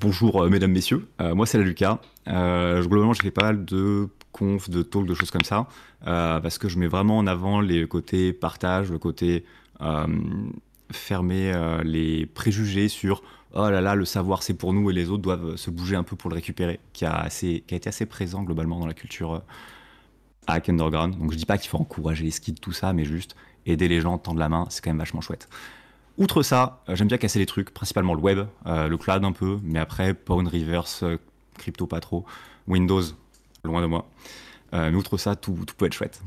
bonjour euh, mesdames, messieurs, euh, moi c'est la Lucas. Euh, globalement je fais pas mal de confs, de talks, de choses comme ça, parce que je mets vraiment en avant les côtés partage, le côté fermer les préjugés sur oh là là, le savoir c'est pour nous et les autres doivent se bouger un peu pour le récupérer, qui a, été assez présent globalement dans la culture à underground. Donc je dis pas qu'il faut encourager les skis, tout ça, mais juste aider les gens, tendre la main, c'est quand même vachement chouette. Outre ça, euh, j'aime bien casser les trucs, principalement le web, euh, le cloud un peu, mais après, Pawn, Reverse, euh, crypto pas trop, Windows, loin de moi. mais outre ça, tout, peut être chouette.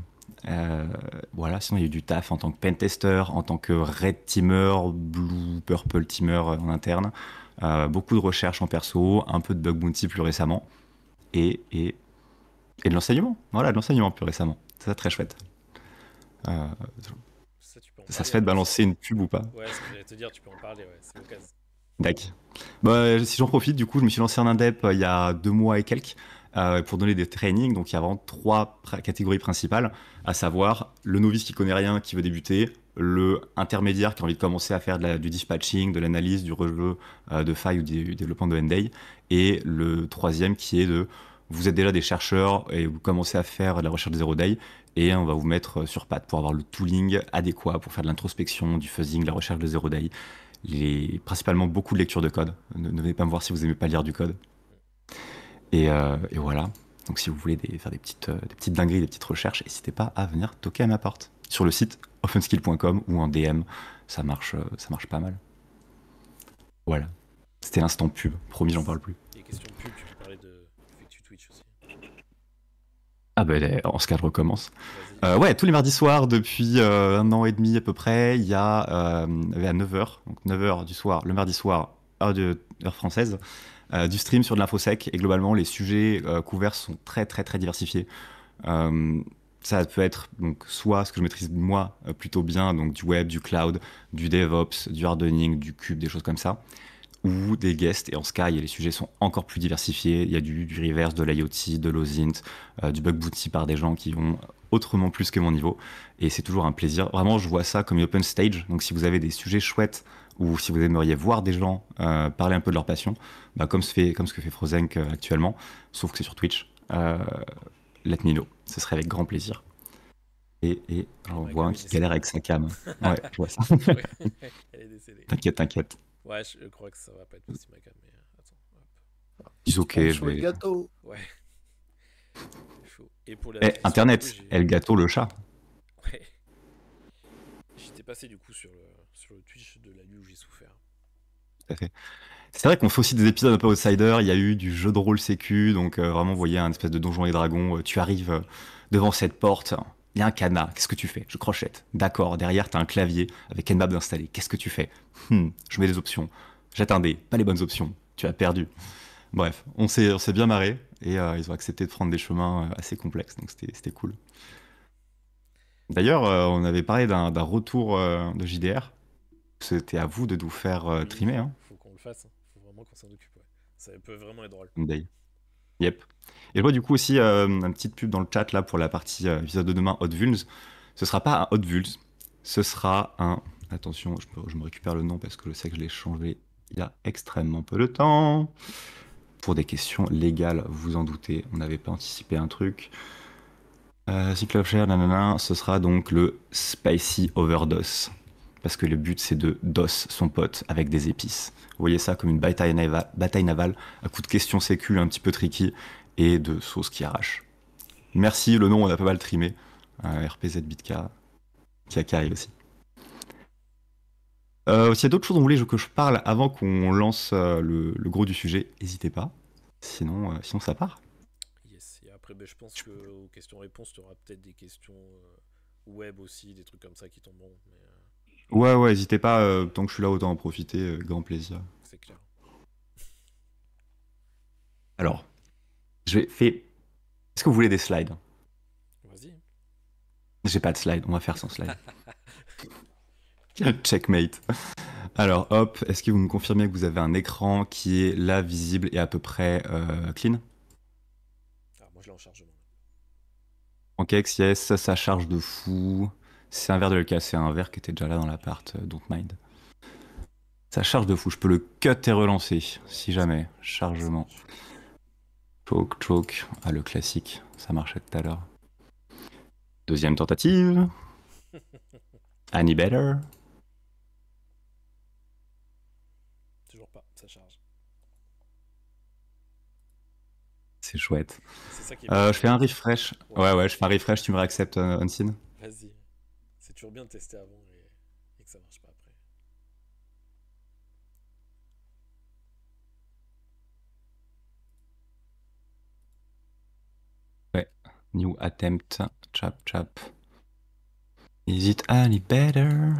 voilà, sinon il y a eu du taf en tant que pentester, en tant que red teamer, blue purple teamer en interne. beaucoup de recherches en perso, un peu de bug bounty plus récemment. Et, de l'enseignement. Voilà, de l'enseignement plus récemment. C'est ça très chouette. Ça se fait de balancer une pub ou pas Ouais, ce que j'allais te dire, tu peux en parler, ouais, c'est D'accord. Bah, si j'en profite, du coup, je me suis lancé un indep euh, il y a deux mois et quelques euh, pour donner des trainings. Donc, il y a vraiment trois catégories principales, à savoir le novice qui connaît rien, qui veut débuter, le intermédiaire qui a envie de commencer à faire du dispatching, de l'analyse, du rejeu euh, de failles ou du, développement de NDA, et le troisième qui est de vous êtes déjà des chercheurs et vous commencez à faire de la recherche zero day et on va vous mettre euh, sur patte pour avoir le tooling adéquat pour faire de l'introspection, du fuzzing, la recherche de zero day. principalement beaucoup de lecture de code. Ne, venez pas me voir si vous n'aimez pas lire du code. Euh, et, voilà. Donc si vous voulez faire euh, des petites, dingueries, des petites recherches, n'hésitez pas à venir toquer à ma porte sur le site openskill.com ou en DM. Ça marche, ça marche pas mal. Voilà. C'était l'instant pub. Promis, j'en parle plus. Des Ah ben, en ce je recommence. Euh, ouais, tous les mardis soirs, depuis euh, un an et demi à peu près, il y a euh, à 9h, donc 9h du soir, le mardi soir, heure, française, du stream sur de l'infosec. Et globalement, les sujets couverts sont très, très, très diversifiés. ça peut être donc, soit ce que je maîtrise moi plutôt bien, donc du web, du cloud, du DevOps, du hardening, du cube, des choses comme ça ou des guests. Et en Sky, les sujets sont encore plus diversifiés. Il y a du, reverse, de l'IoT, de l'OSINT, euh, du bug bounty par des gens qui ont autrement plus que mon niveau. Et c'est toujours un plaisir. Vraiment, je vois ça comme une open stage. Donc si vous avez des sujets chouettes ou si vous aimeriez voir des gens euh, parler un peu de leur passion, bah, comme, ce fait, comme ce que fait Frozen euh, actuellement, sauf que c'est sur Twitch, let me know. Ce serait avec grand plaisir. Et, et voit un qui galère avec sa cam. Ouais, je vois ça. T'inquiète, t'inquiète. Ouais, je crois que ça va pas être possible, Maga, mais euh, attends. Hop. Dis ok, je vais. gâteau Ouais. Et pour la. Eh, Internet, elle gâteau le chat. Ouais. J'étais passé du coup sur le, sur le Twitch de la nuit où j'ai souffert. C'est vrai qu'on fait aussi des épisodes un peu outsider. Il y a eu du jeu de rôle sécu, donc euh, vraiment, vous voyez, un espèce de donjon et dragon. Euh, tu arrives devant cette porte. Il y a un canard. qu'est-ce que tu fais Je crochette. D'accord, derrière, tu as un clavier avec Nmap installé. Qu'est-ce que tu fais hmm. Je mets des options. J'attendais, pas les bonnes options. Tu as perdu. Bref, on s'est bien marré et euh, ils ont accepté de prendre des chemins euh, assez complexes, donc c'était cool. D'ailleurs, euh, on avait parlé d'un retour de JDR. C'était à vous de nous faire trimer. Il hein. Faut qu'on le fasse, il hein. faut vraiment qu'on s'en occupe. Ça peut vraiment être drôle. Yep. Et je vois du coup aussi euh, une petite pub dans le chat là pour la partie euh, épisode de demain, Hot Vults. Ce sera pas un Hot ce sera un. Attention, je, me récupère le nom parce que je sais que je l'ai changé il y a extrêmement peu de temps. Pour des questions légales, vous en doutez, on n'avait pas anticipé un truc. Euh, nanana, ce sera donc le Spicy Overdose parce que le but c'est de DOS son pote avec des épices. Vous voyez ça comme une bataille navale, bataille à coup de questions sécu un petit peu tricky et de sauce qui arrache. Merci, le nom on a pas mal trimé. RPZ Bitka qui, a arrive aussi. Euh, s'il y a d'autres choses dont vous voulez que je parle avant qu'on lance euh, le, gros du sujet, n'hésitez pas. Sinon, euh, sinon ça part. et après ben, je pense qu'aux questions-réponses, tu auras peut-être des questions web aussi, des trucs comme ça qui tomberont. Mais... Ouais, ouais, n'hésitez pas. Euh, tant que je suis là, autant en profiter. Euh, grand plaisir. C'est clair. Alors, je vais faire. Est-ce que vous voulez des slides Vas-y. J'ai pas de slide, on va faire sans slide. Checkmate. Alors, hop, est-ce que vous me confirmez que vous avez un écran qui est là visible et à peu près euh, clean ah, moi je l'ai en chargement. ok yes, ça charge de fou. C'est un verre de le c'est un verre qui était déjà là dans l'appart, euh, don't mind. Ça charge de fou, je peux le cut et relancer, si jamais. Chargement. Choke, choke. Ah, le classique, ça marchait tout à l'heure. Deuxième tentative. Any better? Toujours pas, ça charge. C'est chouette. Euh, je fais un refresh. Ouais. ouais, ouais, je fais un refresh, tu me réacceptes, euh, Unseen? Vas-y toujours bien de tester avant et, que ça marche pas après. Ouais, new attempt, chap chap. Is it any better?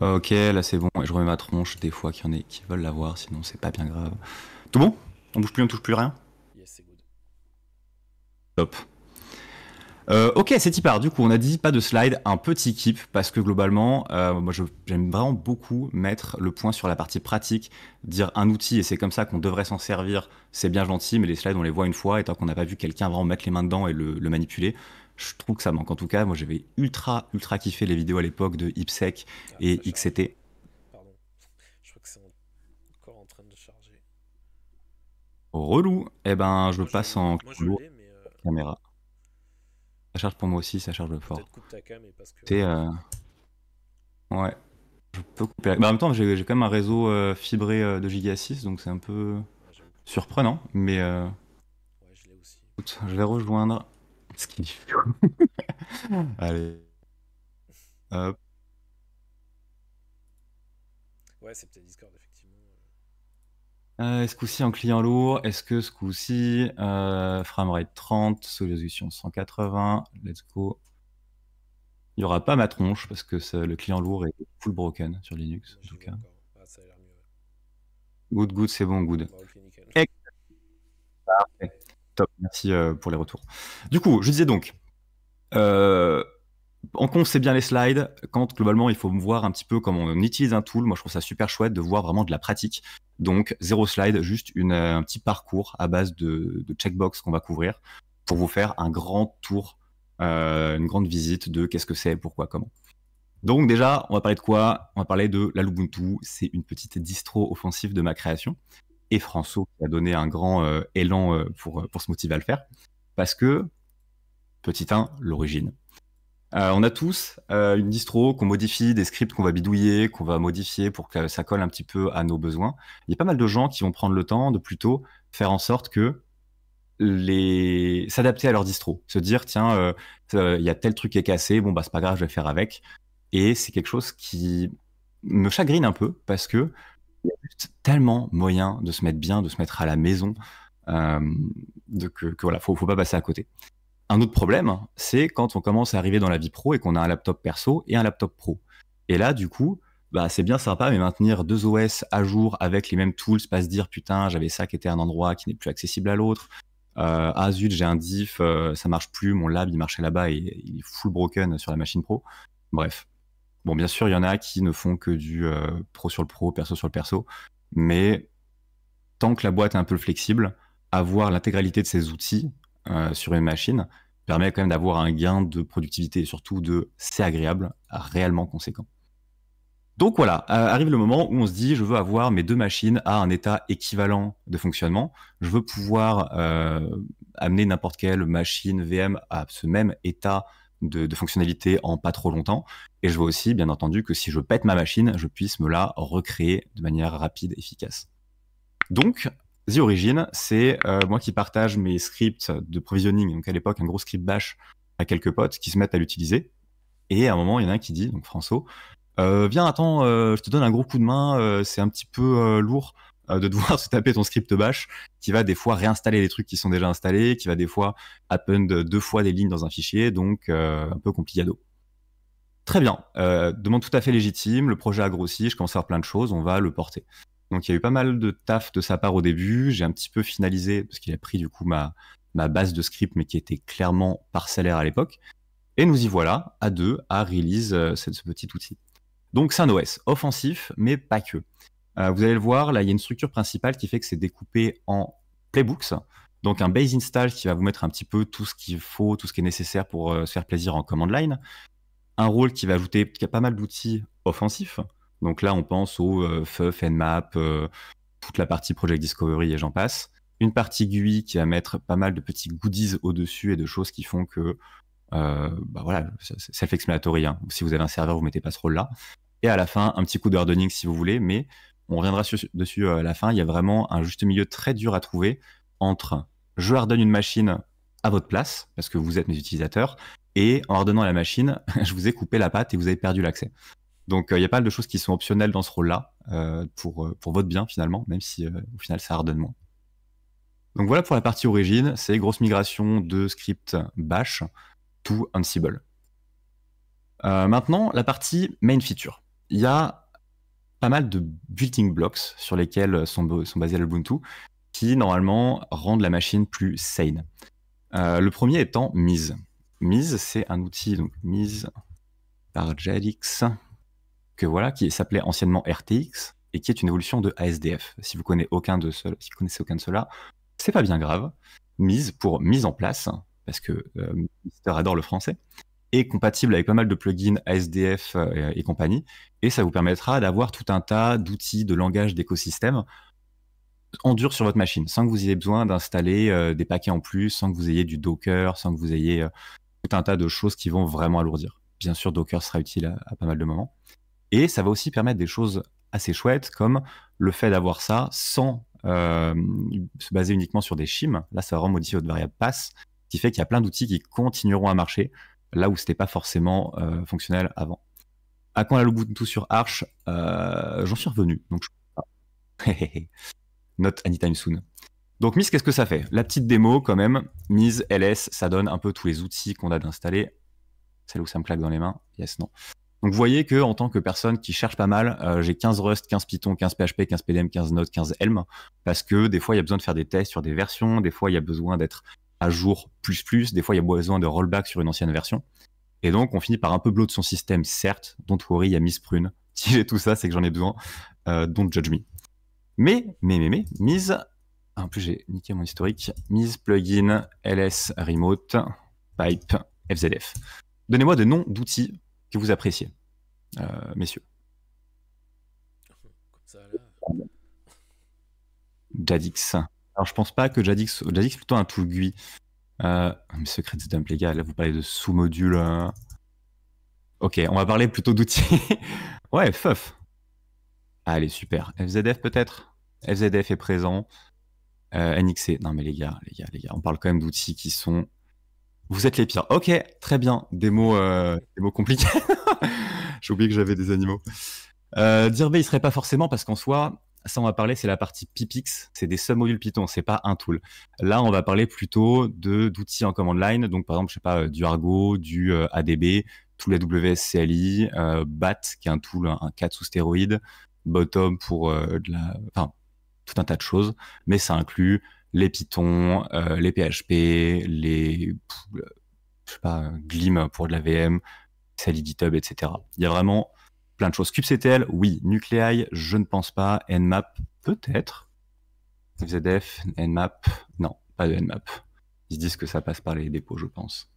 Ah, ok, là c'est bon, et je remets ma tronche des fois qu'il y en a qui veulent la voir, sinon c'est pas bien grave. Tout bon? On bouge plus, on touche plus rien? Yes, c'est good. Top. Euh, ok, c'est hyper. Du coup, on a dit pas de slide, un petit kip, parce que globalement, euh, moi j'aime vraiment beaucoup mettre le point sur la partie pratique, dire un outil et c'est comme ça qu'on devrait s'en servir. C'est bien gentil, mais les slides on les voit une fois et tant qu'on n'a pas vu quelqu'un vraiment mettre les mains dedans et le, manipuler, je trouve que ça manque. En tout cas, moi j'avais ultra ultra kiffé les vidéos à l'époque de Ipsec ah, et XT. XCT. Pardon, je crois que c'est encore en train de charger. Relou. Eh ben, je passe en euh, caméra. Ça charge pour moi aussi, ça charge le fort. que... Euh, ouais. Je peux couper. Bah, en même temps, j'ai quand même un réseau euh, fibré euh, de Giga 6, donc c'est un peu surprenant, mais. Ouais, je l'ai aussi. je vais rejoindre ce qui dit. Allez. Hop. Ouais, c'est peut-être Discord. Euh, est-ce que aussi en client lourd Est-ce que ce coup-ci, euh, framerate 30, solution 180, let's go. Il n'y aura pas ma tronche parce que c'est le client lourd est full broken sur Linux en tout cas. Good, good, c'est bon, good. Parfait. Top, merci euh, pour les retours. Du coup, je disais donc, en compte, c'est bien les slides. Quand globalement, il faut voir un petit peu comment on utilise un tool. Moi, je trouve ça super chouette de voir vraiment de la pratique. Donc, zéro slide, juste euh, un petit parcours à base de, checkbox qu'on va couvrir pour vous faire un grand tour, euh, une grande visite de qu'est-ce que c'est, pourquoi, comment. Donc déjà, on va parler de quoi On va parler de la Lubuntu. C'est une petite distro offensive de ma création. Et François qui a donné un grand euh, élan pour, pour se motiver à le faire. Parce que, petit 1, l'origine. Euh, on a tous euh, une distro qu'on modifie, des scripts qu'on va bidouiller, qu'on va modifier pour que ça colle un petit peu à nos besoins. Il y a pas mal de gens qui vont prendre le temps de plutôt faire en sorte que les s'adapter à leur distro, se dire tiens euh, il y a tel truc qui est cassé, bon bah c'est pas grave, je vais faire avec. Et c'est quelque chose qui me chagrine un peu parce que y a tellement moyen de se mettre bien, de se mettre à la maison, de que, voilà, faut pas passer à côté. Un autre problème, c'est quand on commence à arriver dans la vie pro et qu'on a un laptop perso et un laptop pro. Et là, du coup, bah, c'est bien sympa, mais maintenir deux OS à jour avec les mêmes tools, pas se dire putain, j'avais ça qui était un endroit qui n'est plus accessible à l'autre. Euh, ah zut, j'ai un diff, ça euh, ça marche plus, mon lab il marchait là-bas et il est full broken sur la machine pro. Bref. Bon, bien sûr, il y en a qui ne font que du euh, pro sur le pro, perso sur le perso, mais tant que la boîte est un peu flexible, avoir l'intégralité de ces outils, euh, sur une machine permet quand même d'avoir un gain de productivité et surtout de c'est agréable, réellement conséquent. Donc voilà, euh, arrive le moment où on se dit je veux avoir mes deux machines à un état équivalent de fonctionnement. Je veux pouvoir euh, amener n'importe quelle machine VM à ce même état de, de, fonctionnalité en pas trop longtemps. Et je veux aussi, bien entendu, que si je pète ma machine, je puisse me la recréer de manière rapide, efficace. Donc, The Origin, c'est euh, moi qui partage mes scripts de provisioning, donc à l'époque un gros script bash à quelques potes qui se mettent à l'utiliser. Et à un moment, il y en a un qui dit, donc François, euh, viens, attends, euh, je te donne un gros coup de main, c'est un petit peu lourd de devoir se taper ton script bash qui va des fois réinstaller les trucs qui sont déjà installés, qui va des fois append deux fois des lignes dans un fichier, donc un peu compliqué à dos. » Très bien, demande tout à fait légitime, le projet a grossi, je commence à faire plein de choses, on va le porter. Donc il y a eu pas mal de taf de sa part au début. J'ai un petit peu finalisé parce qu'il a pris du coup ma, base de script, mais qui était clairement parcellaire à l'époque. Et nous y voilà à deux à release euh, ce, petit outil. Donc c'est un OS offensif, mais pas que. Euh, vous allez le voir, là il y a une structure principale qui fait que c'est découpé en playbooks. Donc un base install qui va vous mettre un petit peu tout ce qu'il faut, tout ce qui est nécessaire pour euh, se faire plaisir en command line. Un rôle qui va ajouter a pas mal d'outils offensifs. Donc là, on pense au euh, FUF, Nmap, euh, toute la partie Project Discovery et j'en passe. Une partie GUI qui va mettre pas mal de petits goodies au-dessus et de choses qui font que, euh, bah voilà, self-explanatory. Hein. Si vous avez un serveur, vous mettez pas ce rôle-là. Et à la fin, un petit coup de si vous voulez, mais on reviendra dessus euh, à la fin. Il y a vraiment un juste milieu très dur à trouver entre je hardonne une machine à votre place, parce que vous êtes mes utilisateurs, et en ordonnant la machine, je vous ai coupé la patte et vous avez perdu l'accès. Donc il euh, y a pas mal de choses qui sont optionnelles dans ce rôle-là euh, euh, pour, votre bien finalement, même si au final ça hardonne moins. Donc voilà pour la partie origine, c'est grosse migration de script bash to Ansible. maintenant, la partie main feature. Il y a pas mal de building blocks sur lesquels sont, basés l'Ubuntu qui normalement rendent la machine plus sane. le premier étant Mise. Mise, c'est un outil, donc Mise par jelix voilà, qui s'appelait anciennement RTX et qui est une évolution de ASDF. Si vous connaissez aucun de ceux, si connaissez aucun de ceux-là, c'est pas bien grave. Mise pour mise en place, parce que euh, Mister adore le français, est compatible avec pas mal de plugins ASDF euh, et, compagnie, et ça vous permettra d'avoir tout un tas d'outils de langage d'écosystèmes en dur sur votre machine, sans que vous ayez besoin d'installer euh, des paquets en plus, sans que vous ayez du Docker, sans que vous ayez tout un tas de choses qui vont vraiment alourdir. Bien sûr, Docker sera utile à pas mal de moments. Et ça va aussi permettre des choses assez chouettes comme le fait d'avoir ça sans euh, se baser uniquement sur des shims. Là, ça va vraiment modifier votre variable pass, ce qui fait qu'il y a plein d'outils qui continueront à marcher là où ce n'était pas forcément euh, fonctionnel avant. À quand la tout sur Arch euh, J'en suis revenu, donc je... Not anytime soon. Donc Mise, qu'est-ce que ça fait La petite démo quand même. Mise LS, ça donne un peu tous les outils qu'on a d'installer. Celle où ça me claque dans les mains. Yes, non. Donc vous voyez que en tant que personne qui cherche pas mal, euh, j'ai 15 Rust, 15 Python, 15 PHP, 15 PDM, 15 Node, 15 Helm, parce que des fois il y a besoin de faire des tests sur des versions, des fois il y a besoin d'être à jour plus plus, des fois il y a besoin de rollback sur une ancienne version. Et donc on finit par un peu de son système, certes, dont worry, il y a Miss Prune. Si j'ai tout ça, c'est que j'en ai besoin, euh, don't judge me. Mais, mais, mais, mais, mise, en plus j'ai niqué mon historique, mise plugin, ls remote, pipe, fzf. Donnez-moi des noms d'outils vous appréciez, euh, messieurs. Jadix. Alors, je pense pas que Jadix. Jadix, plutôt un tout Euh, ah, Secret Dump, les gars, là, vous parlez de sous-module. Hein. Ok, on va parler plutôt d'outils. ouais, FUF. Allez, super. FZF, peut-être FZF est présent. Euh, NXC. Non, mais les gars, les gars, les gars, on parle quand même d'outils qui sont vous êtes les pires. Ok, très bien. Des mots, euh, compliqués. J'ai oublié que j'avais des animaux. Euh, dire B, il serait pas forcément parce qu'en soi, ça on va parler, c'est la partie Pipix, c'est des submodules Python, c'est pas un tool. Là, on va parler plutôt de d'outils en command line, donc par exemple, je sais pas, euh, du Argo, du euh, ADB, tous les WSCLI, BAT qui est un tool, un, cas sous stéroïde, Bottom pour la, enfin, tout un tas de choses, mais ça inclut les Python, euh, les PHP, les je sais pas, Glim pour de la VM, GitHub, etc. Il y a vraiment plein de choses. kubectl, oui. Nuclei, je ne pense pas. Nmap, peut-être. ZF, Nmap, non, pas de Nmap. Ils disent que ça passe par les dépôts, je pense.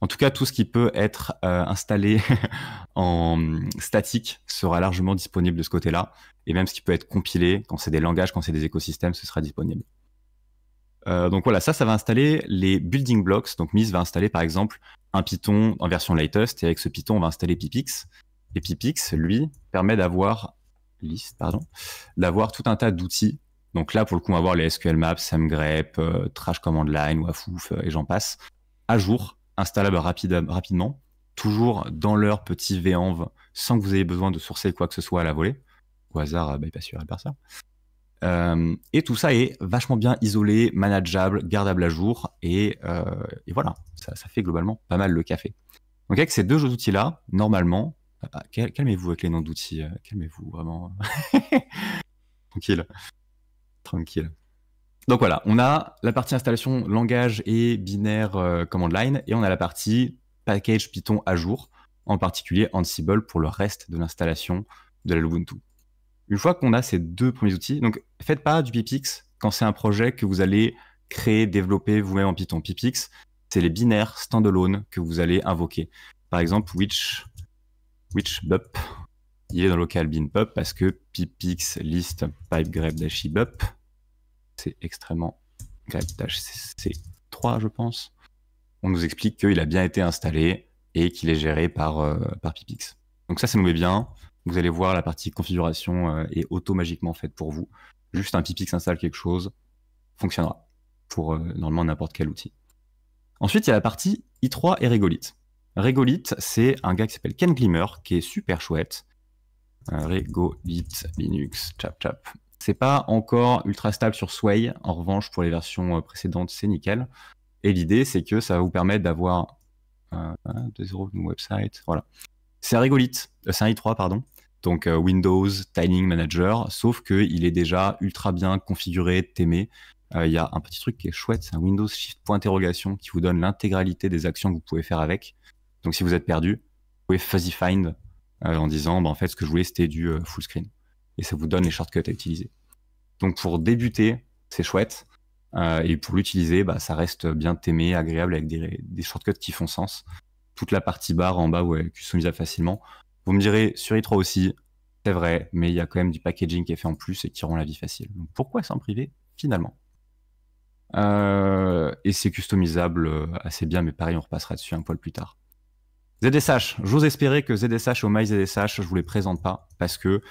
En tout cas, tout ce qui peut être euh, installé en statique sera largement disponible de ce côté-là. Et même ce qui peut être compilé, quand c'est des langages, quand c'est des écosystèmes, ce sera disponible. Euh, donc voilà, ça, ça va installer les building blocks. Donc Miss va installer par exemple un Python en version latest et avec ce Python, on va installer Pipix. Et Pipix, lui, permet d'avoir liste, pardon, d'avoir tout un tas d'outils. Donc là, pour le coup, on va avoir les SQL Maps, SamGrep, euh, Trash Command Line, Wafouf euh, et j'en passe, à jour, installable rapidement, toujours dans leur petit VEnv, sans que vous ayez besoin de sourcer quoi que ce soit à la volée. Au hasard, bah, il passe ça. Euh, et tout ça est vachement bien isolé, manageable, gardable à jour. Et, euh, voilà, ça, fait globalement pas mal le café. Donc avec ces deux outils-là, normalement, ah bah, calmez-vous avec les noms d'outils, euh, calmez-vous vraiment. Tranquille. Tranquille. Donc voilà, on a la partie installation langage et binaire command line, et on a la partie package Python à jour, en particulier Ansible pour le reste de l'installation de la Ubuntu. Une fois qu'on a ces deux premiers outils, donc faites pas du Pipix quand c'est un projet que vous allez créer, développer vous-même en Python. Pipix, c'est les binaires standalone que vous allez invoquer. Par exemple, which, which bup, il est dans local bin pop parce que pipix list pipe grep dash bup, c'est extrêmement grep dash c3, je pense. On nous explique qu'il a bien été installé et qu'il est géré par, euh, par pipix. Donc ça, ça nous met bien. Vous allez voir la partie configuration euh, est automagiquement faite pour vous. Juste un pipi qui s'installe quelque chose fonctionnera pour euh, normalement n'importe quel outil. Ensuite, il y a la partie i3 et Regolith. Regolith, c'est un gars qui s'appelle Ken Glimmer, qui est super chouette. Euh, Regolith Linux, chap chap. C'est pas encore ultra stable sur Sway, en revanche, pour les versions précédentes, c'est nickel. Et l'idée, c'est que ça va vous permettre d'avoir de 2.0 website, voilà. C'est un c'est un i3, pardon donc euh, Windows Tiling Manager, sauf qu'il est déjà ultra bien configuré, témé. Euh, il y a un petit truc qui est chouette, c'est un Windows Shift point interrogation qui vous donne l'intégralité des actions que vous pouvez faire avec. Donc si vous êtes perdu, vous pouvez fuzzy find euh, en disant bah, en fait ce que je voulais c'était du full screen. Et ça vous donne les shortcuts à utiliser. Donc pour débuter, c'est chouette. et pour l'utiliser, bah, ça reste bien thémé, agréable avec des, des shortcuts qui font sens toute la partie barre en bas où elle est customisable facilement. Vous me direz, sur i3 aussi, c'est vrai, mais il y a quand même du packaging qui est fait en plus et qui rend la vie facile. Donc pourquoi s'en priver finalement euh, Et c'est customisable euh, assez bien, mais pareil, on repassera dessus un poil plus tard. ZSH, j'ose espérer que ZSH au My ZSH, je vous les présente pas parce que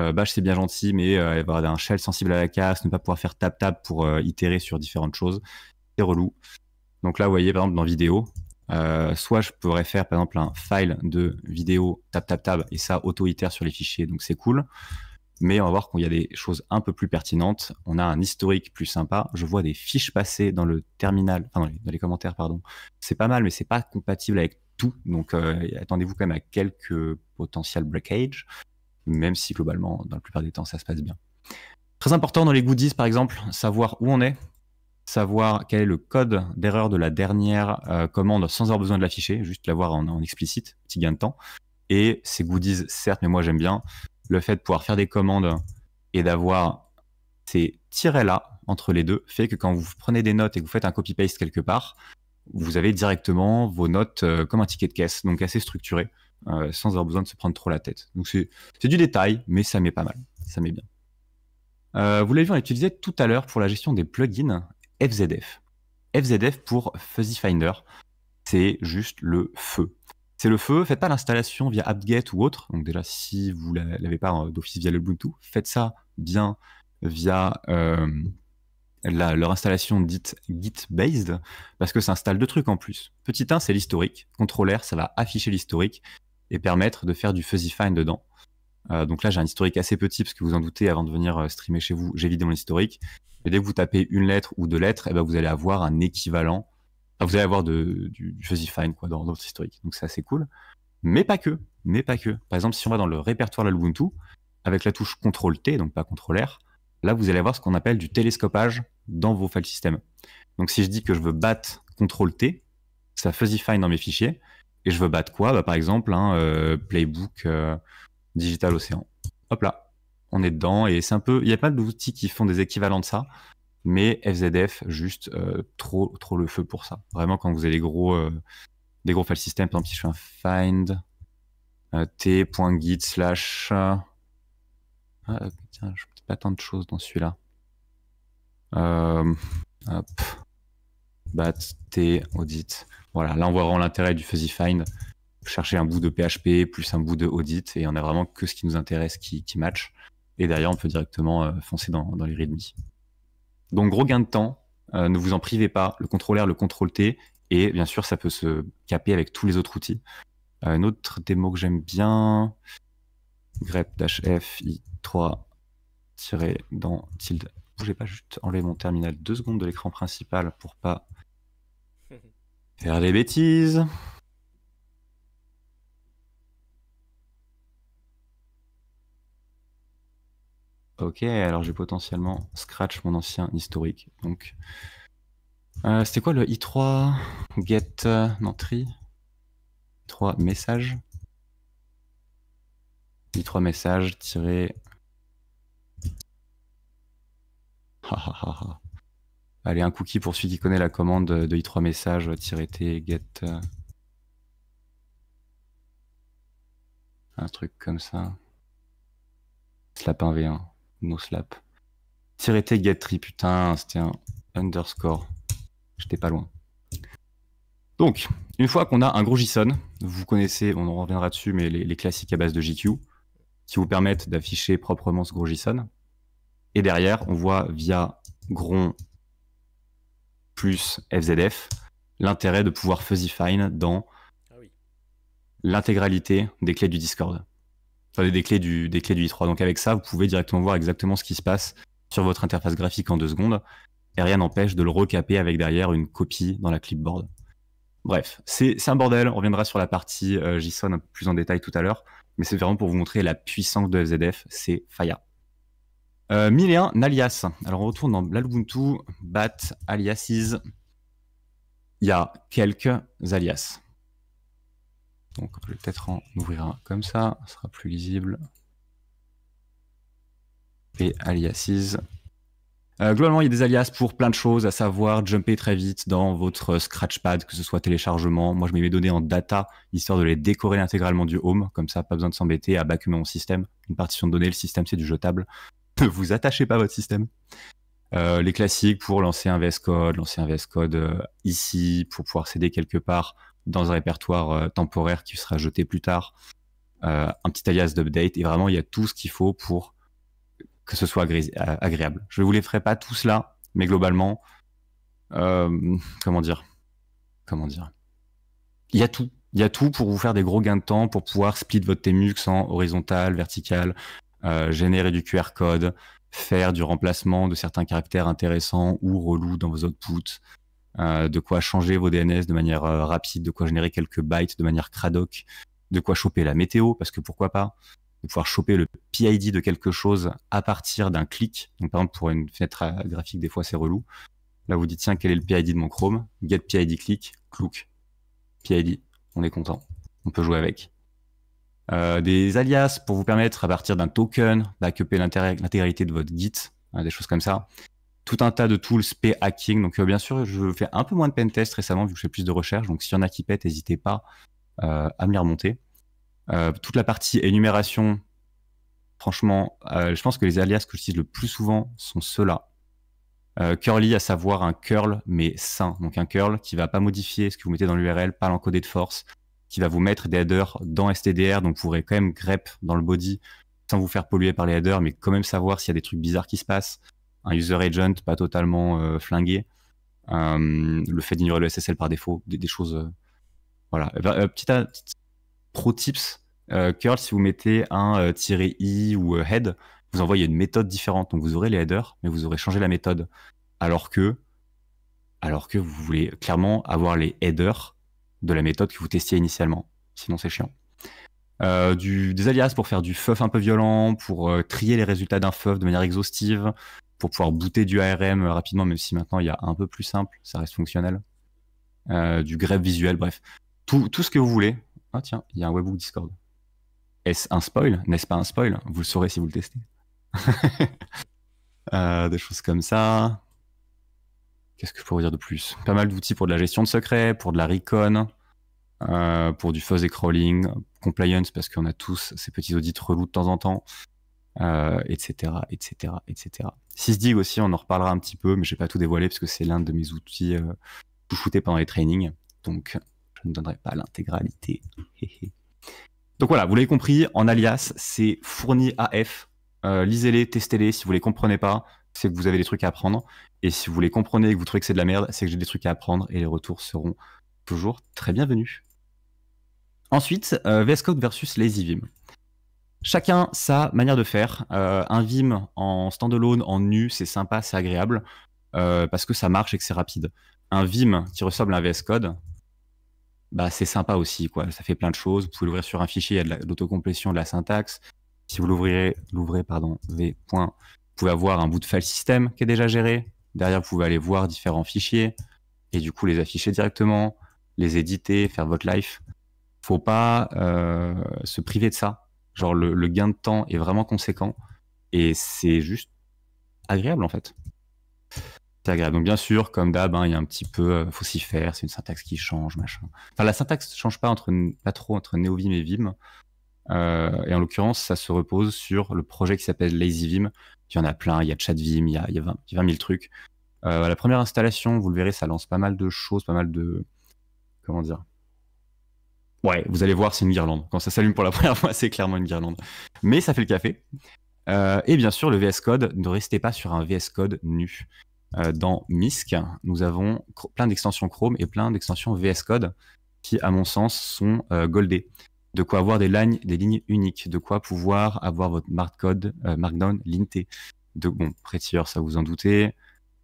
euh, Bash c'est bien gentil, mais euh, avoir un shell sensible à la casse, ne pas pouvoir faire tap tap pour itérer sur différentes choses, c'est relou. Donc là, vous voyez par exemple dans vidéo, euh, soit je pourrais faire par exemple un file de vidéo tap tap tab et ça autoritaire sur les fichiers, donc c'est cool. Mais on va voir qu'il y a des choses un peu plus pertinentes. On a un historique plus sympa. Je vois des fiches passer dans le terminal, enfin dans les, commentaires, pardon. C'est pas mal, mais c'est pas compatible avec tout. Donc euh, attendez-vous quand même à quelques potentiels breakage même si globalement, dans la plupart des temps, ça se passe bien. Très important dans les goodies, par exemple, savoir où on est, savoir quel est le code d'erreur de la dernière euh, commande sans avoir besoin de l'afficher, juste l'avoir en, en, explicite, petit gain de temps. Et ces goodies, certes, mais moi j'aime bien le fait de pouvoir faire des commandes et d'avoir ces tirets là entre les deux, fait que quand vous prenez des notes et que vous faites un copy-paste quelque part, vous avez directement vos notes euh, comme un ticket de caisse, donc assez structuré, euh, sans avoir besoin de se prendre trop la tête. Donc c'est du détail, mais ça met pas mal, ça met bien. Euh, vous on utilisé tout à l'heure pour la gestion des plugins FZF. FZF pour Fuzzy Finder, c'est juste le feu. C'est le feu, faites pas l'installation via apt-get ou autre. Donc déjà, si vous l'avez pas euh, d'office via Ubuntu, faites ça bien via euh, leur installation dite git-based, parce que ça installe deux trucs en plus. Petit 1, c'est l'historique. Contrôleur, ça va afficher l'historique et permettre de faire du fuzzy find dedans. Euh, donc là, j'ai un historique assez petit, parce que vous en doutez, avant de venir streamer chez vous, j'ai vidé mon historique. Et dès que vous tapez une lettre ou deux lettres, et eh ben vous allez avoir un équivalent. Ah, vous allez avoir du, fuzzy Fine quoi, dans, votre historique. Donc c'est assez cool. Mais pas que. Mais pas que. Par exemple, si on va dans le répertoire de l'Ubuntu, avec la touche CTRL-T, donc pas CTRL-R, là vous allez avoir ce qu'on appelle du télescopage dans vos file system. Donc si je dis que je veux battre CTRL-T, ça fuzzy Fine dans mes fichiers. Et je veux battre quoi bah, Par exemple, euh, playbook euh, digital océan. Hop là, on est dedans et c'est un peu, il y a pas d'outils qui font des équivalents de ça, mais FZF juste euh, trop trop le feu pour ça. Vraiment quand vous avez euh, des gros des gros file systems, tant pis si je fais un find euh, t.git slash ah, tiens, je peux pas tant de choses dans celui-là. hop bat t audit. Voilà, là on voit vraiment l'intérêt du fuzzy find chercher un bout de PHP plus un bout de audit et on a vraiment que ce qui nous intéresse qui, qui match. Et derrière, on peut directement euh, foncer dans, les readme. Donc, gros gain de temps. Euh, ne vous en privez pas. Le contrôleur le contrôle T. Et bien sûr, ça peut se caper avec tous les autres outils. Euh, une autre démo que j'aime bien, grep-fi3 dans tilde. J'ai pas juste enlever mon terminal deux secondes de l'écran principal pour pas faire des bêtises. Ok, alors j'ai potentiellement scratch mon ancien historique. Donc, euh, c'était quoi le i3 Get euh, non tri 3 message i3 message tiré. Allez, un cookie pour celui qui connaît la commande de i3 message tiré t get euh, un truc comme ça. Slap 1v1. No slap. Tireté putain, c'était un underscore. J'étais pas loin. Donc, une fois qu'on a un gros JSON, vous connaissez, on en reviendra dessus, mais les, classiques à base de GQ, qui vous permettent d'afficher proprement ce gros JSON. Et derrière, on voit via gron plus FZF l'intérêt de pouvoir fuzzy fine dans ah l'intégralité des clés du Discord des, clés du, des du i3. Donc avec ça, vous pouvez directement voir exactement ce qui se passe sur votre interface graphique en deux secondes. Et rien n'empêche de le recaper avec derrière une copie dans la clipboard. Bref, c'est un bordel. On reviendra sur la partie euh, JSON un peu plus en détail tout à l'heure. Mais c'est vraiment pour vous montrer la puissance de FZF. C'est Faya. 1001 euh, alias. Alors on retourne dans l'Ubuntu, bat, aliases. Il y a quelques alias. Donc je vais peut-être en ouvrir un comme ça, ça sera plus lisible. Et aliases. Euh, globalement, il y a des alias pour plein de choses, à savoir jumper très vite dans votre Scratchpad, que ce soit téléchargement. Moi, je mets mes données en data, histoire de les décorer intégralement du home. Comme ça, pas besoin de s'embêter à bacumer mon système. Une partition de données, le système, c'est du jetable. Ne vous attachez pas à votre système. Euh, les classiques pour lancer un VS Code, lancer un VS Code euh, ici, pour pouvoir céder quelque part dans un répertoire euh, temporaire qui sera jeté plus tard, euh, un petit alias d'update, et vraiment, il y a tout ce qu'il faut pour que ce soit euh, agréable. Je ne vous les ferai pas tous là, mais globalement, comment dire Comment dire Il y a tout. Il y a tout pour vous faire des gros gains de temps, pour pouvoir split votre tmux en horizontal, vertical, générer du QR code, faire du remplacement de certains caractères intéressants ou relous dans vos outputs, euh, de quoi changer vos DNS de manière euh, rapide, de quoi générer quelques bytes de manière cradoc, de quoi choper la météo, parce que pourquoi pas, de pouvoir choper le PID de quelque chose à partir d'un clic. Donc par exemple pour une fenêtre euh, graphique, des fois c'est relou. Là vous dites tiens quel est le PID de mon Chrome, get PID click, clouk, PID, on est content, on peut jouer avec. des alias pour vous permettre à partir d'un token d'accuper l'intégralité de votre Git, hein, des choses comme ça tout un tas de tools, p hacking. Donc, euh, bien sûr, je fais un peu moins de pentest récemment, vu que je fais plus de recherches, Donc, s'il y en a qui pètent, n'hésitez pas euh, à me les remonter. Euh, toute la partie énumération, franchement, je pense que les alias que j'utilise le plus souvent sont ceux-là. curly, à savoir un curl, mais sain. Donc, un curl qui va pas modifier ce que vous mettez dans l'URL, pas l'encoder de force, qui va vous mettre des headers dans STDR, donc vous pourrez quand même grep dans le body sans vous faire polluer par les headers, mais quand même savoir s'il y a des trucs bizarres qui se passent un user agent pas totalement euh, flingué, euh, le fait d'ignorer le SSL par défaut, des, choses. Euh, voilà. Bah, petit, pro tips, curl, si vous mettez un "-i" ou head, vous envoyez une méthode différente. Donc vous aurez les headers, mais vous aurez changé la méthode. Alors que, alors que vous voulez clairement avoir les headers de la méthode que vous testiez initialement. Sinon, c'est chiant. du, des alias pour faire du fuff un peu violent, pour trier les résultats d'un fuff de manière exhaustive, pour pouvoir booter du ARM rapidement, même si maintenant il y a un peu plus simple, ça reste fonctionnel. Euh, du greffe visuel, bref. Tout, ce que vous voulez. Ah tiens, il y a un webhook Discord. Est-ce un spoil N'est-ce pas un spoil Vous le saurez si vous le testez. Euh, des choses comme ça. Qu'est-ce que je pourrais dire de plus Pas mal d'outils pour de la gestion de secrets, pour de la recon, euh, pour du et crawling, compliance parce qu'on a tous ces petits audits relous de temps en temps, etc., etc., etc. Sysdig aussi, on en reparlera un petit peu, mais je n'ai pas tout dévoilé parce que c'est l'un de mes outils euh, tout pendant les trainings. Donc, je ne donnerai pas l'intégralité. donc voilà, vous l'avez compris, en alias, c'est fourni AF. Euh, lisez-les, testez-les. Si vous ne les comprenez pas, c'est que vous avez des trucs à apprendre. Et si vous les comprenez et que vous trouvez que c'est de la merde, c'est que j'ai des trucs à apprendre et les retours seront toujours très bienvenus. Ensuite, euh, VS Code versus LazyVim. Chacun sa manière de faire. Euh, un Vim en standalone, en nu, c'est sympa, c'est agréable, euh, parce que ça marche et que c'est rapide. Un Vim qui ressemble à un VS Code, bah, c'est sympa aussi, quoi. Ça fait plein de choses. Vous pouvez l'ouvrir sur un fichier, il y a de l'autocomplétion, de la syntaxe. Si vous l'ouvrez, l'ouvrez, pardon, V. Vous pouvez avoir un bout de file système qui est déjà géré. Derrière, vous pouvez aller voir différents fichiers et du coup les afficher directement, les éditer, faire votre life. Faut pas euh, se priver de ça Genre, le, gain de temps est vraiment conséquent et c'est juste agréable en fait. C'est agréable. Donc, bien sûr, comme d'hab, hein, il y a un petit peu, euh, faut s'y faire, c'est une syntaxe qui change, machin. Enfin, la syntaxe ne change pas, entre, pas trop entre NeoVim et Vim. Euh, et en l'occurrence, ça se repose sur le projet qui s'appelle LazyVim. Il y en a plein, il y a ChatVim, il y a, il y 20, 000 trucs. Euh, la première installation, vous le verrez, ça lance pas mal de choses, pas mal de. Comment dire Ouais, vous allez voir, c'est une guirlande. Quand ça s'allume pour la première fois, c'est clairement une guirlande. Mais ça fait le café. Euh, et bien sûr, le VS Code, ne restez pas sur un VS Code nu. Euh, dans MISC, nous avons plein d'extensions Chrome et plein d'extensions VS Code qui, à mon sens, sont euh, goldées. De quoi avoir des, lignes, des lignes uniques, de quoi pouvoir avoir votre Markdown, linté. De, bon, Prettier, ça vous en doutez,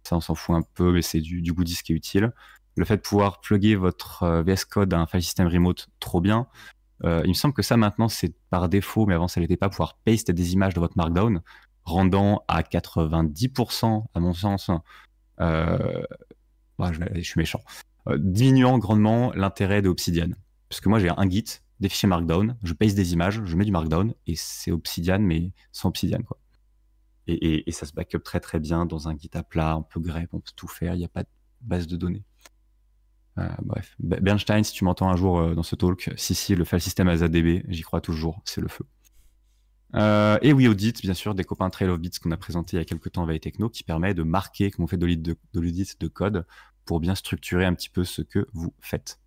ça on s'en fout un peu, mais c'est du, du goodies qui est utile le fait de pouvoir plugger votre euh, VS Code à un file system remote, trop bien. Euh, il me semble que ça maintenant c'est par défaut, mais avant ça n'était pas, pouvoir paste des images de votre Markdown, rendant à 90%, à mon sens, euh, je, suis méchant, diminuant grandement l'intérêt de Obsidian. Parce que moi j'ai un Git, des fichiers Markdown, je paste des images, je mets du Markdown, et c'est Obsidian, mais sans Obsidian. quoi. Et, ça se backup très très bien dans un Git à plat, on peut grep, on peut tout faire, il n'y a pas de base de données. Ah, bref, Bernstein, si tu m'entends un jour euh, dans ce talk, si, si, le file system db, j'y crois toujours, c'est le feu. Euh, et oui, Audit, bien sûr, des copains Trail of Bits qu'on a présenté il y a quelques temps à Techno, qui permet de marquer comme on fait de l'audit de, code pour bien structurer un petit peu ce que vous faites.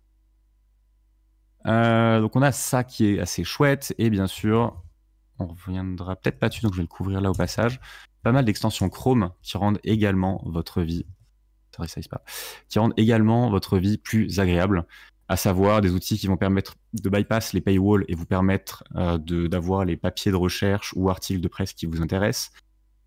Euh, donc on a ça qui est assez chouette, et bien sûr, on reviendra peut-être pas dessus, donc je vais le couvrir là au passage. Pas mal d'extensions Chrome qui rendent également votre vie ça pas, qui rendent également votre vie plus agréable, à savoir des outils qui vont permettre de bypass les paywalls et vous permettre euh, d'avoir les papiers de recherche ou articles de presse qui vous intéressent,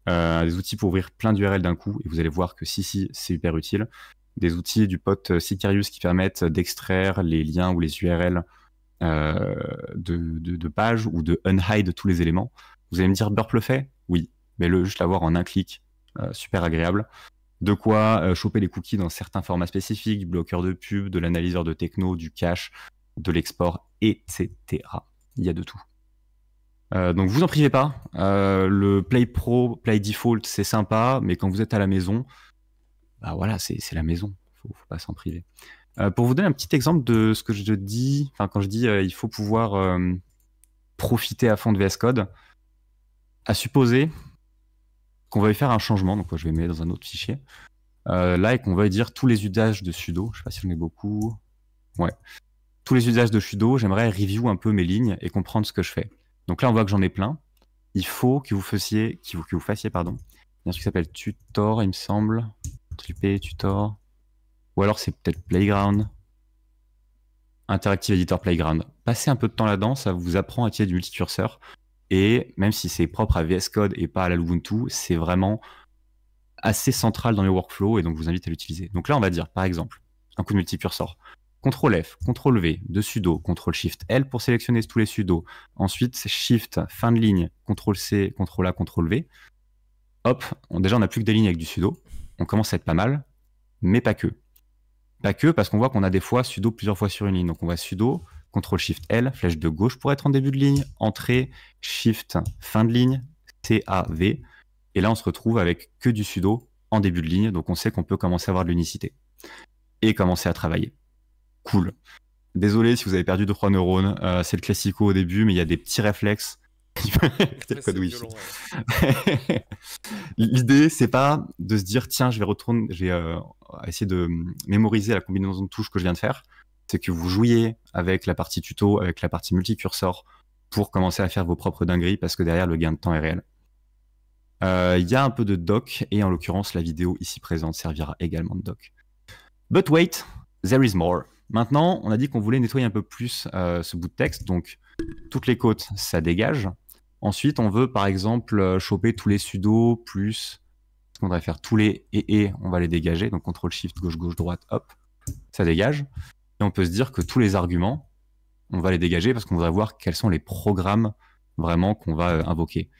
euh, des outils pour ouvrir plein d'URL d'un coup, et vous allez voir que si, si, c'est hyper utile, des outils du pote euh, Sicarius qui permettent d'extraire les liens ou les URL de, de, de, pages ou de unhide tous les éléments. Vous allez me dire, Burp le fait Oui, mais le juste l'avoir en un clic, super agréable de quoi euh, choper les cookies dans certains formats spécifiques, bloqueur de pub, de l'analyseur de techno, du cache, de l'export, etc. Il y a de tout. Euh, donc vous en privez pas. Euh, le Play Pro, Play Default, c'est sympa, mais quand vous êtes à la maison, bah voilà, c'est la maison. Faut, faut pas s'en priver. pour vous donner un petit exemple de ce que je dis, enfin quand je dis il faut pouvoir profiter à fond de VS Code, à supposer va y faire un changement, donc je vais mettre dans un autre fichier, euh, là, et qu'on va dire tous les usages de sudo, je sais pas si j'en ai beaucoup, ouais, tous les usages de sudo, j'aimerais review un peu mes lignes et comprendre ce que je fais. Donc là, on voit que j'en ai plein. Il faut que vous fassiez, qui vous, que vous fassiez, pardon, il y a qui s'appelle tutor, il me semble, tripé tutor, ou alors c'est peut-être playground, interactive editor playground. Passez un peu de temps là-dedans, ça vous apprend à utiliser du multicurseur. Et même si c'est propre à VS Code et pas à l'Ubuntu, c'est vraiment assez central dans le workflow et donc je vous invite à l'utiliser. Donc là, on va dire, par exemple, un coup de sort. CTRL F, CTRL V de sudo, CTRL SHIFT L pour sélectionner tous les sudos. Ensuite, SHIFT, fin de ligne, CTRL C, CTRL A, CTRL V. Hop, on, déjà on n'a plus que des lignes avec du sudo. On commence à être pas mal, mais pas que. Pas que parce qu'on voit qu'on a des fois sudo plusieurs fois sur une ligne. Donc on va sudo, CTRL SHIFT L, flèche de gauche pour être en début de ligne, entrée, SHIFT, fin de ligne, C-A-V, Et là, on se retrouve avec que du sudo en début de ligne, donc on sait qu'on peut commencer à avoir de l'unicité et commencer à travailler. Cool. Désolé si vous avez perdu 2-3 neurones, euh, c'est le classico au début, mais il y a des petits réflexes. L'idée, c'est pas de se dire tiens, je vais retourner, j'ai euh, essayé de mémoriser la combinaison de touches que je viens de faire c'est que vous jouiez avec la partie tuto, avec la partie multicursor, pour commencer à faire vos propres dingueries, parce que derrière, le gain de temps est réel. Euh, il y a un peu de doc, et en l'occurrence, la vidéo ici présente servira également de doc. But wait, there is more. Maintenant, on a dit qu'on voulait nettoyer un peu plus euh, ce bout de texte, donc toutes les côtes, ça dégage. Ensuite, on veut par exemple euh, choper tous les sudo, plus On devrait faire tous les et et, on va les dégager. Donc CTRL SHIFT gauche gauche droite, hop, ça dégage. Et on peut se dire que tous les arguments, on va les dégager parce qu'on va voir quels sont les programmes vraiment qu'on va euh, invoquer.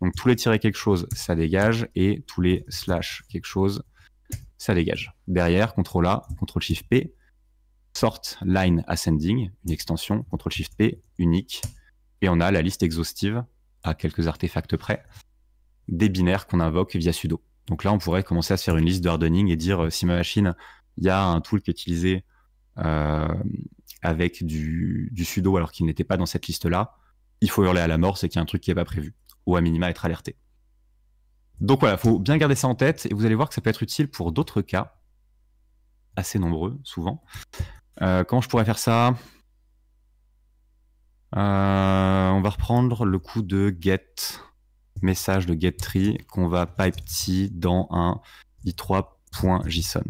Donc tous les tirer quelque chose, ça dégage, et tous les slash quelque chose, ça dégage. Derrière, CTRL A, CTRL Shift P, sort line ascending, une extension, CTRL Shift P, unique, et on a la liste exhaustive, à quelques artefacts près, des binaires qu'on invoque via sudo. Donc là, on pourrait commencer à se faire une liste de hardening et dire euh, si ma machine, il y a un tool qui est utilisé euh, avec du, sudo alors qu'il n'était pas dans cette liste-là, il faut hurler à la mort, c'est qu'il y a un truc qui n'est pas prévu, ou à minima être alerté. Donc voilà, il faut bien garder ça en tête, et vous allez voir que ça peut être utile pour d'autres cas, assez nombreux souvent. Euh, comment je pourrais faire ça euh, On va reprendre le coup de get message de get tree qu'on va pipe dans un i3.json.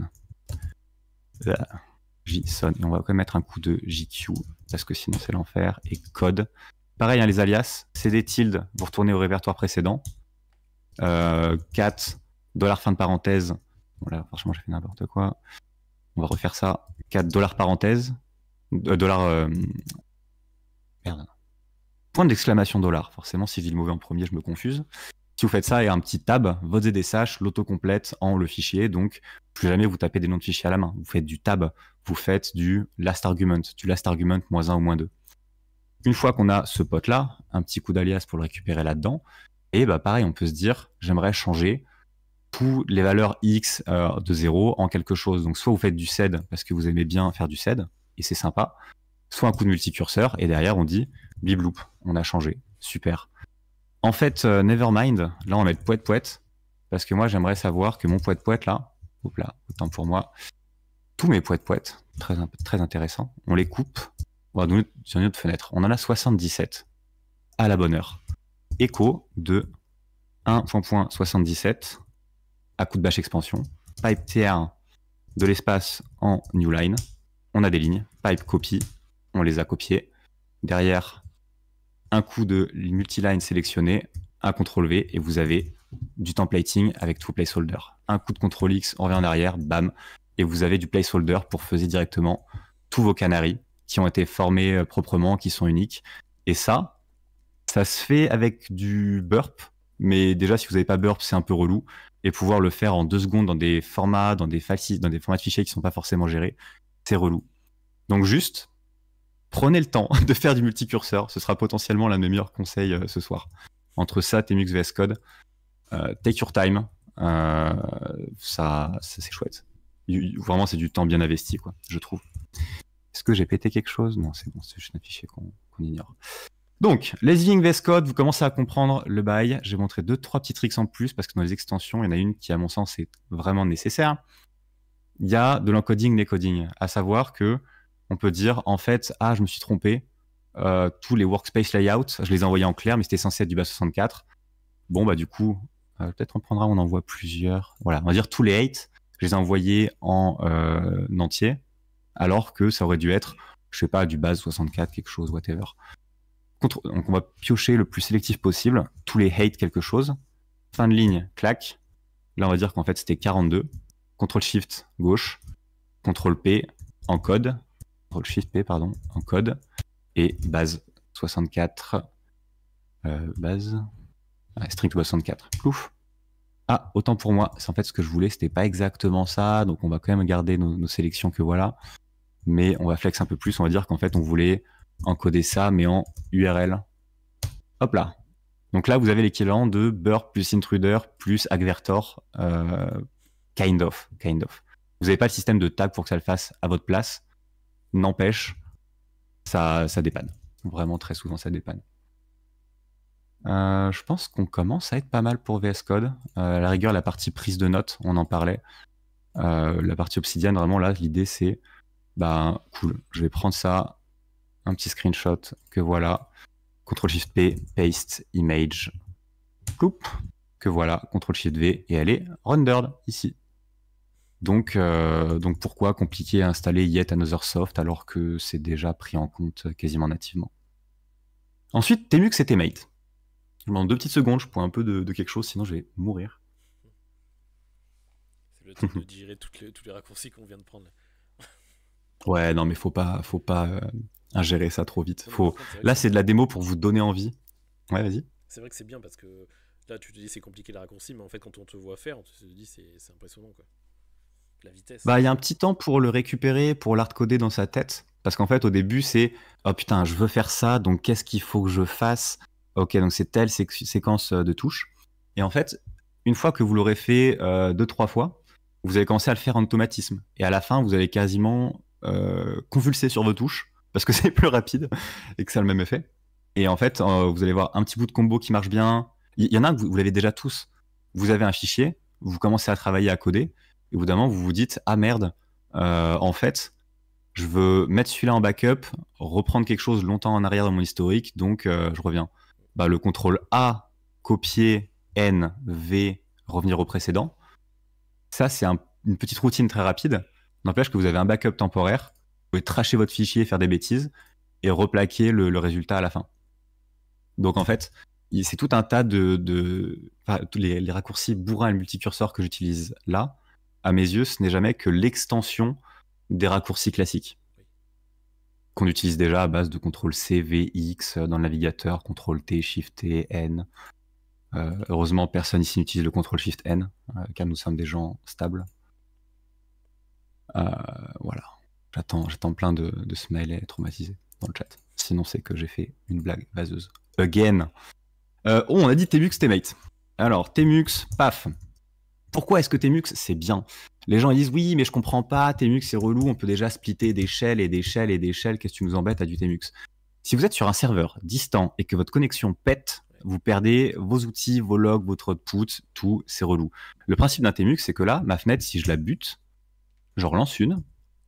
Voilà. JSON. Et on va quand même mettre un coup de JQ, parce que sinon c'est l'enfer. Et code. Pareil, hein, les alias, c'est des vous retournez au répertoire précédent. 4 euh, fin de parenthèse. Bon franchement, j'ai fait n'importe quoi. On va refaire ça. 4 dollars parenthèse. Euh, euh, merde. Point d'exclamation dollar. Forcément, si je dis le mauvais en premier, je me confuse. Si vous faites ça et un petit tab, votre l'auto l'autocomplète en le fichier. Donc, plus jamais vous tapez des noms de fichiers à la main. Vous faites du tab vous faites du last argument, du last argument moins 1 ou moins 2. Une fois qu'on a ce pote-là, un petit coup d'alias pour le récupérer là-dedans, et bah pareil, on peut se dire, j'aimerais changer tous les valeurs x euh, de 0 en quelque chose. Donc soit vous faites du SED parce que vous aimez bien faire du SED, et c'est sympa, soit un coup de multicurseur, et derrière on dit, bibloop, on a changé, super. En fait, euh, never Nevermind, là on va poète poète, parce que moi j'aimerais savoir que mon poète poète là, hop là, autant pour moi, tous mes poètes poètes, très, très intéressant. On les coupe on va sur une autre fenêtre. On en a 77 à la bonne heure. Écho de 1.77 à coup de bâche expansion. Pipe tr de l'espace en new line. On a des lignes. Pipe copy. On les a copiées. Derrière, un coup de multiline sélectionné, un CTRL V et vous avez du templating avec tout placeholder. Un coup de CTRL X, on revient en arrière, bam, et vous avez du placeholder pour faire directement tous vos canaries qui ont été formés euh, proprement, qui sont uniques. Et ça, ça se fait avec du burp, mais déjà si vous n'avez pas burp, c'est un peu relou. Et pouvoir le faire en deux secondes dans des formats, dans des, dans des formats de fichiers qui ne sont pas forcément gérés, c'est relou. Donc juste, prenez le temps de faire du multicurseur. Ce sera potentiellement l'un meilleure conseil euh, ce soir. Entre ça, et VS Code, euh, take your time. ça c'est chouette. Vraiment, c'est du temps bien investi, quoi, je trouve. Est-ce que j'ai pété quelque chose Non, c'est bon, c'est juste un fichier qu'on ignore. Donc, les Invest Code, vous commencez à comprendre le bail. J'ai montré deux, trois petits tricks en plus parce que dans les extensions, il y en a une qui, à mon sens, est vraiment nécessaire. Il y a de l'encoding, des coding, à savoir que on peut dire en fait, ah, je me suis trompé. Euh, tous les workspace layouts, je les ai envoyés en clair, mais c'était censé être du bas 64. Bon, bah, du coup, euh, peut-être on prendra, on envoie plusieurs. Voilà, on va dire tous les 8 je les ai envoyés en euh, entier, alors que ça aurait dû être, je sais pas, du base 64, quelque chose, whatever. Contre, donc on va piocher le plus sélectif possible, tous les hate quelque chose, fin de ligne, clac. Là, on va dire qu'en fait, c'était 42. Ctrl Shift gauche, Ctrl P en code, Ctrl Shift P, pardon, en code, et base 64, euh, base, ah, string 64, plouf ah, autant pour moi, c'est en fait ce que je voulais, c'était pas exactement ça, donc on va quand même garder nos, sélections que voilà, mais on va flex un peu plus, on va dire qu'en fait on voulait encoder ça, mais en URL. Hop là. Donc là, vous avez l'équivalent de burp plus intruder plus agvertor, euh, kind of, kind of. Vous n'avez pas le système de tag pour que ça le fasse à votre place, n'empêche, ça, ça dépanne. Vraiment très souvent, ça dépanne. Euh, je pense qu'on commence à être pas mal pour VS Code. Euh, à la rigueur, la partie prise de notes, on en parlait. Euh, la partie obsidienne, vraiment là, l'idée c'est, bah cool, je vais prendre ça, un petit screenshot que voilà, Ctrl Shift P, paste image, que voilà, Ctrl Shift V et elle est rendered ici. Donc, donc pourquoi compliquer à installer Yet Another Soft alors que c'est déjà pris en compte quasiment nativement. Ensuite, Temux et Temate. En deux petites secondes, je prends un peu de, quelque chose, sinon je vais mourir. C'est le temps de digérer les, tous les raccourcis qu'on vient de prendre. ouais, non, mais faut pas, faut pas euh, ingérer ça trop vite. Faut... là, c'est de la démo pour vous donner envie. Ouais, vas-y. C'est vrai que c'est bien parce que là, tu te dis c'est compliqué les raccourcis, mais en fait, quand on te voit faire, on te dit c'est impressionnant. Quoi. La vitesse. Bah, il y a un petit temps pour le récupérer, pour lart dans sa tête. Parce qu'en fait, au début, c'est oh putain, je veux faire ça, donc qu'est-ce qu'il faut que je fasse ok, donc c'est telle séquence euh, de touches. Et en fait, une fois que vous l'aurez fait euh, deux, trois fois, vous allez commencer à le faire en automatisme. Et à la fin, vous allez quasiment euh, convulser sur vos touches parce que c'est plus rapide et que ça a le même effet. Et en fait, vous allez voir un petit bout de combo qui marche bien. Il y, en a que vous, l'avez déjà tous. Vous avez un fichier, vous commencez à travailler à coder, et au vous vous dites Ah merde, en fait, je veux mettre celui-là en backup, reprendre quelque chose longtemps en arrière dans mon historique, donc je reviens. Bah, le contrôle A, copier, N, V, revenir au précédent. Ça, c'est une petite routine très rapide. N'empêche que vous avez un backup temporaire. Vous pouvez tracher votre fichier, faire des bêtises et replaquer le, résultat à la fin. Donc en fait, c'est tout un tas de, les, raccourcis bourrins et multicurseurs que j'utilise là. À mes yeux, ce n'est jamais que l'extension des raccourcis classiques qu'on utilise déjà à base de contrôle C, V, X euh, dans le navigateur, contrôle T, Shift T, N. Euh, heureusement, personne ici n'utilise le contrôle Shift N, euh, car nous sommes des gens stables. voilà. J'attends, j'attends plein de, de smileys traumatisés dans le chat. Sinon, c'est que j'ai fait une blague vaseuse. Again. oh, on a dit Temux, Temate. Alors, Temux, paf. Pourquoi est-ce que Temux, c'est bien les gens disent oui, mais je comprends pas, Temux c'est relou, on peut déjà splitter des shells et des shells et des shells, qu'est-ce que tu nous embêtes à du Tmux ?» Si vous êtes sur un serveur distant et que votre connexion pète, vous perdez vos outils, vos logs, votre output, tout, c'est relou. Le principe d'un Tmux, c'est que là, ma fenêtre, si je la bute, je relance une,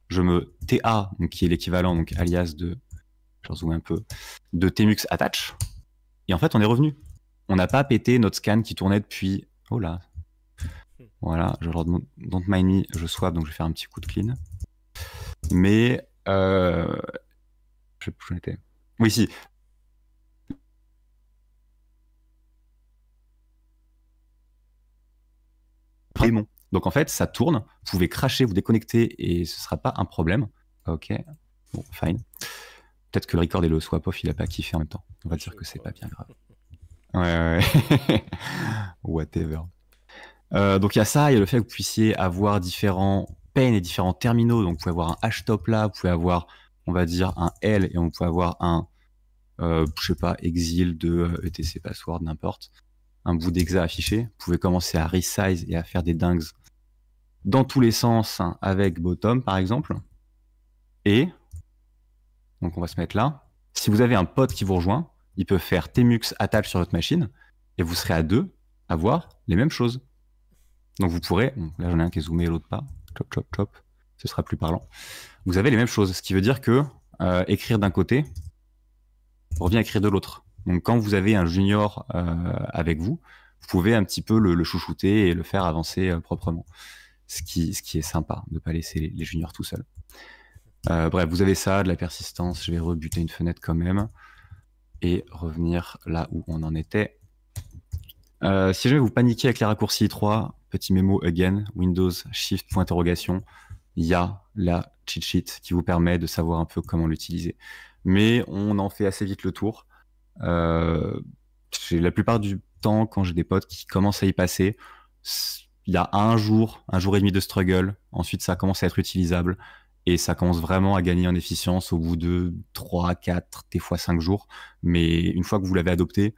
je me TA, donc qui est l'équivalent, donc alias de, je un peu, de Temux attach, et en fait, on est revenu. On n'a pas pété notre scan qui tournait depuis, oh là, voilà, je leur demande Don't je swap, donc je vais faire un petit coup de clean. Mais. Euh, je Oui, si. Raymond. Donc en fait, ça tourne. Vous pouvez cracher, vous déconnecter et ce sera pas un problème. Ok, bon, fine. Peut-être que le record et le swap off, il a pas kiffé en même temps. On va dire que c'est pas bien grave. Ouais, ouais, ouais. Whatever. Euh, donc il y a ça, il y a le fait que vous puissiez avoir différents peines et différents terminaux. Donc vous pouvez avoir un htop là, vous pouvez avoir, on va dire, un L et on peut avoir un, euh, je sais pas, exil de euh, ETC password, n'importe, un bout d'exa affiché. Vous pouvez commencer à resize et à faire des dingues dans tous les sens hein, avec bottom par exemple. Et, donc on va se mettre là. Si vous avez un pote qui vous rejoint, il peut faire Tmux attach sur votre machine et vous serez à deux à voir les mêmes choses. Donc vous pourrez, là j'en ai un qui est zoomé l'autre pas, chop chop chop, ce sera plus parlant. Vous avez les mêmes choses, ce qui veut dire que euh, écrire d'un côté revient à écrire de l'autre. Donc quand vous avez un junior euh, avec vous, vous pouvez un petit peu le, chouchouter et le faire avancer euh, proprement. Ce qui, ce qui est sympa, de ne pas laisser les, les juniors tout seuls. bref, vous avez ça, de la persistance, je vais rebuter une fenêtre quand même, et revenir là où on en était. si jamais vous paniquez avec les raccourcis 3, petit mémo again, Windows Shift point interrogation, il y a la cheat sheet qui vous permet de savoir un peu comment l'utiliser. Mais on en fait assez vite le tour. Euh, la plupart du temps, quand j'ai des potes qui commencent à y passer, il y a un jour, un jour et demi de struggle. Ensuite, ça commence à être utilisable et ça commence vraiment à gagner en efficience au bout de 3, 4, des fois 5 jours. Mais une fois que vous l'avez adopté,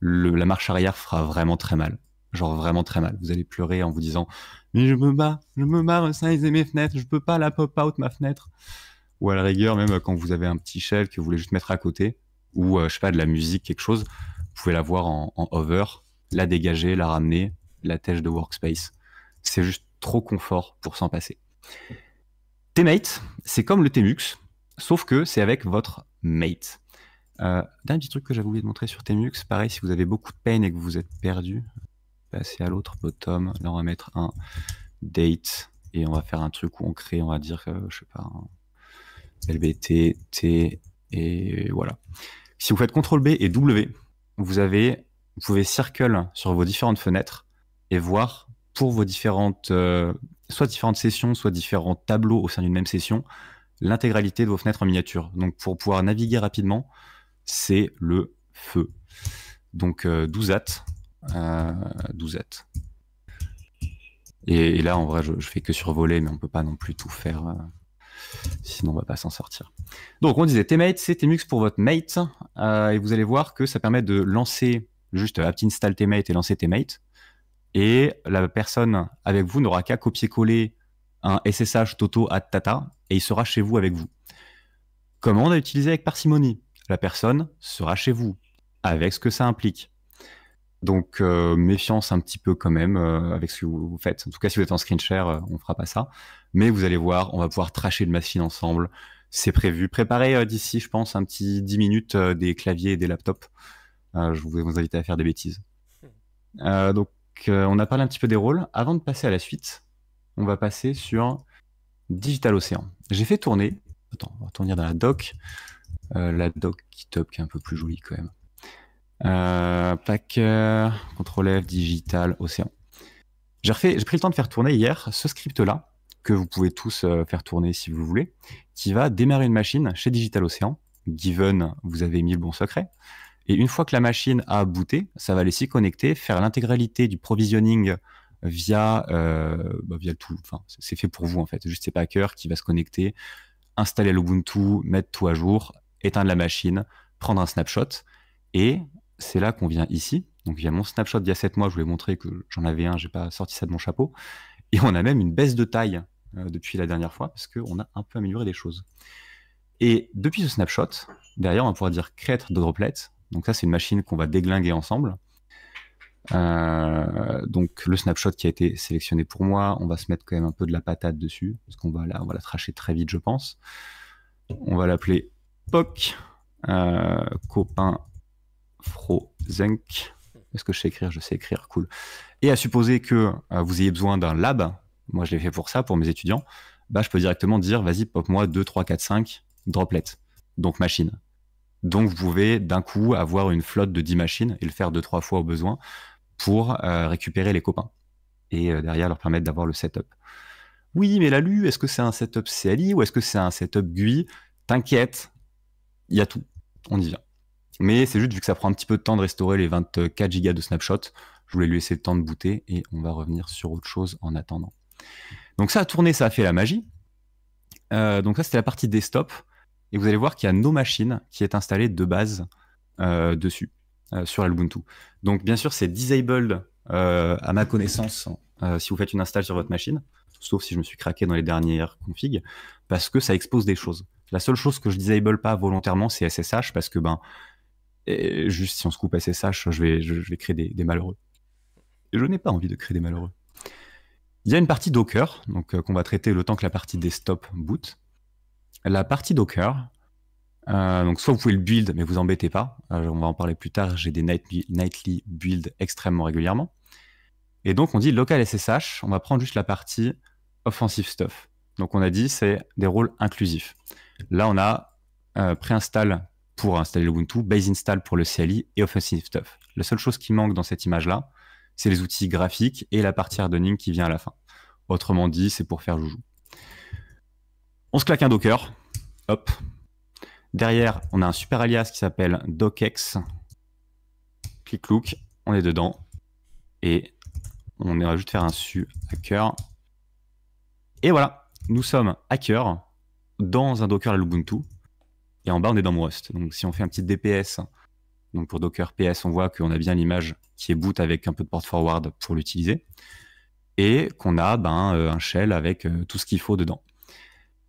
la marche arrière fera vraiment très mal genre vraiment très mal. Vous allez pleurer en vous disant Mais je me bats, je me bats, et mes fenêtres, je peux pas la pop out ma fenêtre. Ou à la rigueur, même euh, quand vous avez un petit shell que vous voulez juste mettre à côté, ou euh, je sais pas, de la musique, quelque chose, vous pouvez la voir en, en hover, la dégager, la ramener, la tâche de workspace. C'est juste trop confort pour s'en passer. TeMate, c'est comme le TeMux, sauf que c'est avec votre mate. Euh, dernier petit truc que j'avais oublié de montrer sur Temux, pareil, si vous avez beaucoup de peine et que vous êtes perdu, passer à l'autre bottom. Là, on va mettre un date et on va faire un truc où on crée, on va dire, je je sais pas, LBT, T et voilà. Si vous faites CTRL B et W, vous avez, vous pouvez circle sur vos différentes fenêtres et voir pour vos différentes, euh, soit différentes sessions, soit différents tableaux au sein d'une même session, l'intégralité de vos fenêtres en miniature. Donc pour pouvoir naviguer rapidement, c'est le feu. Donc 12 euh, at, Douzette. Et, et, là, en vrai, je, fais que survoler, mais on peut pas non plus tout faire. Euh, sinon, on va pas s'en sortir. Donc, on disait Tmate, c'est Tmux pour votre mate. Euh, et vous allez voir que ça permet de lancer juste apt euh, install Tmate et lancer Tmate. Et la personne avec vous n'aura qu'à copier-coller un SSH Toto à Tata et il sera chez vous avec vous. Comment on a utilisé avec parcimonie La personne sera chez vous avec ce que ça implique. Donc euh, méfiance un petit peu quand même euh, avec ce que vous faites. En tout cas, si vous êtes en screen share, euh, on fera pas ça. Mais vous allez voir, on va pouvoir tracher de machine ensemble. C'est prévu. Préparez d'ici, je pense, un petit 10 minutes des claviers et des laptops. je vous, invite à faire des bêtises. Hmm. donc, on a parlé un petit peu des rôles. Avant de passer à la suite, on va passer sur Digital Ocean. J'ai fait tourner. Attends, on va tourner dans la doc. la doc qui est un peu plus jolie quand même. Euh, Packer, euh, CTRL F, digital, océan. J'ai pris le temps de faire tourner hier ce script-là, que vous pouvez tous euh, faire tourner si vous voulez, qui va démarrer une machine chez Digital Océan Given, vous avez mis le bon secret. Et une fois que la machine a booté, ça va laisser connecter, faire l'intégralité du provisioning via, euh, bah, via tout. Enfin, c'est fait pour vous en fait. Juste c'est Packer qui va se connecter, installer l'Ubuntu, mettre tout à jour, éteindre la machine, prendre un snapshot. Et c'est là qu'on vient ici. Donc via mon snapshot d'il y a 7 mois, je voulais montrer que j'en avais un, j'ai pas sorti ça de mon chapeau. Et on a même une baisse de taille euh, depuis la dernière fois, parce qu'on a un peu amélioré les choses. Et depuis ce snapshot, derrière, on va pouvoir dire create de droplets. Donc ça, c'est une machine qu'on va déglinguer ensemble. Euh, donc le snapshot qui a été sélectionné pour moi, on va se mettre quand même un peu de la patate dessus, parce qu'on va, on va la tracher très vite, je pense. On va l'appeler POC, euh, copain Frozenk. Est-ce que je sais écrire Je sais écrire, cool. Et à supposer que euh, vous ayez besoin d'un lab, moi je l'ai fait pour ça, pour mes étudiants, bah, je peux directement dire, vas-y, pop-moi 2, 3, 4, 5 droplets, donc machine. Donc vous pouvez d'un coup avoir une flotte de 10 machines et le faire 2-3 fois au besoin pour euh, récupérer les copains et euh, derrière leur permettre d'avoir le setup. Oui, mais Lalu, est-ce que c'est un setup CLI ou est-ce que c'est un setup GUI T'inquiète, il y a tout, on y vient. Mais c'est juste vu que ça prend un petit peu de temps de restaurer les 24 go de snapshot, je voulais lui laisser le temps de booter et on va revenir sur autre chose en attendant. Donc ça a tourné, ça a fait la magie. Euh, donc ça c'était la partie desktop et vous allez voir qu'il y a nos machines qui est installée de base euh, dessus euh, sur Ubuntu. Donc bien sûr c'est disabled à ma connaissance si vous faites une install sur votre machine, sauf si je me suis craqué dans les dernières configs parce que ça expose des choses. La seule chose que je disable pas volontairement, c'est SSH parce que ben juste si on se coupe SSH, je vais, créer des, malheureux. je n'ai pas envie de créer des malheureux. Il y a une partie Docker, donc euh, qu'on va traiter le temps que la partie des desktop boot. La partie Docker, euh, donc soit vous pouvez le build, mais vous embêtez pas. Euh, on va en parler plus tard. J'ai des nightly builds extrêmement régulièrement. Et donc on dit local SSH. On va prendre juste la partie offensive stuff. Donc on a dit c'est des rôles inclusifs. Là on a préinstall pour installer Ubuntu, Base Install pour le CLI et Offensive Stuff. La seule chose qui manque dans cette image-là, c'est les outils graphiques et la partie hardening qui vient à la fin. Autrement dit, c'est pour faire joujou. On se claque un Docker. Hop. Derrière, on a un super alias qui s'appelle docx. Clic-look, on est dedans. Et on juste faire un su hacker. Et voilà, nous sommes hacker dans un Docker à l'Ubuntu. Et en bas, on est dans Rust. Donc si on fait un petit DPS, donc pour Docker PS, on voit qu'on a bien l'image qui est boot avec un peu de port forward pour l'utiliser. Et qu'on a ben, euh, un shell avec euh, tout ce qu'il faut dedans.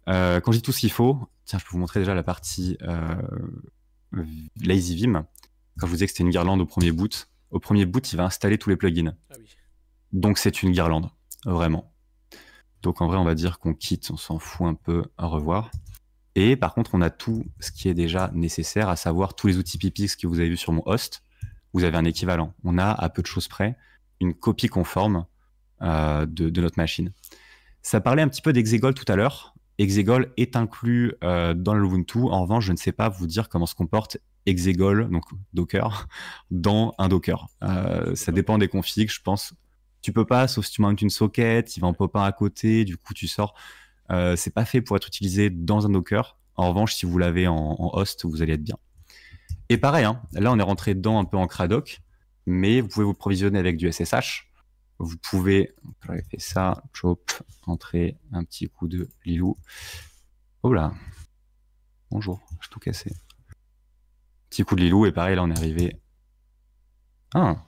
Euh, quand je dis tout ce qu'il faut, tiens, je peux vous montrer déjà la partie lazyvim Lazy Vim. Quand je vous disais que c'était une guirlande au premier boot, au premier boot, il va installer tous les plugins. Ah donc c'est une guirlande, vraiment. Donc en vrai, on va dire qu'on quitte, on s'en fout un peu, au revoir. Et par contre, on a tout ce qui est déjà nécessaire, à savoir tous les outils Pipix que vous avez vu sur mon host. Vous avez un équivalent. On a, à peu de choses près, une copie conforme euh, de, notre machine. Ça parlait un petit peu d'Exegol tout à l'heure. Exegol est inclus euh, dans dans Ubuntu. En revanche, je ne sais pas vous dire comment se comporte Exegol, donc Docker, dans un Docker. Euh, ça dépend des configs, je pense. Tu peux pas, sauf si tu montes une socket, il va en pop à côté, du coup tu sors. Euh, c'est pas fait pour être utilisé dans un Docker. En revanche, si vous l'avez en, host, vous allez être bien. Et pareil, hein, là on est rentré dedans un peu en Cradoc, mais vous pouvez vous provisionner avec du SSH. Vous pouvez, j'aurais fait ça, chop, entrer un petit coup de Lilou. Oh là, bonjour, je suis tout cassé. Petit coup de Lilou, et pareil, là on est arrivé. Ah,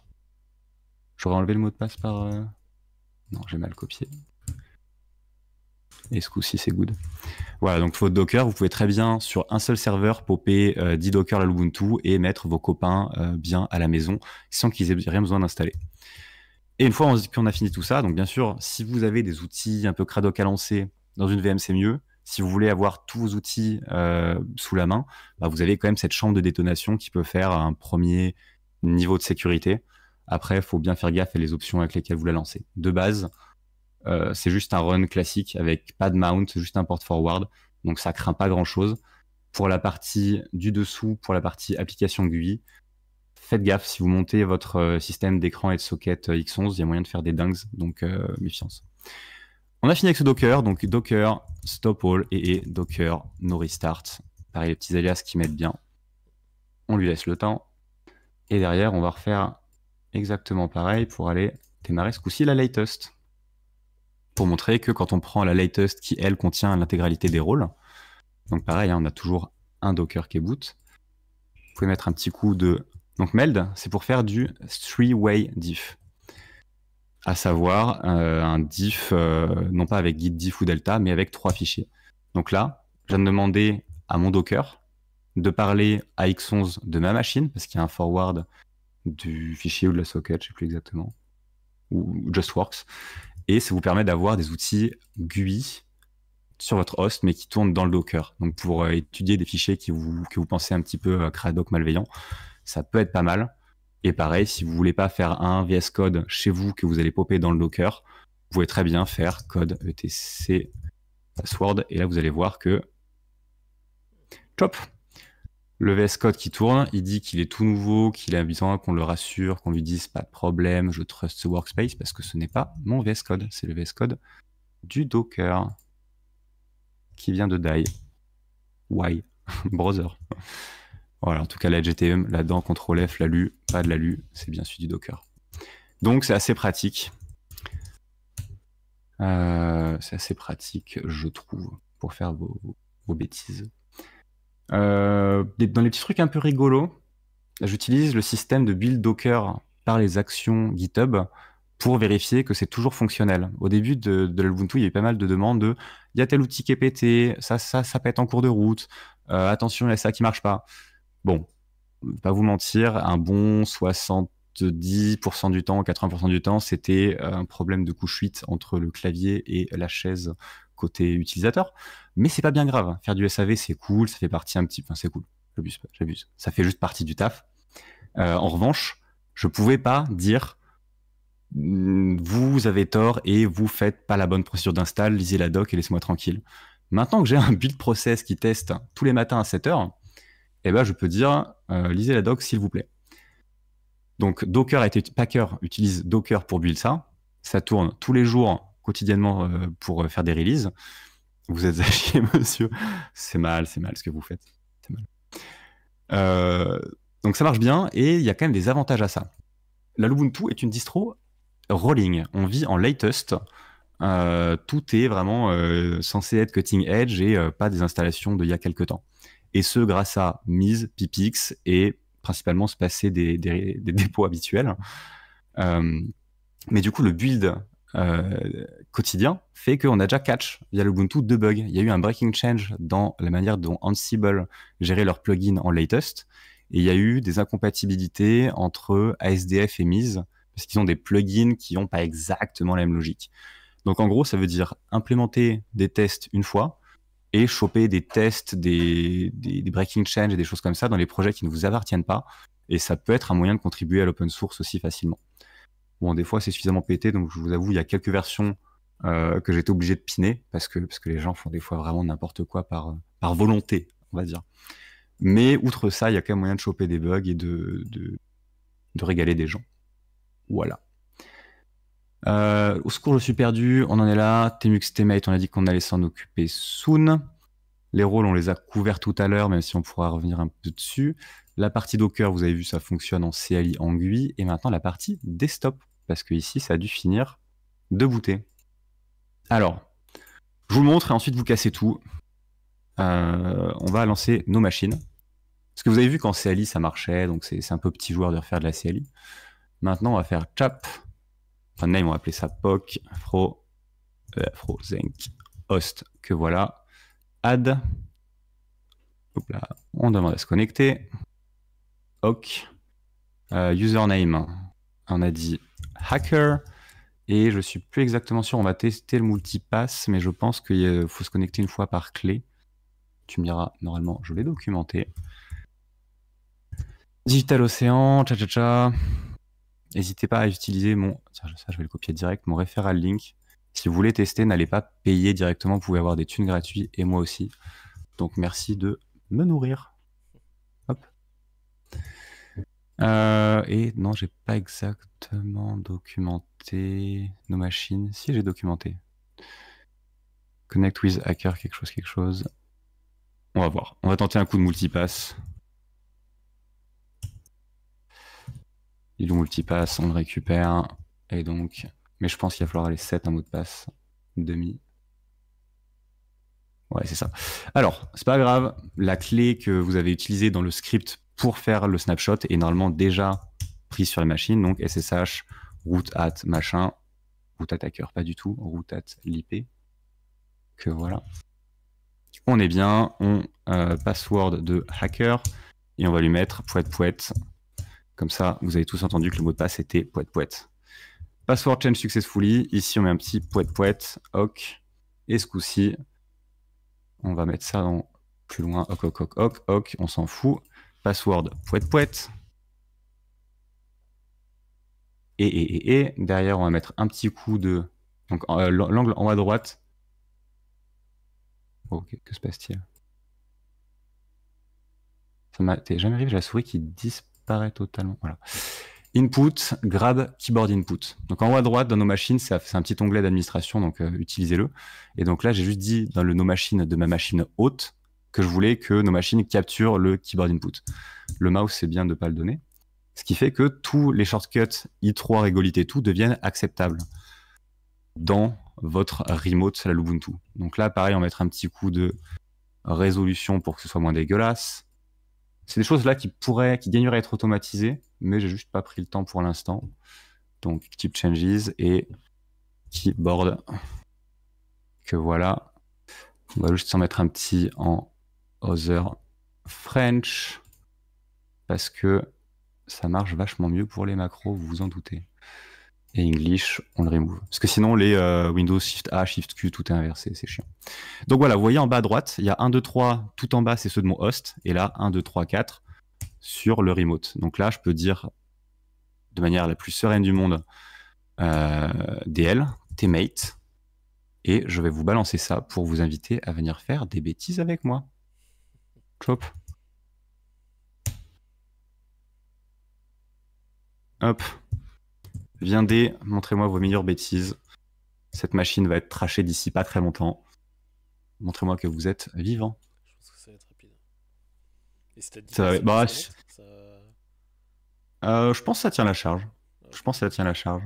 j'aurais enlevé le mot de passe par. Euh, non, j'ai mal copié. Et ce coup-ci, c'est good. Voilà, donc votre Docker, vous pouvez très bien sur un seul serveur popper 10 euh, Docker à l'Ubuntu et mettre vos copains euh, bien à la maison sans qu'ils aient rien besoin d'installer. Et une fois qu'on a fini tout ça, donc bien sûr, si vous avez des outils un peu cradoc à lancer dans une VM, c'est mieux. Si vous voulez avoir tous vos outils euh, sous la main, bah, vous avez quand même cette chambre de détonation qui peut faire un premier niveau de sécurité. Après, il faut bien faire gaffe à les options avec lesquelles vous la lancez. De base, euh, c'est juste un run classique avec pas de mount, juste un port forward. Donc ça craint pas grand chose. Pour la partie du dessous, pour la partie application GUI, faites gaffe si vous montez votre euh, système d'écran et de socket euh, X11, il y a moyen de faire des dingues, donc méfiance. On a fini avec ce Docker, donc Docker, stop all et, Docker, no restart. Pareil, les petits alias qui mettent bien. On lui laisse le temps. Et derrière, on va refaire exactement pareil pour aller démarrer ce coup-ci la latest montrer que quand on prend la latest qui, elle, contient l'intégralité des rôles, donc pareil, hein, on a toujours un Docker qui boot. Vous pouvez mettre un petit coup de... Donc meld, c'est pour faire du three-way diff. À savoir euh, un diff, euh, non pas avec git diff ou delta, mais avec trois fichiers. Donc là, je viens de demander à mon Docker de parler à X11 de ma machine, parce qu'il y a un forward du fichier ou de la socket, je sais plus exactement, ou just works et ça vous permet d'avoir des outils GUI sur votre host, mais qui tournent dans le Docker. Donc pour euh, étudier des fichiers qui vous, que vous pensez un petit peu euh, cradoc malveillant, ça peut être pas mal. Et pareil, si vous voulez pas faire un VS Code chez vous que vous allez popper dans le Docker, vous pouvez très bien faire code etc password. Et là, vous allez voir que... Chop le VS Code qui tourne, il dit qu'il est tout nouveau, qu'il a besoin qu'on le rassure, qu'on lui dise pas de problème, je trust ce workspace parce que ce n'est pas mon VS Code, c'est le VS Code du Docker qui vient de DAI. Why Browser. voilà, en tout cas la GTM, là-dedans, CTRL F, la LU, pas de la LU, c'est bien celui du Docker. Donc c'est assez pratique. Euh, c'est assez pratique, je trouve, pour faire vos bêtises. Euh, dans les petits trucs un peu rigolos, j'utilise le système de build Docker par les actions GitHub pour vérifier que c'est toujours fonctionnel. Au début de, de l'Ubuntu, il y avait pas mal de demandes de il y a tel outil qui est pété, ça, ça, ça pète en cours de route, euh, attention, il y a ça qui marche pas. Bon, pas vous mentir, un bon 70% du temps, 80% du temps, c'était un problème de couche 8 entre le clavier et la chaise côté utilisateur. Mais c'est pas bien grave. Faire du SAV, c'est cool, ça fait partie un petit. Enfin, c'est cool. J'abuse, j'abuse. Ça fait juste partie du taf. Euh, en revanche, je pouvais pas dire mm, vous avez tort et vous faites pas la bonne procédure d'install, lisez la doc et laissez-moi tranquille. Maintenant que j'ai un build process qui teste tous les matins à 7 heures, eh ben je peux dire euh, lisez la doc s'il vous plaît. Donc Docker été, Packer utilise Docker pour build ça. Ça tourne tous les jours quotidiennement euh, pour euh, faire des releases. Vous êtes à chier, monsieur. C'est mal, c'est mal ce que vous faites. Euh, donc ça marche bien et il y a quand même des avantages à ça. La Lubuntu est une distro rolling. On vit en latest. tout est vraiment censé être cutting edge et pas des installations d'il y a quelques temps. Et ce, grâce à Mise, Pipix et principalement se passer des dépôts habituels. mais du coup, le build euh, quotidien fait qu'on a déjà catch via l'Ubuntu deux bugs. Il y a eu un breaking change dans la manière dont Ansible gérait leurs plugins en latest. Et il y a eu des incompatibilités entre ASDF et Mise, parce qu'ils ont des plugins qui n'ont pas exactement la même logique. Donc en gros, ça veut dire implémenter des tests une fois et choper des tests, des, des, breaking change et des choses comme ça dans les projets qui ne vous appartiennent pas. Et ça peut être un moyen de contribuer à l'open source aussi facilement. Bon, hein, des fois, c'est suffisamment pété, donc je vous avoue, il y a quelques versions euh, que j'étais obligé de piner parce que, parce que les gens font des fois vraiment n'importe quoi par, par volonté, on va dire. Mais outre ça, il y a quand même moyen de choper des bugs et de, de, régaler des gens. Voilà. Euh, au secours, je suis perdu. On en est là. Temux, Temate, on a dit qu'on allait s'en occuper soon. Les rôles, on les a couverts tout à l'heure, même si on pourra revenir un peu dessus. La partie Docker, vous avez vu, ça fonctionne en CLI en GUI. Et maintenant, la partie desktop parce que ici, ça a dû finir de bouter. Alors, je vous le montre et ensuite vous cassez tout. Euh, on va lancer nos machines. Parce que vous avez vu qu'en CLI ça marchait, donc c'est un peu petit joueur de refaire de la CLI. Maintenant on va faire chap, name on va appeler ça POC, fro, euh, fro host, que voilà, add, là. on demande à se connecter, hoc, euh, username, on a dit Hacker. Et je suis plus exactement sûr, on va tester le multipass, mais je pense qu'il faut se connecter une fois par clé. Tu me diras, normalement, je l'ai documenté. Digital Océan, tcha tcha tcha. N'hésitez pas à utiliser mon. ça, je vais le copier direct, mon referral link. Si vous voulez tester, n'allez pas payer directement, vous pouvez avoir des tunes gratuites, et moi aussi. Donc merci de me nourrir. Hop. Euh, et non, j'ai pas exactement documenté nos machines. Si, j'ai documenté. Connect with hacker, quelque chose, quelque chose. On va voir. On va tenter un coup de multipass. Il multi multipass, on le récupère. Et donc, mais je pense qu'il va falloir aller 7 un mot de passe. Demi. Ouais, c'est ça. Alors, c'est pas grave. La clé que vous avez utilisée dans le script pour faire le snapshot est normalement déjà pris sur la machine, donc SSH, root at machin, root hacker pas du tout, root at l'IP. Que voilà. On est bien, on euh, password de hacker, et on va lui mettre poète poète. Comme ça, vous avez tous entendu que le mot de passe était poète poète. Password change successfully. Ici, on met un petit poète poète, hoc. Et ce coup-ci, on va mettre ça dans plus loin, ok ok ok ok on s'en fout password pouette poète. Et, et, et, et, derrière, on va mettre un petit coup de. Donc euh, l'angle en haut à droite. Oh, que se passe-t-il Ça m'a jamais arrivé, j'ai la souris qui disparaît totalement. Voilà. Input, grab, keyboard input. Donc en haut à droite, dans nos machines, c'est un petit onglet d'administration, donc euh, utilisez-le. Et donc là, j'ai juste dit dans le nos machines de ma machine haute, que je voulais que nos machines capturent le keyboard input. Le mouse, c'est bien de ne pas le donner. Ce qui fait que tous les shortcuts i3, régolité et tout deviennent acceptables dans votre remote la Ubuntu. Donc là, pareil, on va mettre un petit coup de résolution pour que ce soit moins dégueulasse. C'est des choses là qui pourraient, qui gagneraient à être automatisées, mais j'ai juste pas pris le temps pour l'instant. Donc keep changes et keyboard. Que voilà. On va juste s'en mettre un petit en Other French, parce que ça marche vachement mieux pour les macros, vous vous en doutez. Et English, on le remove. Parce que sinon, les euh, Windows Shift A, Shift Q, tout est inversé, c'est chiant. Donc voilà, vous voyez en bas à droite, il y a 1, 2, 3, tout en bas, c'est ceux de mon host. Et là, 1, 2, 3, 4 sur le remote. Donc là, je peux dire de manière la plus sereine du monde euh, dl DL, mate Et je vais vous balancer ça pour vous inviter à venir faire des bêtises avec moi. Chop. Hop. Viendez, montrez-moi vos meilleures bêtises. Cette machine va être trachée d'ici pas très longtemps. Montrez-moi que vous êtes vivant. Je pense que ça va être rapide. Et cest ça, bah, euh, je pense que ça tient la charge. Je pense que ça tient la charge.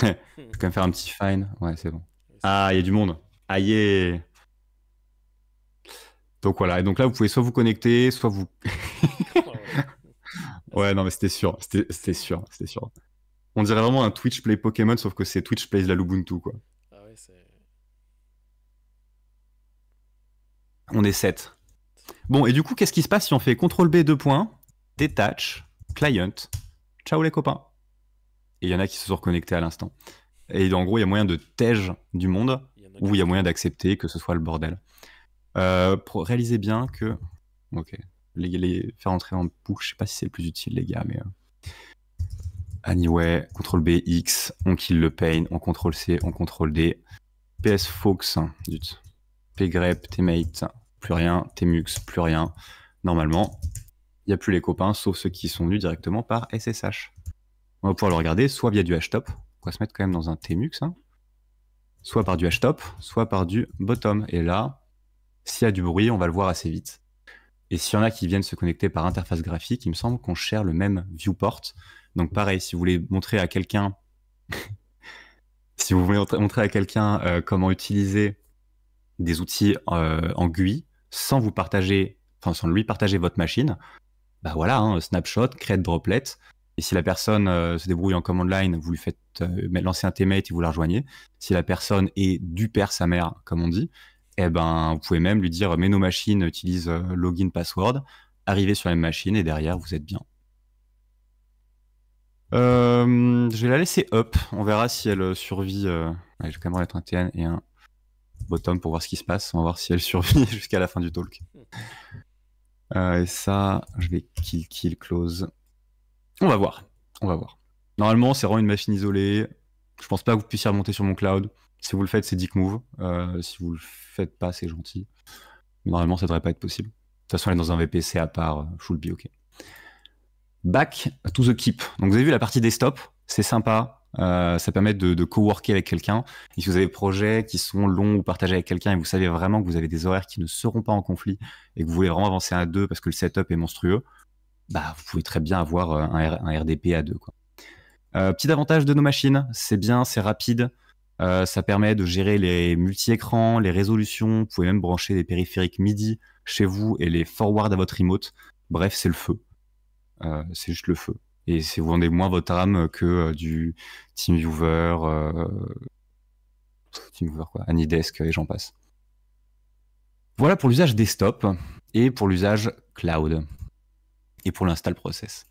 Je vais quand même faire un petit fine. Ouais, c'est bon. Ah, il y a du monde. Aïe. Donc voilà, et donc là, vous pouvez soit vous connecter, soit vous... ouais, non, mais c'était sûr, c'était sûr, c'était sûr. On dirait vraiment un Twitch Play Pokémon, sauf que c'est Twitch Plays la Lubuntu, quoi. Ah on est 7. Bon, et du coup, qu'est-ce qui se passe si on fait CTRL B, deux points, detach, client, ciao les copains Et il y en a qui se sont reconnectés à l'instant. Et en gros, il y a moyen de tège du monde, ou il y a moyen d'accepter que ce soit le bordel. Euh, pour réaliser bien que. Ok. Les, faire entrer en boucle, je sais pas si c'est le plus utile, les gars, mais. Euh, anyway, CTRL B, X, on kill le pain, on CTRL C, on CTRL D. PS Fox, hein, zut. Pgrep, Tmate, plus rien. Tmux, plus rien. Normalement, il n'y a plus les copains, sauf ceux qui sont nus directement par SSH. On va pouvoir le regarder soit via du htop, on va se mettre quand même dans un Tmux, hein. soit par du htop, soit par du bottom. Et là, s'il y a du bruit, on va le voir assez vite. Et s'il y en a qui viennent se connecter par interface graphique, il me semble qu'on share le même viewport. Donc pareil, si vous voulez montrer à quelqu'un, si vous voulez montrer à quelqu'un euh, comment utiliser des outils euh, en GUI sans vous partager, enfin sans lui partager votre machine, bah voilà, hein, snapshot, create droplet. Et si la personne euh, se débrouille en command line, vous lui faites lancer un tmate, et vous la rejoignez. Si la personne est du père sa mère, comme on dit, eh ben, vous pouvez même lui dire mais nos machines utilisent euh, login password, arrivez sur la même machine et derrière vous êtes bien. Euh, je vais la laisser up, on verra si elle euh, survit. je vais quand même mettre un TN et un bottom pour voir ce qui se passe, on va voir si elle survit jusqu'à la fin du talk. et ça, je vais kill, kill, close. On va voir, on va voir. Normalement, c'est vraiment une machine isolée. Je pense pas que vous puissiez remonter sur mon cloud. Si vous le faites, c'est dick move. Euh, si vous le faites pas, c'est gentil. Normalement, ça devrait pas être possible. De toute façon, elle est dans un VPC à part euh, be ok. Back to the keep. Donc, vous avez vu la partie des stops. C'est sympa. Euh, ça permet de, de coworker avec quelqu'un. Et si vous avez des projets qui sont longs ou partagés avec quelqu'un et vous savez vraiment que vous avez des horaires qui ne seront pas en conflit et que vous voulez vraiment avancer à deux parce que le setup est monstrueux, bah, vous pouvez très bien avoir un, RDP à deux. petit avantage de nos machines, c'est bien, c'est rapide. Euh, ça permet de gérer les multi-écrans, les résolutions. Vous pouvez même brancher des périphériques MIDI chez vous et les forward à votre remote. Bref, c'est le feu. Euh, c'est juste le feu. Et si vous vendez moins votre âme que euh, du TeamViewer, TeamViewer quoi, AnyDesk et j'en passe. Voilà pour l'usage desktop et pour l'usage cloud et pour l'install process.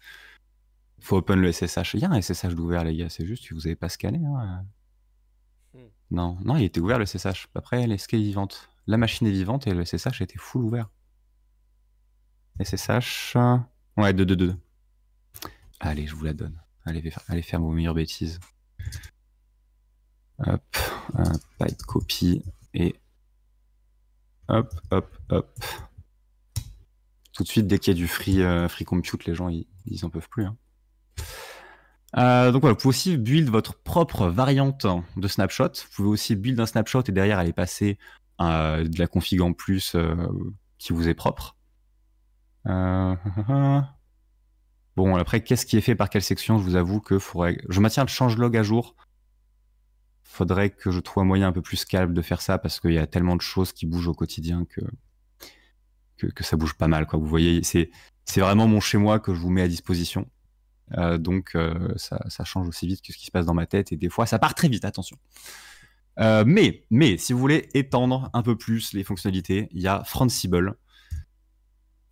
Il Faut open le SSH. Il y a un SSH d'ouvert, les gars, c'est juste si vous n'avez pas scanné. Hein. Non, non, il était ouvert le CSH. Après, les est vivante. La machine est vivante et le CSH était full ouvert. SSH. Ouais, 2, 2, 2. Allez, je vous la donne. Allez, allez faire vos meilleures bêtises. Hop, un pipe copy et hop, hop, hop. Tout de suite, dès qu'il y a du free, euh, free compute, les gens ils, n'en en peuvent plus. Hein. Euh, donc voilà, vous pouvez aussi build votre propre variante de snapshot. Vous pouvez aussi build un snapshot et derrière aller passer euh, de la config en plus euh, qui vous est propre. Bon, après, qu'est-ce qui est fait par quelle section Je vous avoue que faudrait... je maintiens le change log à jour. Faudrait que je trouve un moyen un peu plus calme de faire ça parce qu'il y a tellement de choses qui bougent au quotidien que, que, que ça bouge pas mal. Quoi. Vous voyez, c'est vraiment mon chez-moi que je vous mets à disposition. Euh, donc euh, ça, change aussi vite que ce qui se passe dans ma tête et des fois ça part très vite, attention. Euh, mais, mais si vous voulez étendre un peu plus les fonctionnalités, il y a Francible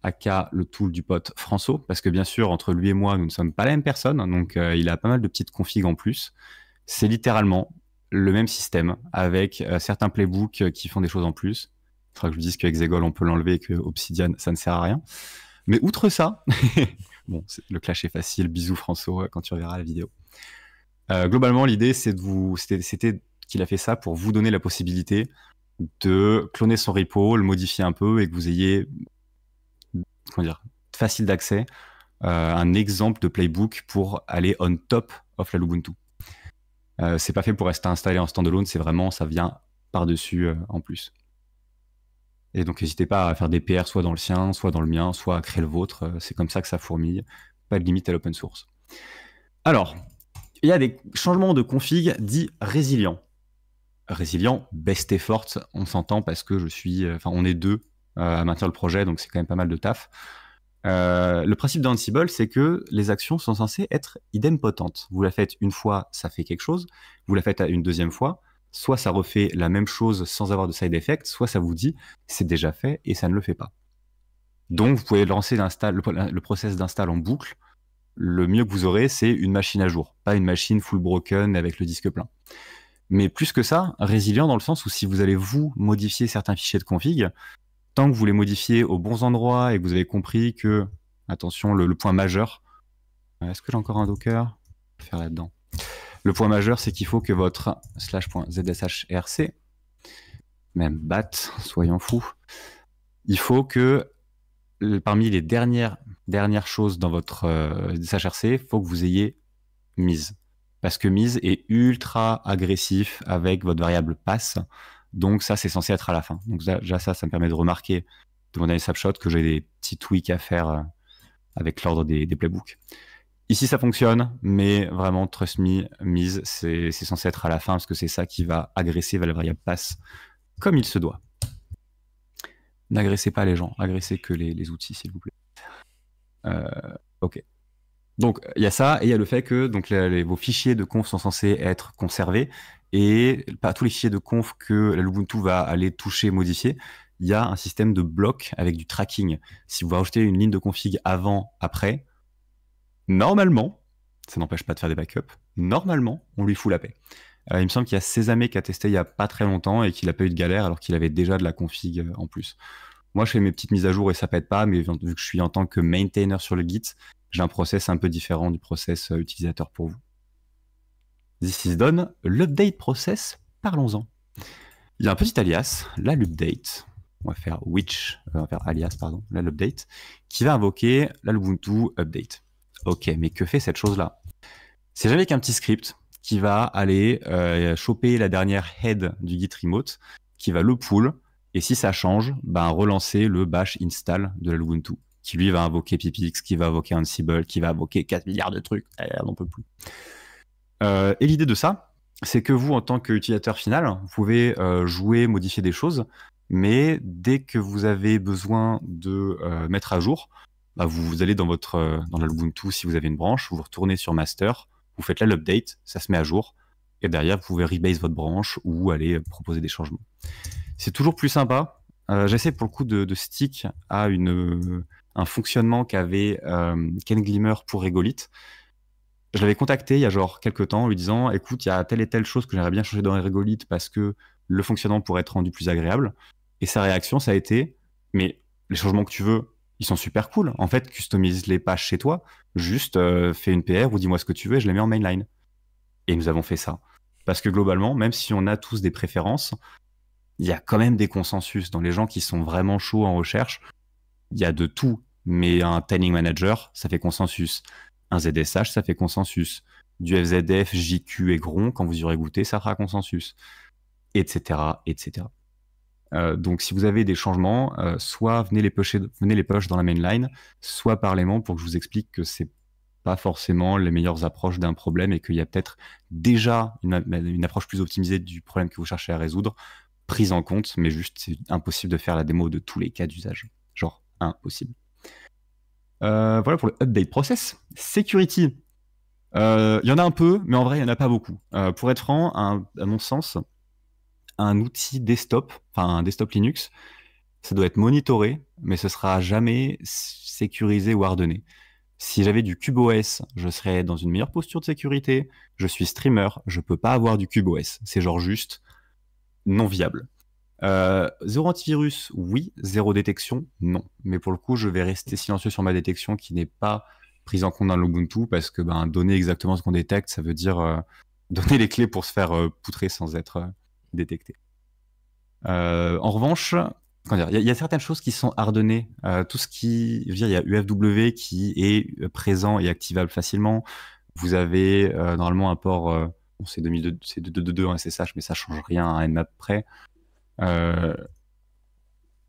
aka le tool du pote François, parce que bien sûr, entre lui et moi, nous ne sommes pas la même personne, hein, donc il a pas mal de petites configs en plus. C'est littéralement le même système avec certains playbooks qui font des choses en plus. Il faudra que je vous dise que Hexagol, on peut l'enlever et que Obsidian, ça ne sert à rien. Mais outre ça, Bon, le clash est facile. Bisous François quand tu reverras la vidéo. Euh, globalement, l'idée, c'est de vous, c'était qu'il a fait ça pour vous donner la possibilité de cloner son repo, le modifier un peu et que vous ayez, comment dire, facile d'accès, euh, un exemple de playbook pour aller on top of la Ubuntu. Euh, c'est pas fait pour rester installé en standalone, c'est vraiment, ça vient par-dessus en plus. Et donc, n'hésitez pas à faire des PR soit dans le sien, soit dans le mien, soit à créer le vôtre. Euh, c'est comme ça que ça fourmille. Pas de limite à l'open source. Alors, il y a des changements de config dits résilients. Résilient, best effort, on s'entend parce que je suis, euh, enfin, on est deux euh, à maintenir le projet, donc c'est quand même pas mal de taf. le principe d'Ansible, c'est que les actions sont censées être idempotentes. Vous la faites une fois, ça fait quelque chose. Vous la faites une deuxième fois, soit ça refait la même chose sans avoir de side effect, soit ça vous dit c'est déjà fait et ça ne le fait pas. Donc vous pouvez lancer le, le process d'install en boucle. Le mieux que vous aurez, c'est une machine à jour, pas une machine full broken avec le disque plein. Mais plus que ça, résilient dans le sens où si vous allez vous modifier certains fichiers de config, tant que vous les modifiez aux bons endroits et que vous avez compris que, attention, le, point majeur, euh, est-ce que j'ai encore un Docker Faire là-dedans. Le point majeur, c'est qu'il faut que votre slash ZSHRC, même BAT, soyons fous, il faut que euh, parmi les dernières, dernières choses dans votre euh, zshrc, il faut que vous ayez mise. Parce que mise est ultra agressif avec votre variable pass, Donc ça, c'est censé être à la fin. Donc déjà ça, ça me permet de remarquer de mon dernier snapshot que j'ai des petits tweaks à faire euh, avec l'ordre des, des playbooks. Ici, ça fonctionne, mais vraiment, trust me, mise, c'est censé être à la fin parce que c'est ça qui va agresser la variable pass comme il se doit. N'agressez pas les gens, agressez que les, outils, s'il vous plaît. Euh, ok. Donc, il y a ça, et il y a le fait que donc, vos fichiers de conf sont censés être conservés, et pas tous les fichiers de conf que la Ubuntu va aller toucher, modifier, il y a un système de bloc avec du tracking. Si vous rajoutez une ligne de config avant, après, normalement, ça n'empêche pas de faire des backups, normalement, on lui fout la paix. Euh, il me semble qu'il y a Sésame qui a testé il n'y a pas très longtemps et qu'il n'a pas eu de galère alors qu'il avait déjà de la config euh, en plus. Moi, je fais mes petites mises à jour et ça pète pas, mais vu que je suis en tant que maintainer sur le Git, j'ai un process un peu différent du process euh, utilisateur pour vous. This is done. L'update process, parlons-en. Il y a un petit alias, là l'update, on va faire which, on va faire alias, pardon, là l'update, qui va invoquer la update. Ok, mais que fait cette chose-là C'est jamais qu'un petit script qui va aller euh, choper la dernière head du git remote, qui va le pull, et si ça change, ben relancer le bash install de l'Ubuntu, qui lui va invoquer PPX, qui va invoquer Ansible, qui va invoquer 4 milliards de trucs, eh, on n'en peut plus. Euh, et l'idée de ça, c'est que vous, en tant qu'utilisateur final, vous pouvez euh, jouer, modifier des choses, mais dès que vous avez besoin de mettre à jour, bah, vous, vous, allez dans votre euh, dans l'Ubuntu si vous avez une branche, vous retournez sur master, vous faites là l'update, ça se met à jour, et derrière vous pouvez rebase votre branche ou aller euh, proposer des changements. C'est toujours plus sympa. Euh, j'essaie pour le coup de, stick à une un fonctionnement qu'avait Ken Glimmer pour Regolith. Je l'avais contacté il y a genre quelques temps en lui disant écoute, il y a telle et telle chose que j'aimerais bien changer dans Regolith parce que le fonctionnement pourrait être rendu plus agréable. Et sa réaction, ça a été mais les changements que tu veux, ils sont super cool. En fait, customise-les pages chez toi, juste euh, fais une PR ou dis-moi ce que tu veux et je les mets en mainline. Et nous avons fait ça. Parce que globalement, même si on a tous des préférences, il y a quand même des consensus dans les gens qui sont vraiment chauds en recherche. Il y a de tout, mais un timing Manager, ça fait consensus. Un ZSH, ça fait consensus. Du FZF, JQ et Gron, quand vous aurez goûté, ça fera consensus. Etc. etc. Euh, donc, si vous avez des changements, euh, soit venez les, venez les push dans la mainline, soit parlez pour que je vous explique que ce c'est pas forcément les meilleures approches d'un problème et qu'il y a peut-être déjà une, approche plus optimisée du problème que vous cherchez à résoudre prise en compte, mais juste c'est impossible de faire la démo de tous les cas d'usage. Genre impossible. Euh, voilà pour le update process. Security. Il y en a un peu, mais en vrai, il n'y en a pas beaucoup. pour être franc, à mon sens, un outil desktop, enfin un desktop Linux. Ça doit être monitoré, mais ce sera jamais sécurisé ou ordonné. Si j'avais du CubeOS, je serais dans une meilleure posture de sécurité. Je suis streamer, je peux pas avoir du CubeOS. C'est genre juste non viable. Euh, zéro antivirus, oui. Zéro détection, non. Mais pour le coup, je vais rester silencieux sur ma détection qui n'est pas prise en compte dans l'Ubuntu parce que ben, donner exactement ce qu'on détecte, ça veut dire euh, donner les clés pour se faire euh, poutrer sans être détecter. Euh, en revanche, il y, a certaines choses qui sont hardonnées. Euh, tout ce qui, il y a UFW qui est euh, présent et activable facilement. Vous avez normalement un port c'est 2222 en SSH, mais ça change rien à MAP près.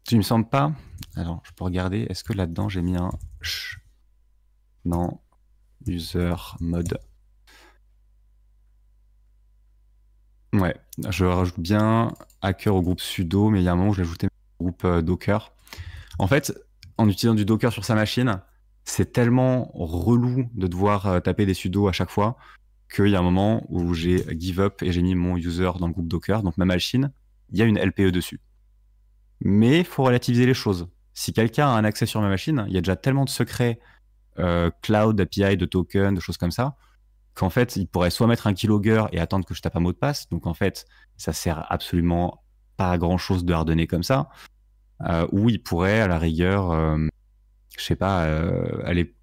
tu me sembles pas Alors, je peux regarder. Est-ce que là-dedans j'ai mis un non dans user mode Ouais, je rajoute bien Hacker au groupe sudo, mais il y a un moment où j'ai ajouté au groupe euh, Docker. En fait, en utilisant du Docker sur sa machine, c'est tellement relou de devoir euh, taper des sudo à chaque fois qu'il y a un moment où j'ai give up et j'ai mis mon user dans le groupe Docker, donc ma machine, il y a une LPE dessus. Mais il faut relativiser les choses. Si quelqu'un a un accès sur ma machine, il y a déjà tellement de secrets euh, cloud, API, de tokens, de choses comme ça, en fait, il pourrait soit mettre un keylogger et attendre que je tape un mot de passe. Donc en fait, ça sert absolument pas à grand chose de hardener comme ça. Euh, ou il pourrait, à la rigueur, euh, je sais pas, euh, aller,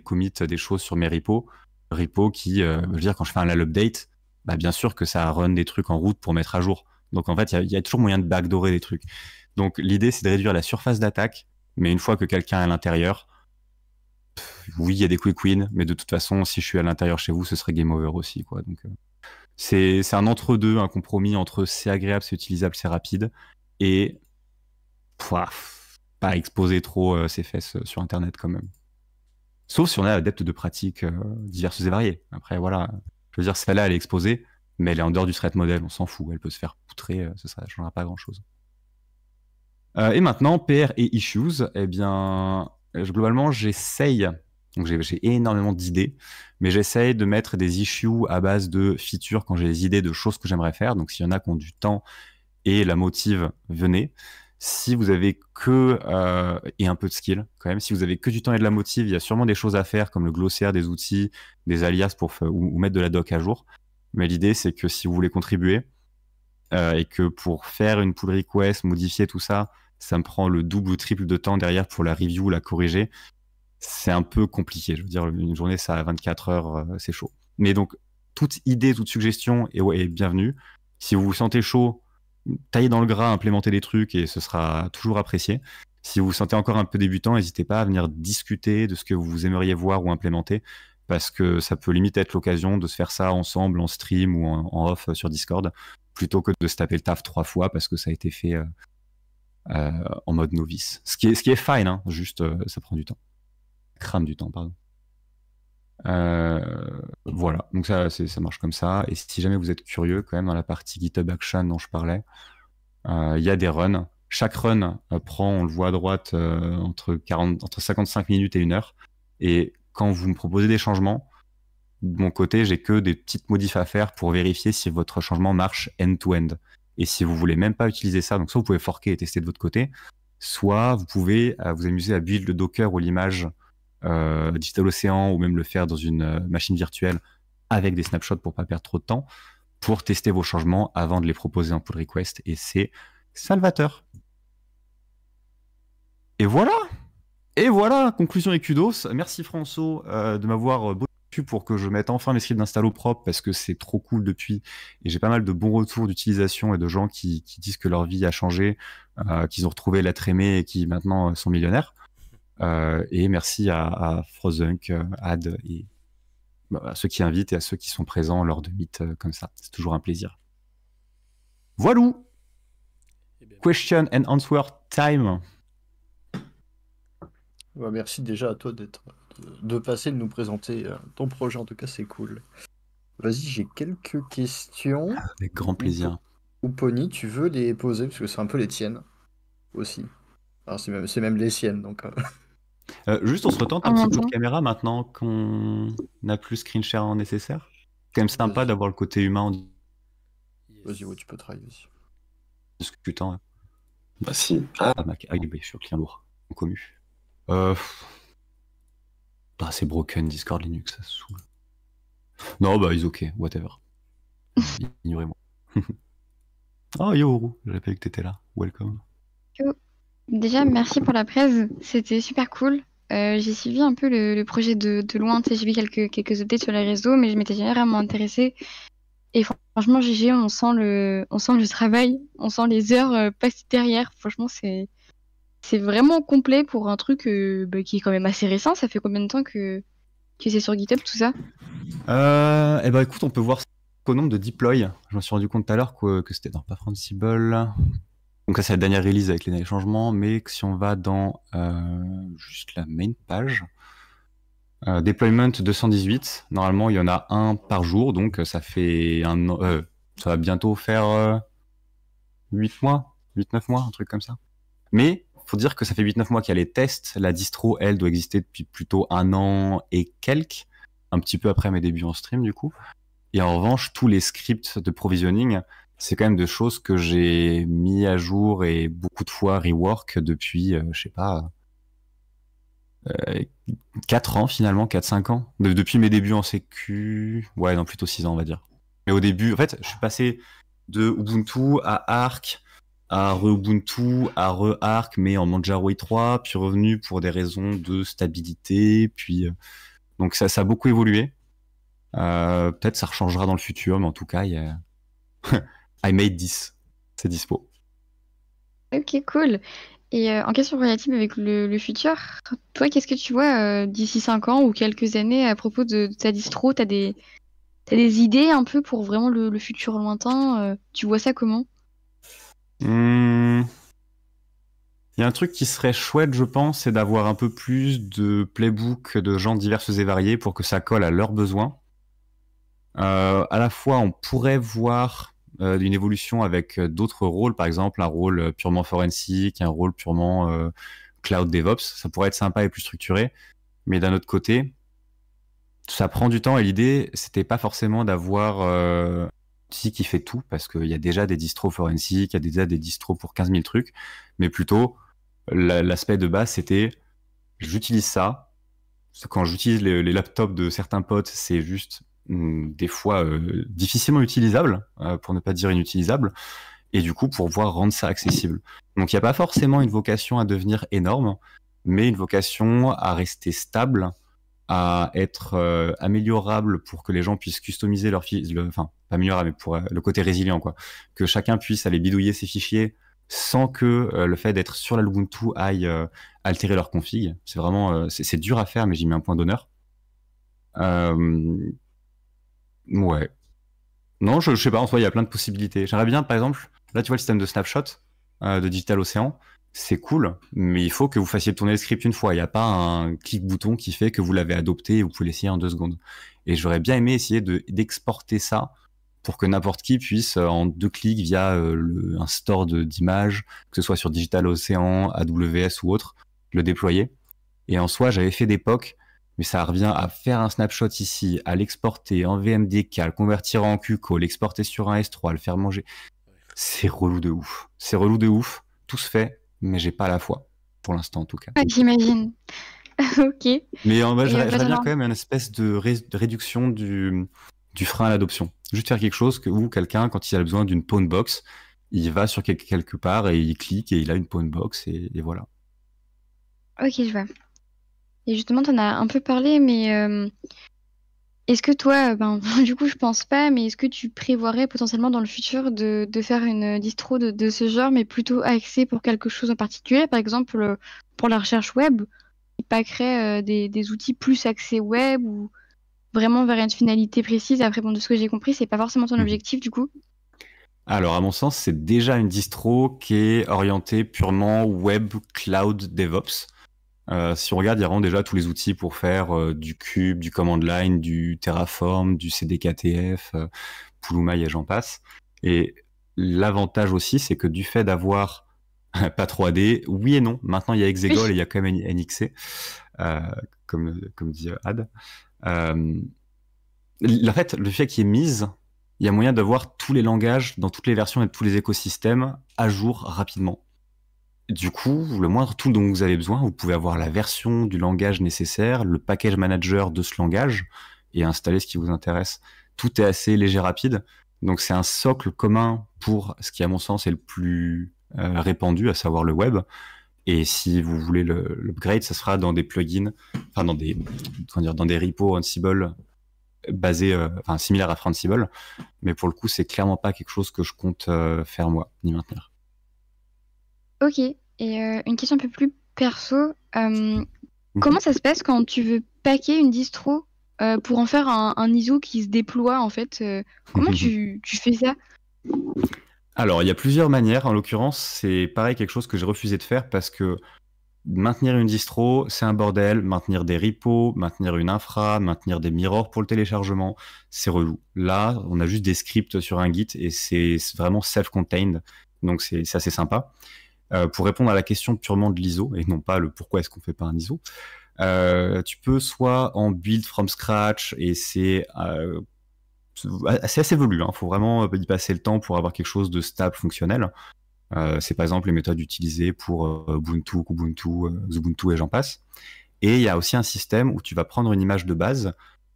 commit des choses sur mes repos. repos qui, je veux dire, quand je fais un LAL update, bah bien sûr que ça run des trucs en route pour mettre à jour. Donc en fait, il y, y, a toujours moyen de backdorer des trucs. Donc l'idée, c'est de réduire la surface d'attaque, mais une fois que quelqu'un est à l'intérieur, oui, il y a des quick wins, mais de toute façon, si je suis à l'intérieur chez vous, ce serait game over aussi, quoi. Donc, euh, c'est, un entre-deux, un compromis entre c'est agréable, c'est utilisable, c'est rapide, et pas exposer trop euh, ses fesses euh, sur Internet quand même. Sauf si on est adepte de pratiques diverses et variées. Après, voilà, je veux dire, celle-là, elle est exposée, mais elle est en dehors du threat model, on s'en fout, elle peut se faire poutrer, ça ne changera pas grand-chose. et maintenant, PR et issues, eh bien, euh, globalement, j'essaye. Donc j'ai énormément d'idées, mais j'essaye de mettre des issues à base de features quand j'ai des idées de choses que j'aimerais faire. Donc s'il y en a qui ont du temps et la motive, venez. Si vous avez que euh, et un peu de skill quand même, si vous avez que du temps et de la motive, il y a sûrement des choses à faire comme le glossaire des outils, des alias pour ou, mettre de la doc à jour. Mais l'idée c'est que si vous voulez contribuer euh, et que pour faire une pull request, modifier tout ça, ça me prend le double ou triple de temps derrière pour la review, la corriger. C'est un peu compliqué. Je veux dire, une journée, ça a 24 heures, euh, c'est chaud. Mais donc, toute idée, toute suggestion est, bienvenue. Si vous vous sentez chaud, taillez dans le gras, implémentez des trucs et ce sera toujours apprécié. Si vous vous sentez encore un peu débutant, n'hésitez pas à venir discuter de ce que vous aimeriez voir ou implémenter parce que ça peut limite être l'occasion de se faire ça ensemble en stream ou en, en, off euh, sur Discord plutôt que de se taper le taf trois fois parce que ça a été fait euh, euh, en mode novice. Ce qui est, fine, hein. juste euh, ça prend du temps. Crame du temps, pardon. Euh, voilà, donc ça, ça marche comme ça. Et si jamais vous êtes curieux, quand même, dans la partie GitHub Action dont je parlais, il y a des runs. Chaque run prend, on le voit à droite, entre, 40, entre 55 minutes et une heure. Et quand vous me proposez des changements, de mon côté, j'ai que des petites modifs à faire pour vérifier si votre changement marche end-to-end. end to end et si vous voulez même pas utiliser ça, donc soit vous pouvez forquer et tester de votre côté, soit vous pouvez euh, vous amuser à build le Docker ou l'image euh, Digital Ocean ou même le faire dans une euh, machine virtuelle avec des snapshots pour pas perdre trop de temps pour tester vos changements avant de les proposer en pull request et c'est salvateur. Et voilà Et voilà, conclusion et kudos. Merci François euh, de m'avoir pour que je mette enfin mes scripts d'installo propre parce que c'est trop cool depuis. Et j'ai pas mal de bons retours d'utilisation et de gens qui, disent que leur vie a changé, euh, qu'ils ont retrouvé l'être aimé et qui maintenant euh, sont millionnaires. Euh, et merci à, à Ad et bah, à ceux qui invitent et à ceux qui sont présents lors de meet comme ça. C'est toujours un plaisir. Voilou! Eh Question and answer time. Bah, merci déjà à toi d'être de passer de nous présenter euh, ton projet. En tout cas, c'est cool. Vas-y, j'ai quelques questions. Avec grand plaisir. Ou Pony, tu veux les poser parce que c'est un peu les tiennes aussi. c'est même, même, les siennes donc. Euh. Euh, juste, on se retente un ah, petit peu de caméra maintenant qu'on n'a plus screen share nécessaire. C'est quand même sympa d'avoir le côté humain. Vas-y, tu peux travailler aussi. Discutant. Bah si. Ah. Mac, ah, bah, je suis client lourd. commu. Euh, ah, c'est broken, Discord Linux, ça saoule. Non, bah, ils ok, whatever. Ignorez-moi. oh, yo, j'avais pas vu que t'étais là. Welcome. Déjà, merci pour la presse. C'était super cool. Euh, j'ai suivi un peu le, projet de, loin. J'ai vu quelques, quelques updates sur les réseaux, mais je m'étais jamais vraiment intéressée. Et franchement, GG, on sent le, on sent le travail, on sent les heures euh, passées derrière. Franchement, c'est c'est vraiment complet pour un truc euh, bah, qui est quand même assez récent. Ça fait combien de temps que, que c'est sur GitHub tout ça euh, Eh ben écoute, on peut voir au nombre de deploy. Je me suis rendu compte tout à l'heure que, c'était dans pas Francible Donc ça c'est la dernière release avec les derniers changements, mais si on va dans euh, juste la main page, deployment 218, normalement il y en a un par jour, donc ça fait un ça va bientôt faire 8 mois, 8-9 mois, un truc comme ça. Mais pour dire que ça fait 8-9 mois qu'il y a les tests. La distro, elle, doit exister depuis plutôt un an et quelques, un petit peu après mes débuts en stream, du coup. Et en revanche, tous les scripts de provisioning, c'est quand même des choses que j'ai mis à jour et beaucoup de fois rework depuis, euh, je sais pas, 4 euh, ans finalement, 4-5 ans. depuis mes débuts en sécu, ouais, non, plutôt 6 ans, on va dire. Mais au début, en fait, je suis passé de Ubuntu à Arc, à Ubuntu, à Re mais en Manjaro 3, e puis revenu pour des raisons de stabilité, puis euh, donc ça, ça a beaucoup évolué. Euh, peut-être ça rechangera dans le futur, mais en tout cas, il y a... I made 10, c'est dispo. Ok, cool. Et euh, en question relative avec le, futur, toi, qu'est-ce que tu vois d'ici 5 ans ou quelques années à propos de, ta distro T'as des, as des idées un peu pour vraiment le futur lointain Tu vois ça comment Hmm. Il y a un truc qui serait chouette, je pense, c'est d'avoir un peu plus de playbooks de gens diverses et variés pour que ça colle à leurs besoins. Euh, à la fois, on pourrait voir euh, une évolution avec euh, d'autres rôles, par exemple un rôle purement forensique, un rôle purement cloud DevOps. Ça pourrait être sympa et plus structuré. Mais d'un autre côté, ça prend du temps et l'idée, c'était pas forcément d'avoir qui fait tout parce qu'il y a déjà des distros forensiques, il y a déjà des distros pour 15 000 trucs, mais plutôt l'aspect de base c'était j'utilise ça. Quand j'utilise les, laptops de certains potes, c'est juste hum, des fois euh, difficilement utilisable, euh, pour ne pas dire inutilisable, et du coup pour voir, rendre ça accessible. Donc il n'y a pas forcément une vocation à devenir énorme, mais une vocation à rester stable à être euh, améliorable pour que les gens puissent customiser leur fichier, enfin pas améliorable, mais pour euh, le côté résilient quoi, que chacun puisse aller bidouiller ses fichiers sans que euh, le fait d'être sur la Ubuntu aille altérer leur config. C'est vraiment, c'est dur à faire, mais j'y mets un point d'honneur. Ouais. Non, je, je, sais pas, en soi, il y a plein de possibilités. J'aimerais bien, par exemple, là tu vois le système de snapshot de Digital Ocean c'est cool, mais il faut que vous fassiez tourner le script une fois. Il n'y a pas un clic-bouton qui fait que vous l'avez adopté et vous pouvez l'essayer en deux secondes. Et j'aurais bien aimé essayer d'exporter ça pour que n'importe qui puisse, euh, en deux clics, via euh, un store d'images, que ce soit sur Digital Ocean, AWS ou autre, le déployer. Et en soi, j'avais fait des mais ça revient à faire un snapshot ici, à l'exporter en VMDK, à le convertir en QCO, l'exporter sur un S3, à le faire manger. C'est relou de ouf. C'est relou de ouf. Tout se fait mais j'ai pas la foi, pour l'instant en tout cas. Ah, j'imagine. ok. Mais en vrai, j'aimerais quand même une espèce de, réduction du, du frein à l'adoption. Juste faire quelque chose que, où quelqu'un, quand il a besoin d'une pawn box, il va sur quelque, part et il clique et il a une pawn box et, voilà. Ok, je vois. Et justement, tu en as un peu parlé, mais euh, est-ce que toi, euh, ben, du coup, je pense pas, mais est-ce que tu prévoirais potentiellement dans le futur de, faire une euh, distro de, ce genre, mais plutôt axée pour quelque chose en particulier, par exemple euh, pour la recherche web, qui créer des, des outils plus axés web ou vraiment vers une finalité précise Après, bon, de ce que j'ai compris, c'est pas forcément ton mmh. objectif du coup. Alors, à mon sens, c'est déjà une distro qui est orientée purement web, cloud, DevOps. Euh, si on regarde, il y a vraiment déjà tous les outils pour faire euh, du cube, du command line, du Terraform, du CDKTF, euh, et j'en passe. Et l'avantage aussi, c'est que du fait d'avoir pas 3D, oui et non, maintenant il y a Exegol et il y a quand même NXC, euh, comme, comme dit Ad. en fait, le fait qu'il y ait mise, il y a moyen d'avoir tous les langages dans toutes les versions et tous les écosystèmes à jour rapidement du coup, le moindre tout dont vous avez besoin, vous pouvez avoir la version du langage nécessaire, le package manager de ce langage et installer ce qui vous intéresse. Tout est assez léger, rapide. Donc c'est un socle commun pour ce qui, à mon sens, est le plus euh, répandu, à savoir le web. Et si vous voulez l'upgrade, ça sera dans des plugins, enfin dans des, dire, dans des repos Ansible basés, euh, enfin similaires à Ansible. Mais pour le coup, c'est clairement pas quelque chose que je compte euh, faire moi, ni maintenir. Ok, et euh, une question un peu plus perso. Euh, mhm. comment ça se passe quand tu veux paquer une distro euh, pour en faire un, ISO qui se déploie en fait Comment tu, tu, fais ça Alors, il y a plusieurs manières. En l'occurrence, c'est pareil quelque chose que j'ai refusé de faire parce que maintenir une distro, c'est un bordel. Maintenir des repos, maintenir une infra, maintenir des mirrors pour le téléchargement, c'est relou. Là, on a juste des scripts sur un Git et c'est vraiment self-contained. Donc, c'est assez sympa. Euh, pour répondre à la question purement de l'ISO et non pas le pourquoi est-ce qu'on fait pas un ISO. Euh, tu peux soit en build from scratch et c'est euh, assez, évolué. Il hein. faut vraiment y passer le temps pour avoir quelque chose de stable, fonctionnel. c'est par exemple les méthodes utilisées pour Ubuntu, Kubuntu, Ubuntu et j'en passe. Et il y a aussi un système où tu vas prendre une image de base,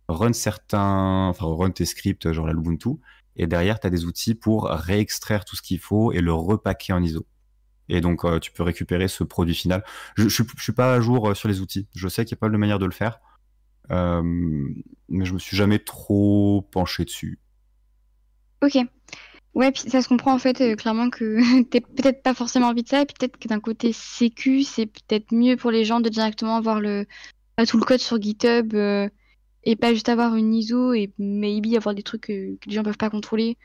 run certains, enfin run tes scripts, genre la Ubuntu, et derrière tu as des outils pour réextraire tout ce qu'il faut et le repaquer en ISO. Et donc, euh, tu peux récupérer ce produit final. Je ne suis pas à jour euh, sur les outils. Je sais qu'il y a pas de manière de le faire. Euh, mais je me suis jamais trop penché dessus. Ok. Ouais, puis ça se comprend en fait clairement que t'es peut-être pas forcément envie de ça, et peut-être que d'un côté sécu, c'est peut-être mieux pour les gens de directement avoir le tout le code sur GitHub et pas juste avoir une ISO et maybe avoir des trucs que, les gens peuvent pas contrôler.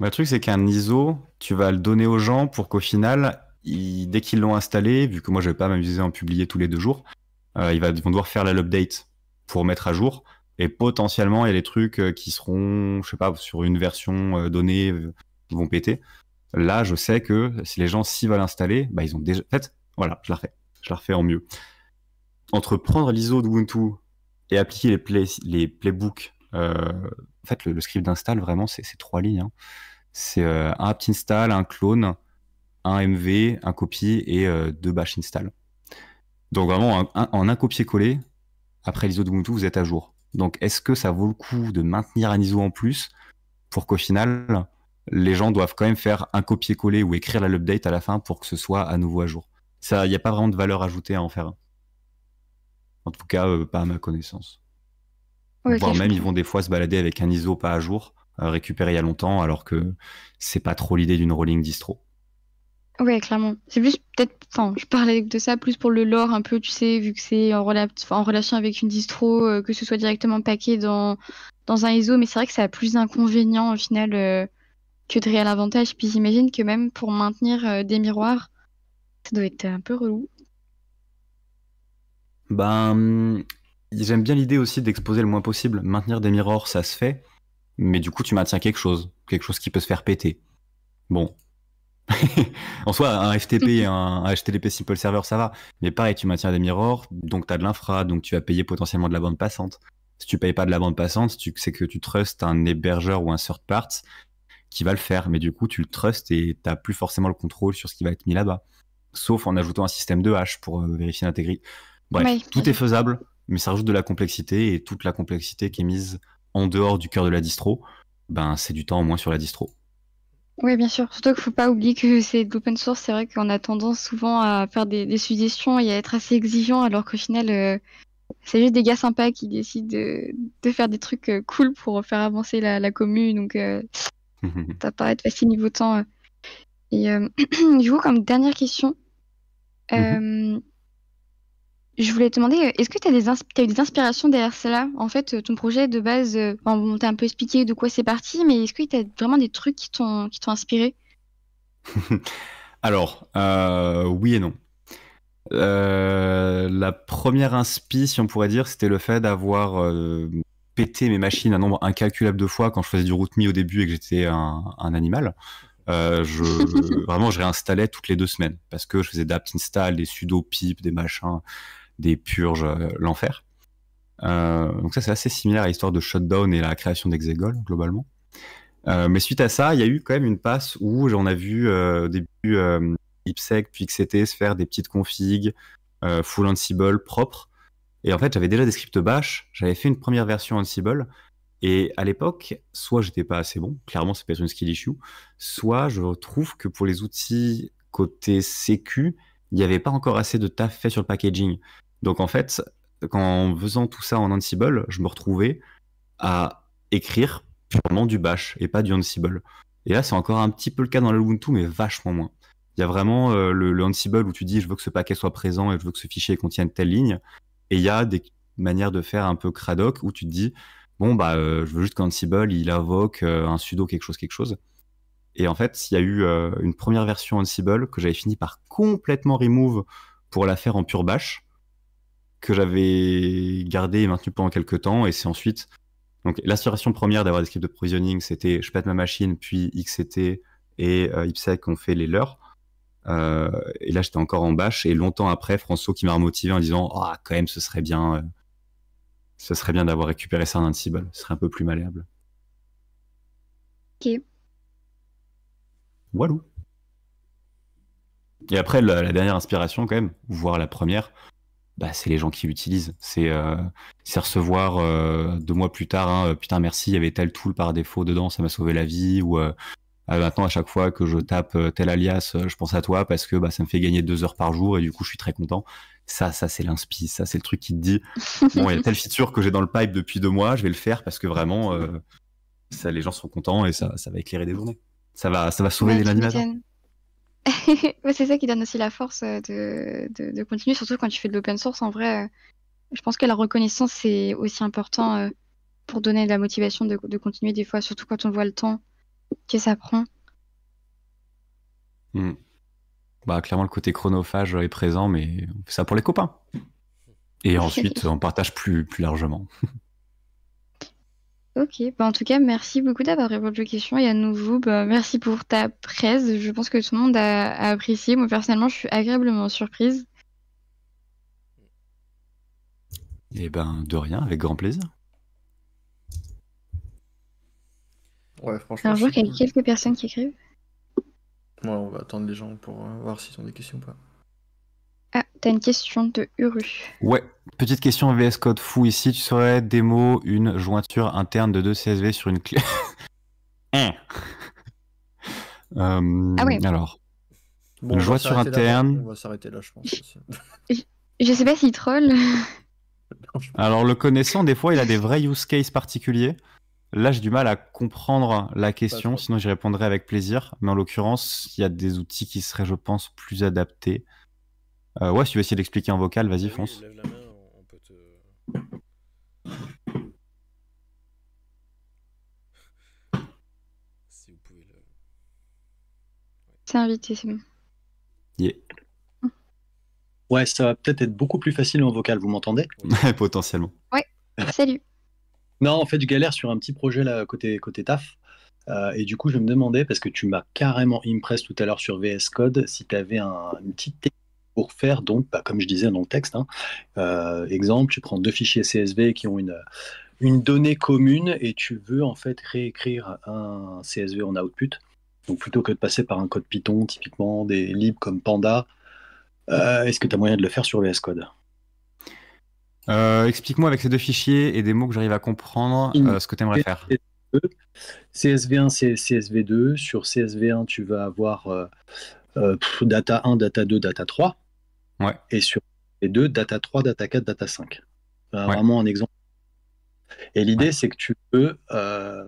Bah, le truc, c'est qu'un ISO, tu vas le donner aux gens pour qu'au final, dès qu'ils l'ont installé, vu que moi je vais pas m'amuser à en publier tous les deux jours, euh, ils, vont devoir faire l'update pour mettre à jour. Et potentiellement, il y a des trucs euh, qui seront, je sais pas, sur une version euh, donnée, vont péter. Là, je sais que si les gens s'y veulent installer, bah, ils ont déjà. En fait, voilà, je la refais. Je la refais en mieux. Entre prendre l'ISO d'Ubuntu et appliquer les, playbooks, en fait, le, script d'install, vraiment, c'est trois lignes. Hein. C'est un apt install, un clone, un MV, un copy et euh, deux bash install. Donc vraiment, en un copier-coller, après l'ISO d'Ubuntu, vous êtes à jour. Donc est-ce que ça vaut le coup de maintenir un ISO en plus pour qu'au final, les gens doivent quand même faire un copier-coller ou écrire la update à la fin pour que ce soit à nouveau à jour Il n'y a pas vraiment de valeur ajoutée à en faire un. Hein. En tout cas, euh, pas à ma connaissance. Ouais, Voire même, ils vont des fois se balader avec un ISO pas à jour, euh, récupéré il y a longtemps, alors que c'est pas trop l'idée d'une rolling distro. Ouais, clairement. C'est plus peut-être, je parlais de ça plus pour le lore un peu, tu sais, vu que c'est en, en relation avec une distro, euh, que ce soit directement paqué dans, dans un ISO, mais c'est vrai que ça a plus d'inconvénients au final euh, que de réel avantage. Puis j'imagine que même pour maintenir euh, des miroirs, ça doit être un peu relou. Ben, hmm, j'aime bien l'idée aussi d'exposer le moins possible. Maintenir des miroirs, ça se fait, mais du coup, tu maintiens quelque chose, quelque chose qui peut se faire péter. Bon, en soi, un FTP mhm. un HTTP Simple Server, ça va. Mais pareil, tu maintiens des mirrors, donc tu as de l'infra, donc tu vas payer potentiellement de la bande passante. Si tu payes pas de la bande passante, c'est que tu trustes un hébergeur ou un third part qui va le faire. Mais du coup, tu le trustes et tu plus forcément le contrôle sur ce qui va être mis là-bas. Sauf en ajoutant un système de hash pour euh, vérifier l'intégrité. Bref, tout est faisable, mais ça rajoute de la complexité et toute la complexité qui est mise en dehors du cœur de la distro, ben, c'est du temps au moins sur la distro. Oui, bien sûr. Surtout qu'il ne faut pas oublier que c'est de l'open source. C'est vrai qu'on a tendance souvent à faire des, suggestions et à être assez exigeant, alors qu'au final, euh, c'est juste des gars sympas qui décident de, faire des trucs euh, cool pour faire avancer la, commune. Donc, ça euh, ça paraît être facile niveau temps. Et du coup, comme dernière question, mhm. Je voulais te demander, est-ce que tu as, eu des inspirations derrière cela En fait, euh, ton projet de base, on euh, bon, un peu expliqué de quoi c'est parti, mais est-ce que tu as vraiment des trucs qui t'ont inspiré Alors, euh, oui et non. la première inspi, si on pourrait dire, c'était le fait d'avoir pété mes machines un nombre incalculable de fois quand je faisais du route mi au début et que j'étais un, animal. je, vraiment, je réinstallais toutes les deux semaines parce que je faisais des install, des sudo pip, des machins des purges, euh, l'enfer. Euh, donc ça, c'est assez similaire à l'histoire de Shutdown et la création d'Exegol, globalement. Euh, mais suite à ça, il y a eu quand même une passe où j'en ai vu au début IPSEC puis XCT se faire des petites configs full Ansible propre. Et en fait, j'avais déjà des scripts bash, j'avais fait une première version Ansible, et à l'époque, soit j'étais pas assez bon, clairement c'est peut-être une skill issue, soit je trouve que pour les outils côté sécu, il n'y avait pas encore assez de taf fait sur le packaging. Donc en fait, en faisant tout ça en Ansible, je me retrouvais à écrire purement du bash et pas du Ansible. Et là, c'est encore un petit peu le cas dans Ubuntu, mais vachement moins. Il y a vraiment euh, le, Ansible où tu dis je veux que ce paquet soit présent et je veux que ce fichier contienne telle ligne. Et il y a des manières de faire un peu cradoc où tu te dis bon, bah, euh, je veux juste qu'Ansible il invoque euh, un sudo quelque chose, quelque chose. Et en fait, il y a eu une première version Ansible que j'avais fini par complètement remove pour la faire en pure bash que j'avais gardé et maintenu pendant quelques temps. Et c'est ensuite. Donc, l'inspiration première d'avoir des scripts de provisioning, c'était je pète ma machine, puis XCT et euh, IPSEC ont fait les leurs. Euh, et là, j'étais encore en bâche. Et longtemps après, François qui m'a remotivé en disant Ah, quand même, ce serait bien, euh, ce serait bien d'avoir récupéré ça en Ansible. Ce serait un peu plus malléable. Ok. Walou. Et après, la, la, dernière inspiration, quand même, voire la première, bah, c'est les gens qui l'utilisent. C'est euh, recevoir euh, deux mois plus tard, hein, euh, putain merci, il y avait tel tool par défaut dedans, ça m'a sauvé la vie. Ou ah, maintenant, à chaque fois que je tape tel alias, je pense à toi parce que bah, ça me fait gagner deux heures par jour et du coup, je suis très content. Ça, ça c'est l'inspi, ça c'est le truc qui te dit, bon, il y a telle feature que j'ai dans le pipe depuis deux mois, je vais le faire parce que vraiment, ça, les gens seront contents et ça, va éclairer des journées. Ça va, ça va sauver des c'est ça qui donne aussi la force euh, de, de, continuer, surtout quand tu fais de l'open source. En vrai, euh, je pense que la reconnaissance, c'est aussi important euh, pour donner de la motivation de, de, continuer des fois, surtout quand on voit le temps que ça prend. Hmm. Bah, clairement, le côté chronophage est présent, mais on fait ça pour les copains. Et ensuite, on partage plus, plus largement. Ok, bah en tout cas, merci beaucoup d'avoir répondu aux questions et à nouveau, merci pour ta presse. Je pense que tout le monde a, apprécié. Moi, personnellement, je suis agréablement surprise. Et eh ben, de rien, avec grand plaisir. Ouais, franchement. Un jour, qu'il y a quelques personnes qui écrivent. Ouais, on va attendre les gens pour euh, voir s'ils ont des questions ou pas. Ah, t'as une question de Uru. Ouais, petite question VS Code fou ici. Tu saurais démo une jointure interne de deux CSV sur une clé. Eh. Euh, ah oui. Alors, bon, une jointure interne. on va s'arrêter là, je pense. je, sais pas s'il troll. Alors, le connaissant, des fois, il a des vrais use cases particuliers. Là, j'ai du mal à comprendre la question, sinon j'y répondrai avec plaisir. Mais en l'occurrence, il y a des outils qui seraient, je pense, plus adaptés. Euh, ouais, si tu veux essayer d'expliquer en vocal, vas-y, bah fonce. si vous pouvez le... ouais. C'est invité, c'est bon. Yeah. Ouais, ça va peut-être être beaucoup plus facile en vocal, vous m'entendez Potentiellement. Ouais, salut. non, en fait, je galère sur un petit projet là, côté, côté taf. Euh, et du coup, je me demandais, parce que tu m'as carrément impress tout à l'heure sur VS Code, si tu avais un, une petite technique pour faire donc, bah, comme je disais dans le texte, hein, euh, exemple, tu prends deux fichiers CSV qui ont une, une donnée commune et tu veux en fait réécrire un CSV en output. Donc plutôt que de passer par un code Python, typiquement des libres comme Panda, euh, est-ce que tu as moyen de le faire sur VS Code euh, Explique-moi avec ces deux fichiers et des mots que j'arrive à comprendre ce que tu aimerais faire. CSV1, CSV2. Sur CSV1, tu vas avoir data 1, data 2, data 3. Et sur les deux, data 3, data 4, data 5. Vraiment un exemple. Et l'idée, c'est que tu peux. Euh,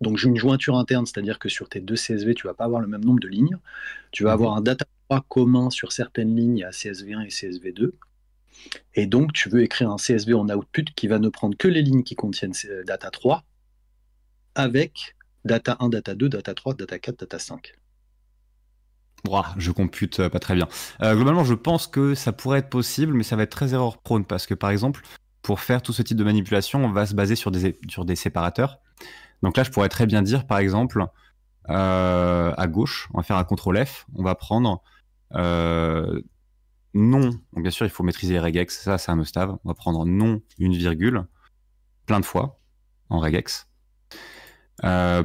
donc, j'ai une jointure interne, c'est-à-dire que sur tes deux CSV, tu ne vas pas avoir le même nombre de lignes. Tu vas mhm. avoir un data 3 commun sur certaines lignes à CSV1 et CSV2. Et donc, tu veux écrire un CSV en output qui va ne prendre que les lignes qui contiennent euh, data 3 avec data 1, data 2, data 3, data 4, data 5 je compute euh, pas très bien. Euh, globalement, je pense que ça pourrait être possible, mais ça va être très erreur prone parce que par exemple, pour faire tout ce type de manipulation, on va se baser sur des, sur des séparateurs. Donc là, je pourrais très bien dire, par exemple, euh, à gauche, on va faire un CTRL F, on va prendre non, donc bien sûr, il faut maîtriser les regex, ça c'est un must-have. on va prendre non, une virgule, plein de fois, en regex,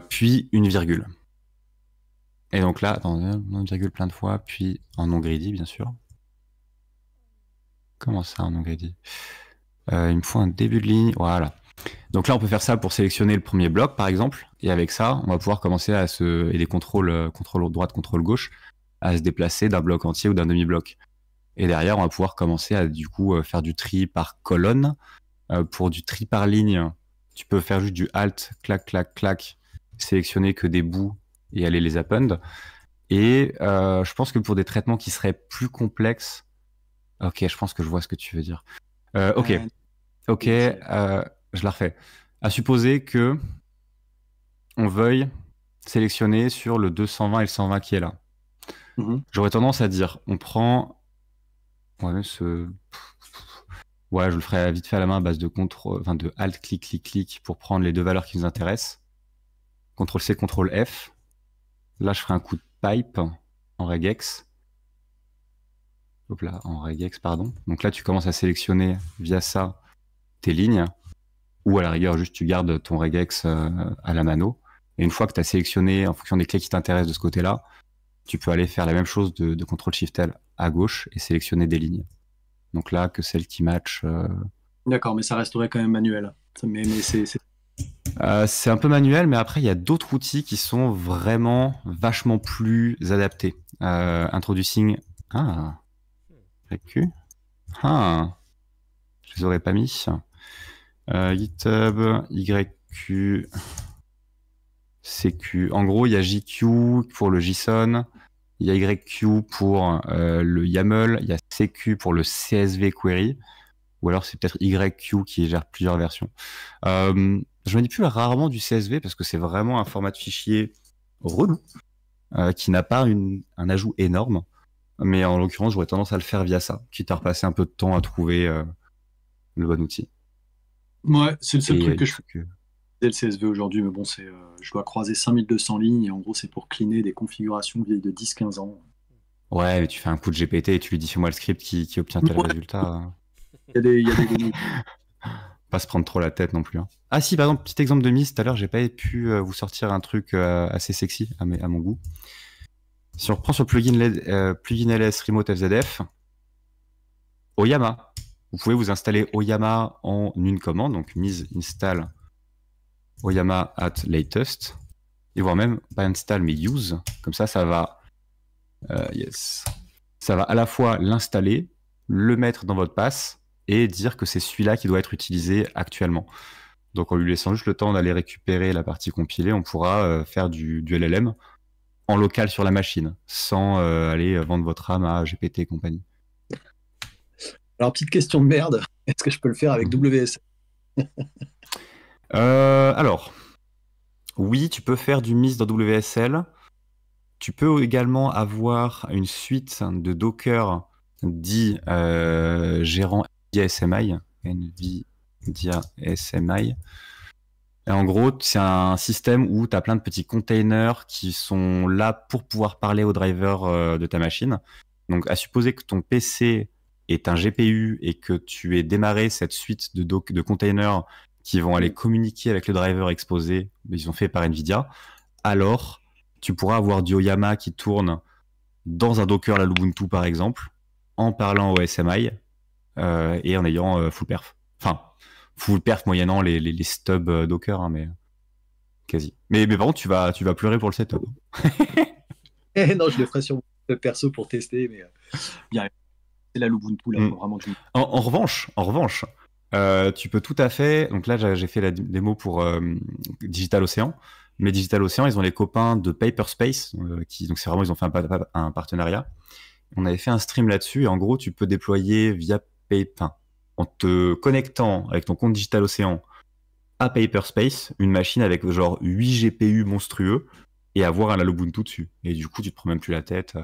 puis une virgule. Et donc là, dans non virgule plein de fois, puis en greedy bien sûr. Comment ça, en ongredi euh, Il me faut un début de ligne, voilà. Donc là, on peut faire ça pour sélectionner le premier bloc, par exemple. Et avec ça, on va pouvoir commencer à se... et les contrôles, euh, contrôle droite, contrôle gauche, à se déplacer d'un bloc entier ou d'un demi-bloc. Et derrière, on va pouvoir commencer à, du coup, euh, faire du tri par colonne. Euh, pour du tri par ligne, tu peux faire juste du Alt, clac, clac, clac, sélectionner que des bouts et aller les append. Et euh, je pense que pour des traitements qui seraient plus complexes, ok, je pense que je vois ce que tu veux dire. Euh, ok, ok, euh, je la refais. À supposer que on veuille sélectionner sur le 220 et le 120 qui est là. Mm-hmm. J'aurais tendance à dire, on prend, ouais, ce... ouais, je le ferai vite fait à la main à base de contrôle, enfin de alt clic clic clic pour prendre les deux valeurs qui nous intéressent. Ctrl C, Ctrl F Là, je ferai un coup de pipe en regex. Hop là, en regex, pardon. Donc là, tu commences à sélectionner via ça tes lignes. Ou à la rigueur, juste tu gardes ton regex euh, à la mano. Et une fois que tu as sélectionné en fonction des clés qui t'intéressent de ce côté-là, tu peux aller faire la même chose de, Ctrl Shift L à gauche et sélectionner des lignes. Donc là, que celles qui matchent. Euh, D'accord, mais ça resterait quand même manuel. mais c'est euh, c'est un peu manuel, mais après, il y a d'autres outils qui sont vraiment vachement plus adaptés. Euh, introducing. Ah. YQ Ah. Je les aurais pas mis. Euh, GitHub, YQ, CQ. En gros, il y a JQ pour le JSON. Il y a YQ pour le YAML. Il y a CQ pour le CSV query. Ou alors, c'est peut-être YQ qui gère plusieurs versions. Je manipule rarement du CSV parce que c'est vraiment un format de fichier relou euh, qui n'a pas une, un ajout énorme. Mais en l'occurrence, j'aurais tendance à le faire via ça, quitte à repasser un peu de temps à trouver euh, le bon outil. Ouais, c'est le seul truc que je fais. le CSV aujourd'hui, mais bon, c'est, euh, je dois croiser 5200 lignes et en gros, c'est pour cleaner des configurations vieilles de 10-15 ans. Ouais, mais tu fais un coup de GPT et tu lui dis fais-moi le script qui, obtient tel résultat. Il y a des, il y a des pas se prendre trop la tête non plus. Hein. Ah si, par exemple, petit exemple de mise, tout à l'heure, j'ai pas pu euh, vous sortir un truc euh, assez sexy à, mon goût. Si on reprend sur plugin, euh, plugin LS Remote FZF, Oyama. Vous pouvez vous installer Oyama en une commande, donc mise install Oyama at latest, et voire même pas install mais use. Comme ça, ça va, yes, ça va à la fois l'installer, le mettre dans votre passe, et dire que c'est celui-là qui doit être utilisé actuellement. Donc en lui laissant juste le temps d'aller récupérer la partie compilée, on pourra euh, faire du, LLM en local sur la machine, sans euh, aller vendre votre âme à GPT et compagnie. Alors petite question de merde, est-ce que je peux le faire avec mm. WSL euh, Alors, oui, tu peux faire du MIS dans WSL. Tu peux également avoir une suite de Docker dit euh, gérant SMI, NVIDIA SMI. Et en gros, c'est un système où tu as plein de petits containers qui sont là pour pouvoir parler au driver euh, de ta machine. Donc, à supposer que ton PC est un GPU et que tu aies démarré cette suite de, de containers qui vont aller communiquer avec le driver exposé, ils ont fait par NVIDIA, alors tu pourras avoir du Oyama qui tourne dans un Docker la Lubuntu par exemple, en parlant au SMI, euh, et en ayant euh, full perf. Enfin, full perf moyennant les, les, stubs euh, Docker, hein, mais quasi. Mais, mais par contre, tu vas, tu vas pleurer pour le setup. Hein. Eh non, je le ferai sur perso pour tester, mais C'est la Lubuntu, là, mm. vraiment. En, revanche, en revanche tu peux tout à fait. Donc là, j'ai fait la démo pour Digital Océan. Mais Digital Océan ils ont les copains de Paperspace, Space qui, donc c'est vraiment, ils ont fait un, un, partenariat. On avait fait un stream là-dessus, et en gros, tu peux déployer via en te connectant avec ton compte Digital Océan à Paperspace, une machine avec genre 8 GPU monstrueux, et avoir un Ubuntu dessus. Et du coup, tu te prends même plus la tête.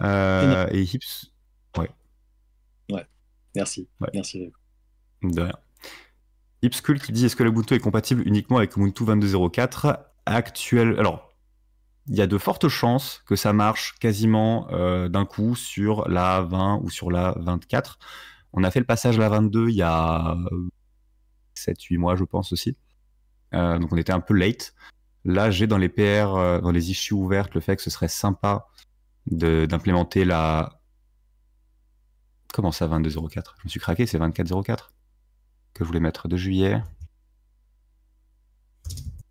Euh. Euh, et Hips. Ouais. Ouais. Merci. Merci. De rien. Hipskull qui dit est-ce que l'Ubuntu est compatible uniquement avec Ubuntu 22.04 Actuel. Alors, il y a de fortes chances que ça marche quasiment euh, d'un coup sur la 20 ou sur la 24. On a fait le passage la 22 il y a 7-8 euh, mois, je pense aussi. Euh, donc on était un peu late. Là, j'ai dans les PR, dans les issues ouvertes, le fait que ce serait sympa d'implémenter la. Comment ça, 22.04 Je me suis craqué, c'est 24.04 que je voulais mettre de juillet.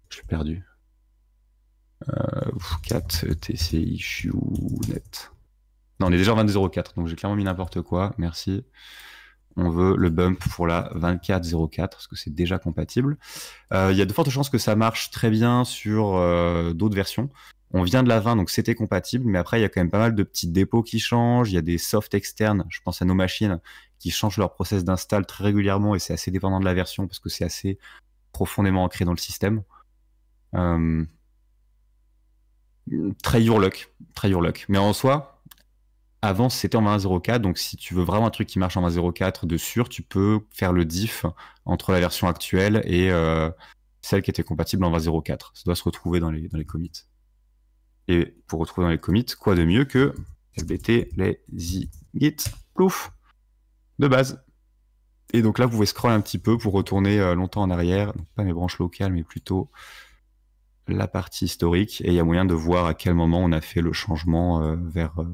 Je suis perdu. 4 euh, e, TCI net. Non, on est déjà en 22.04, donc j'ai clairement mis n'importe quoi. Merci. On veut le bump pour la 24.04 parce que c'est déjà compatible. Euh, il y a de fortes chances que ça marche très bien sur euh, d'autres versions. On vient de la 20, donc c'était compatible, mais après, il y a quand même pas mal de petits dépôts qui changent. Il y a des soft externes, je pense à nos machines, qui changent leur process d'install très régulièrement et c'est assez dépendant de la version parce que c'est assez profondément ancré dans le système. Euh, Très your luck. très Mais en soi, avant, c'était en 20.04. Donc, si tu veux vraiment un truc qui marche en 20.04 de sûr, tu peux faire le diff entre la version actuelle et euh, celle qui était compatible en 20.04. Ça doit se retrouver dans les, dans commits. Et pour retrouver dans les commits, quoi de mieux que lbt lazy git plouf de base. Et donc là, vous pouvez scroller un petit peu pour retourner euh, longtemps en arrière. pas mes branches locales, mais plutôt la partie historique et il y a moyen de voir à quel moment on a fait le changement euh, vers, euh,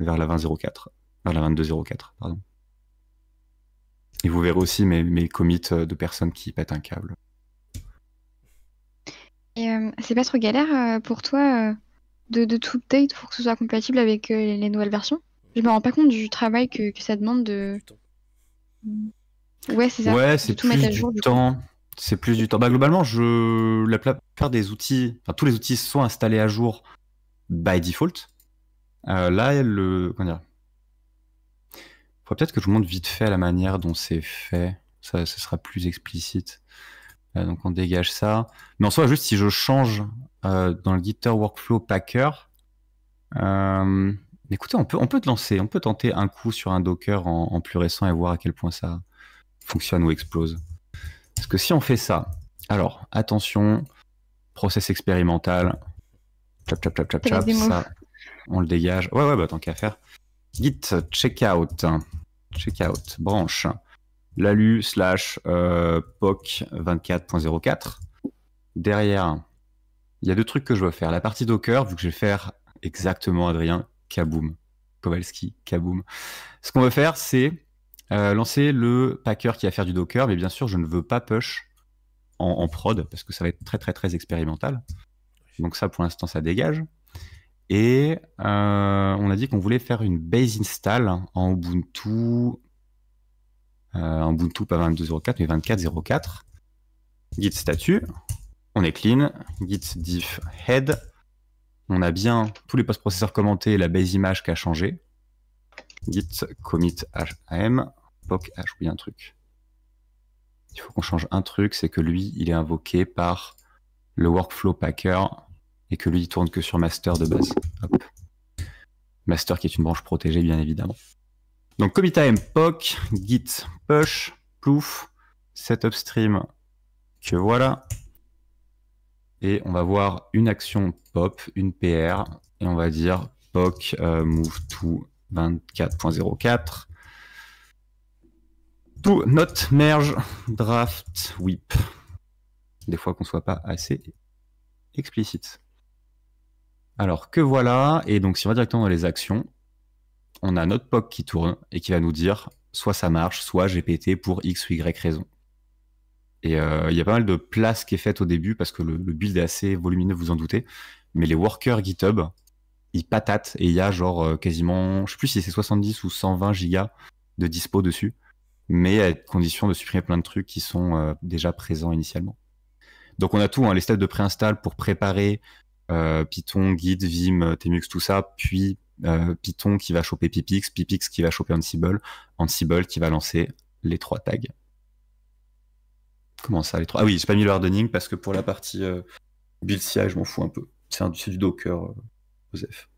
vers la 2004, vers la 2204, pardon. Et vous verrez aussi mes, mes commits euh, de personnes qui pètent un câble. c'est pas trop galère pour toi de, de tout update pour que ce soit compatible avec les nouvelles versions Je me rends pas compte du travail que, que ça demande de. Ouais, c'est ça. Ouais, c'est mettre à jour, du, temps c'est plus du temps. Bah, globalement, je, la plupart des outils, enfin, tous les outils sont installés à jour by default. Euh, là, le. Comment dire Il faudrait peut-être que je vous montre vite fait la manière dont c'est fait. Ça, ce sera plus explicite. Euh, donc, on dégage ça. Mais en soit juste si je change euh, dans le Gitter Workflow Packer. Euh, écoutez, on peut, on peut te lancer, on peut tenter un coup sur un Docker en plus récent et voir à quel point ça fonctionne ou explose. Parce que si on fait ça, alors attention, process expérimental, chop, chop, ça, on le dégage. Ouais, ouais, bah tant qu'à faire. Git checkout, checkout, branche, lalu slash euh, poc 24.04. Derrière, il y a deux trucs que je veux faire. La partie Docker, vu que je vais faire exactement Adrien, kaboom, Kowalski, kaboom. Ce qu'on veut faire, c'est euh, lancer le packer qui va faire du Docker, mais bien sûr, je ne veux pas push en, prod parce que ça va être très très très expérimental. Donc ça, pour l'instant, ça dégage. Et euh, on a dit qu'on voulait faire une base install en Ubuntu, euh, Ubuntu pas 22.04 mais 24.04. Git statut, on est clean. Git diff head, on a bien tous les post-processeurs commentés, la base image qui a changé git commit am POC h, oui, un truc. Il faut qu'on change un truc, c'est que lui, il est invoqué par le workflow packer et que lui, il tourne que sur master de base. Master qui est une branche protégée, bien évidemment. Donc commit am POC, git push, plouf, setup stream, que voilà. Et on va voir une action pop, une PR, et on va dire POC euh, move to 24.04. Tout, note, merge, draft, whip. Des fois qu'on soit pas assez explicite. Alors que voilà, et donc si on va directement dans les actions, on a notre POC qui tourne et qui va nous dire soit ça marche, soit j'ai pété pour x ou y raison. Et euh, il y a pas mal de place qui est faite au début parce que le, le build est assez volumineux, vous en doutez. Mais les workers GitHub, il patate et il y a genre euh, quasiment, je sais plus si c'est 70 ou 120 gigas de dispo dessus, mais à condition de supprimer plein de trucs qui sont euh, déjà présents initialement. Donc on a tout, hein, les steps de préinstall pour préparer euh, Python, Git, Vim, Tmux, tout ça, puis Python qui va choper Pipix, Pipix qui va choper Ansible, Ansible qui va lancer les trois tags. Comment ça, les trois Ah oui, j'ai pas mis le hardening parce que pour la partie build CI, ah, je m'en fous un peu. C'est du, du Docker Joseph.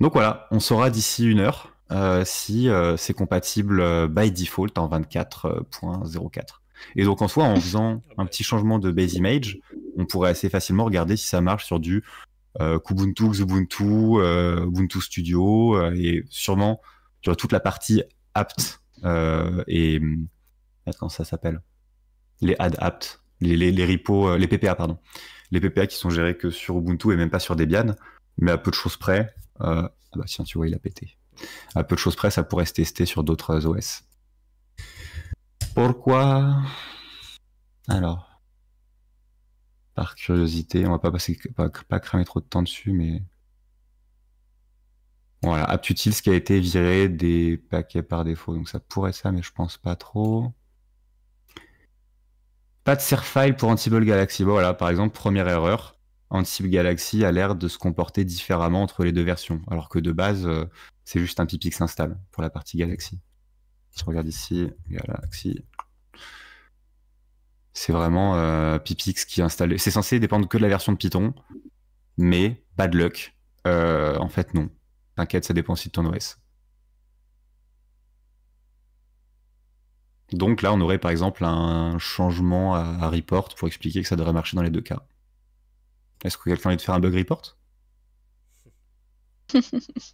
Donc voilà, on saura d'ici une heure euh, si euh, c'est compatible euh, by default en 24.04. Et donc en soi, en faisant un petit changement de base image, on pourrait assez facilement regarder si ça marche sur du Kubuntu, Xubuntu, Ubuntu Studio, et sûrement sur toute la partie apt et comment ça s'appelle Les add apt, les, les repos, les PPA pardon les PPA qui sont gérés que sur Ubuntu et même pas sur Debian. Mais à peu de choses près, euh, ah bah tiens, tu vois, il a pété. À peu de choses près, ça pourrait se tester sur d'autres OS. Pourquoi Alors, par curiosité, on va pas passer, pas, pas cramer trop de temps dessus, mais voilà, ce qui a été viré des paquets par défaut, donc ça pourrait ça, mais je pense pas trop. Pas de file pour Ansible Galaxy. voilà, par exemple, première erreur. Ansible Galaxy a l'air de se comporter différemment entre les deux versions, alors que de base, euh, c'est juste un pipi install pour la partie Galaxy. Je regarde ici, Galaxy. C'est vraiment euh, Pipix qui est installé. C'est censé dépendre que de la version de Python, mais bad luck. Euh, en fait, non. T'inquiète, ça dépend aussi de ton OS. Donc là, on aurait par exemple un changement à, report pour expliquer que ça devrait marcher dans les deux cas. Est-ce que quelqu'un a envie de faire un bug report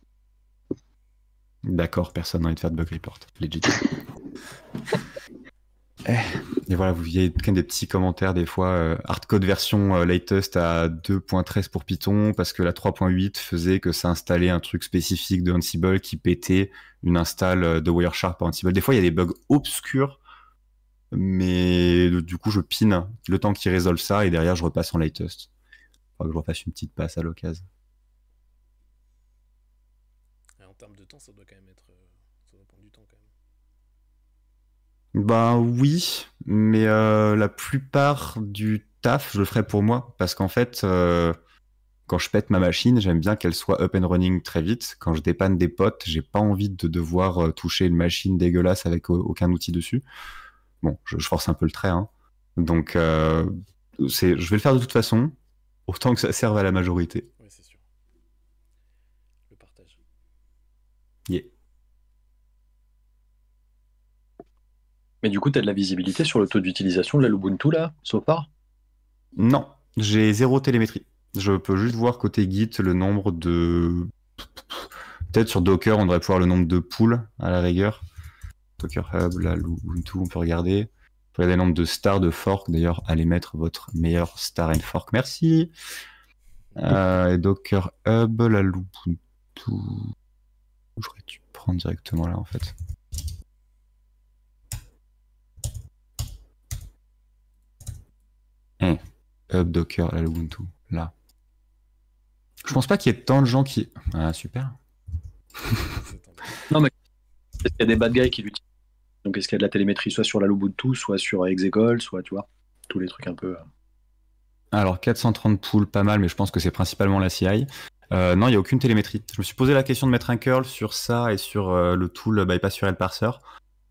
D'accord, personne n'a envie de faire de bug report. Legit. Eh. Et voilà, vous voyez des petits commentaires des fois. Euh, hardcode version euh, latest à 2.13 pour Python parce que la 3.8 faisait que ça installait un truc spécifique de Ansible qui pétait une install euh, de Wireshark par Ansible. Des fois, il y a des bugs obscurs, mais du coup, je pine le temps qu'ils résolvent ça et derrière, je repasse en latest. je repasse une petite passe à l'occasion. En termes de temps, ça doit quand même Ben oui, mais euh, la plupart du taf, je le ferai pour moi. Parce qu'en fait, euh, quand je pète ma machine, j'aime bien qu'elle soit up and running très vite. Quand je dépanne des potes, j'ai pas envie de devoir euh, toucher une machine dégueulasse avec aucun outil dessus. Bon, je, force un peu le trait. Hein. Donc, je vais le faire de toute façon, autant que ça serve à la majorité. Oui, c'est sûr. Le partage. Yeah. du coup, tu as de la visibilité sur le taux d'utilisation de la Lubuntu, là, sauf pas Non, j'ai zéro télémétrie. Je peux juste voir côté Git le nombre de. Peut-être sur Docker, on devrait pouvoir le nombre de pools à la rigueur. Docker Hub, la Ubuntu, on peut regarder. Il peut regarder le nombre de stars de fork. D'ailleurs, allez mettre votre meilleur star and fork. Merci. Euh, et Docker Hub, la Ubuntu. J'aurais dû prendre directement là en fait. Docker, là, l'Ubuntu, là. Je pense pas qu'il y ait tant de gens qui. Ah, super. non, mais est-ce qu'il y a des bad guys qui l'utilisent Donc, est-ce qu'il y a de la télémétrie soit sur la Lubuntu, soit sur euh, Exegol, soit, tu vois, tous les trucs un peu. Euh. Alors, 430 poules, pas mal, mais je pense que c'est principalement la CI. Euh, non, il n'y a aucune télémétrie. Je me suis posé la question de mettre un curl sur ça et sur le tool bypass sur le parseur.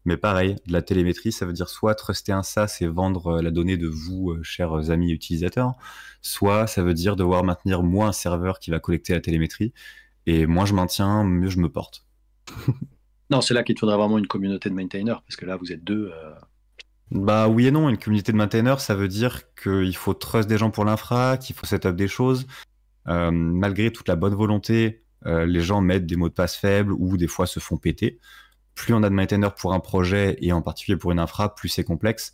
Mais pareil, de la télémétrie, ça veut dire soit truster un SAS et vendre euh, la donnée de vous, euh, chers euh, amis utilisateurs, soit ça veut dire devoir maintenir moi un serveur qui va collecter la télémétrie. Et moins je maintiens, mieux je me porte. non, c'est là qu'il faudrait vraiment une communauté de maintainers, parce que là, vous êtes deux. Bah oui et non, une communauté de maintainers, ça veut dire qu'il faut trust des gens pour l'infra, qu'il faut setup des choses. malgré toute la bonne volonté, les gens mettent des mots de passe faibles ou des fois se font péter plus on a de maintainers pour un projet et en particulier pour une infra, plus c'est complexe.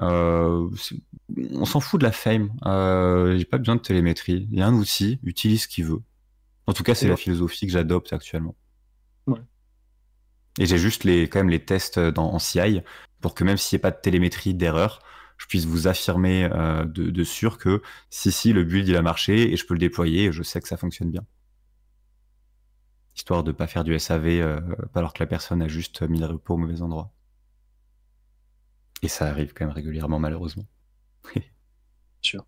Euh, on s'en fout de la fame. Euh, J'ai pas besoin de télémétrie. Il y a un outil, utilise ce qu'il veut. En tout cas, c'est la philosophie que j'adopte actuellement. Et j'ai juste les, quand même les tests dans, en CI pour que même s'il n'y a pas de télémétrie d'erreur, je puisse vous affirmer euh, de, sûr que si, si, le build il a marché et je peux le déployer et je sais que ça fonctionne bien histoire de pas faire du SAV euh, alors que la personne a juste mis le repos au mauvais endroit. Et ça arrive quand même régulièrement, malheureusement. Bien sûr.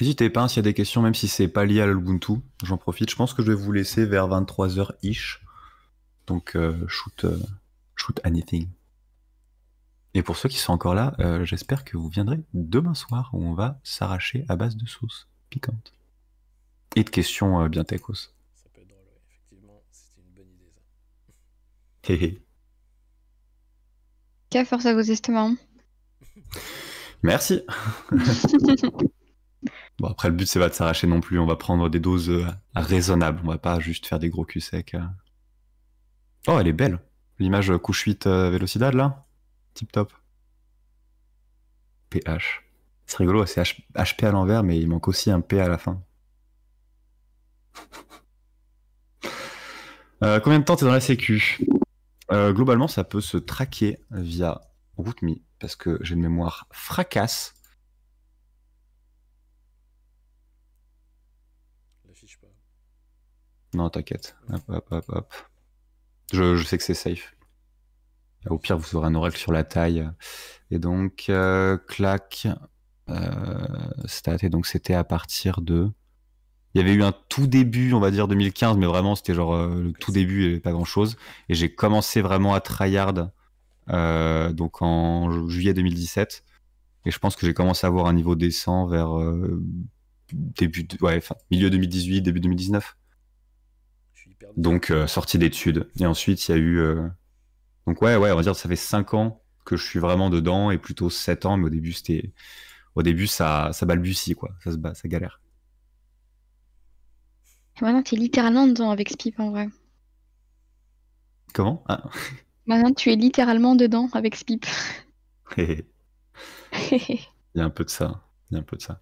N'hésitez pas, hein, s'il y a des questions, même si c'est pas lié à l'Ubuntu, j'en profite. Je pense que je vais vous laisser vers 23h-ish. Donc, euh, shoot, euh, shoot anything. Et pour ceux qui sont encore là, euh, j'espère que vous viendrez demain soir où on va s'arracher à base de sauce piquante. Et de questions euh, bien techos. Ça peut être drôle, effectivement, c'était une bonne idée ça. force à vos estomacs. Merci. bon, après, le but, c'est pas de s'arracher non plus. On va prendre des doses euh, raisonnables. On va pas juste faire des gros culs secs. Oh, elle est belle. L'image couche 8 Vélocidade, là tip top. PH. C'est rigolo, c'est HP à l'envers, mais il manque aussi un P à la fin. Euh, combien de temps t'es dans la sécu euh, Globalement, ça peut se traquer via RootMe, parce que j'ai une mémoire fracasse. Non, t'inquiète. je sais que c'est safe. Au pire, vous aurez un oreille sur la taille. Et donc, euh, clac, euh, stat. Et donc, c'était à partir de. Il y avait eu un tout début, on va dire 2015, mais vraiment, c'était genre euh, le tout début et pas grand chose. Et j'ai commencé vraiment à tryhard donc en juillet 2017. Et je pense que j'ai commencé à avoir un niveau décent vers début, ouais, milieu 2018, début 2019. donc, sortie d'études. Et ensuite, il y a eu donc ouais, on va dire que ça fait 5 ans que je suis vraiment dedans et plutôt 7 ans, mais au début c'était au début ça ça balbutie quoi, ça se bat, ça galère. Ah. Maintenant, tu es littéralement dedans avec Spip en vrai. Comment Maintenant, tu es littéralement dedans avec Spip. Il y a un peu de ça. un peu de ça.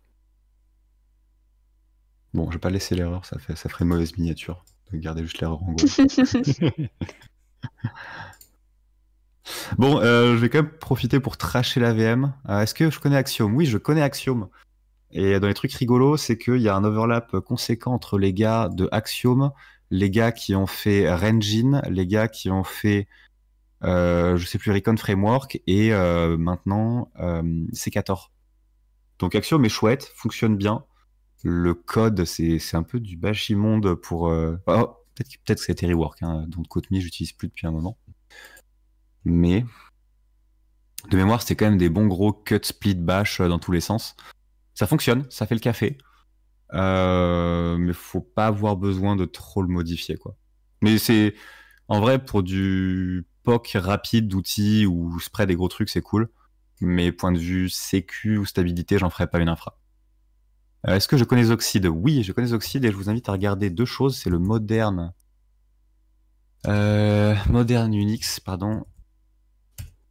Bon, je vais pas laisser l'erreur, ça, fait, ça ferait mauvaise miniature. Gardez juste l'erreur en gros. Bon, euh, je vais quand même profiter pour tracher la VM. Euh, est-ce que je connais Axiome? Oui, je connais Axiome. Et dans les trucs rigolos, c'est qu'il y a un overlap conséquent entre les gars de Axiom, les gars qui ont fait Renjin, les gars qui ont fait, euh, je sais plus, Recon Framework, et maintenant C14. Donc Axiom est chouette, fonctionne bien. Le code, c'est un peu du Bashimonde pour... Oh, peut-être que c'était Rework, hein, dont je j'utilise plus depuis un moment mais de mémoire, c'est quand même des bons gros cut split bash euh, dans tous les sens. Ça fonctionne, ça fait le café. Euh, mais faut pas avoir besoin de trop le modifier, quoi. Mais c'est en vrai pour du POC rapide d'outils ou spread des gros trucs, c'est cool. Mais point de vue sécu ou stabilité, j'en ferai pas une infra. Euh, est-ce que je connais Oxide Oui, je connais Oxyde et je vous invite à regarder deux choses. C'est le moderne, moderne Unix, pardon,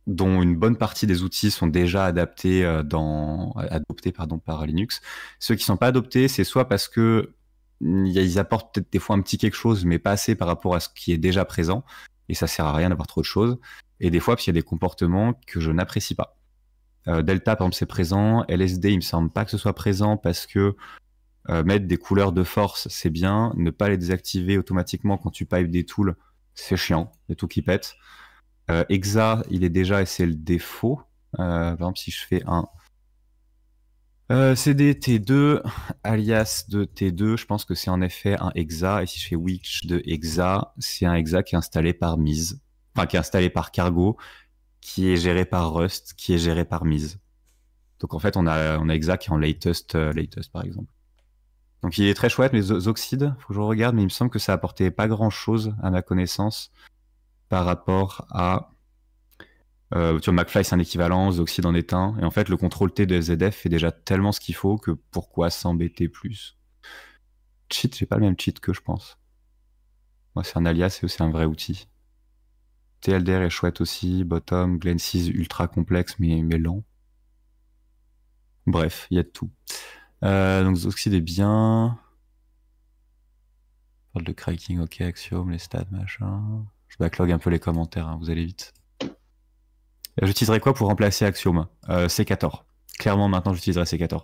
dont une bonne partie des outils sont déjà adaptés euh, dans, adoptés pardon, par Linux. Ceux qui ne sont pas adoptés, c'est soit parce que mm, ils apportent peut-être des fois un petit quelque chose, mais pas assez par rapport à ce qui est déjà présent, et ça sert à rien d'avoir trop de choses. Et des fois, parce qu'il y a des comportements que je n'apprécie pas. Euh, Delta, par exemple, c'est présent. LSD, il me semble pas que ce soit présent parce que euh, mettre des couleurs de force, c'est bien. Ne pas les désactiver automatiquement quand tu pipes des tools, c'est chiant. Il y tout qui pète. Euh, hexa, il est déjà et c'est le défaut. Euh, par exemple, si je fais un euh, cdt 2 alias de T2, je pense que c'est en effet un hexa. Et si je fais witch de hexa, c'est un hexa qui est installé par mise, enfin qui est installé par cargo, qui est géré par Rust, qui est géré par mise. Donc en fait, on a, on a Hexa qui est en latest, euh, latest par exemple. Donc il est très chouette, mais Zoxide, faut que je regarde, mais il me semble que ça apportait pas grand chose à ma connaissance par rapport à. Euh, tu vois, McFly, c'est un équivalent, Zoxy en est un. Et en fait, le contrôle T de ZF fait déjà tellement ce qu'il faut que pourquoi s'embêter plus Cheat, j'ai pas le même cheat que je pense. Moi, c'est un alias et aussi un vrai outil. TLDR est chouette aussi, Bottom, Glen 6 ultra complexe mais, mais lent. Bref, il y a de tout. Euh, donc Zoxyde est bien. On parle de cracking, ok, Axiom, les stats, machin. Je backlog un peu les commentaires, hein, vous allez vite. J'utiliserai quoi pour remplacer Axiom euh, C14. Clairement, maintenant, j'utiliserai C14.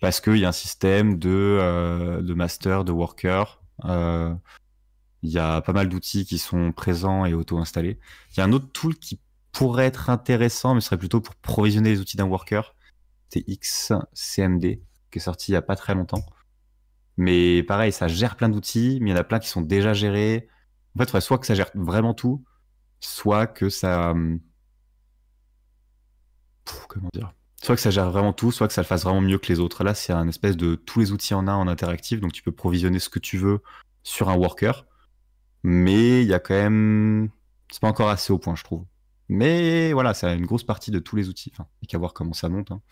Parce qu'il y a un système de, euh, master, de worker. Euh, il y a pas mal d'outils qui sont présents et auto-installés. Il y a un autre tool qui pourrait être intéressant, mais ce serait plutôt pour provisionner les outils d'un worker. C'est XCMD, qui est sorti il n'y a pas très longtemps. Mais pareil, ça gère plein d'outils, mais il y en a plein qui sont déjà gérés. En fait, soit que ça gère vraiment tout, soit que ça. Hum, comment dire Soit que ça gère vraiment tout, soit que ça le fasse vraiment mieux que les autres. Là, c'est un espèce de tous les outils en un en interactif, donc tu peux provisionner ce que tu veux sur un worker. Mais il y a quand même. C'est pas encore assez au point, je trouve. Mais voilà, c'est une grosse partie de tous les outils. et qu'à voir comment ça monte. Hein.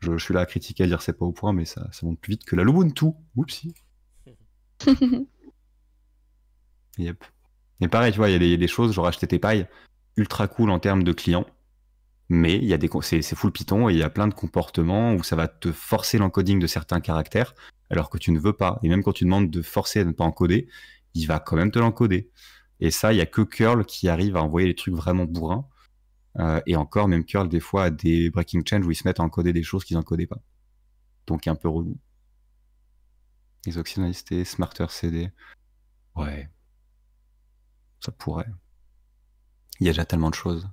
Je, suis là à critiquer, à dire c'est pas au point, mais ça, monte plus vite que la Lubuntu. Oupsie. Yep. Et pareil, tu vois, il y, a des choses, genre acheter tes pailles, ultra cool en termes de clients, mais il y a des c'est, full Python et il y a plein de comportements où ça va te forcer l'encoding de certains caractères alors que tu ne veux pas. Et même quand tu demandes de forcer à ne pas encoder, il va quand même te l'encoder. Et ça, il n'y a que curl qui arrive à envoyer des trucs vraiment bourrins. Euh, et encore, même curl des fois a des breaking change où ils se mettent à encoder des choses qu'ils n'encodaient pas. Donc un peu relou. Les smarter CD. Ouais. Ça pourrait. Il y a déjà tellement de choses.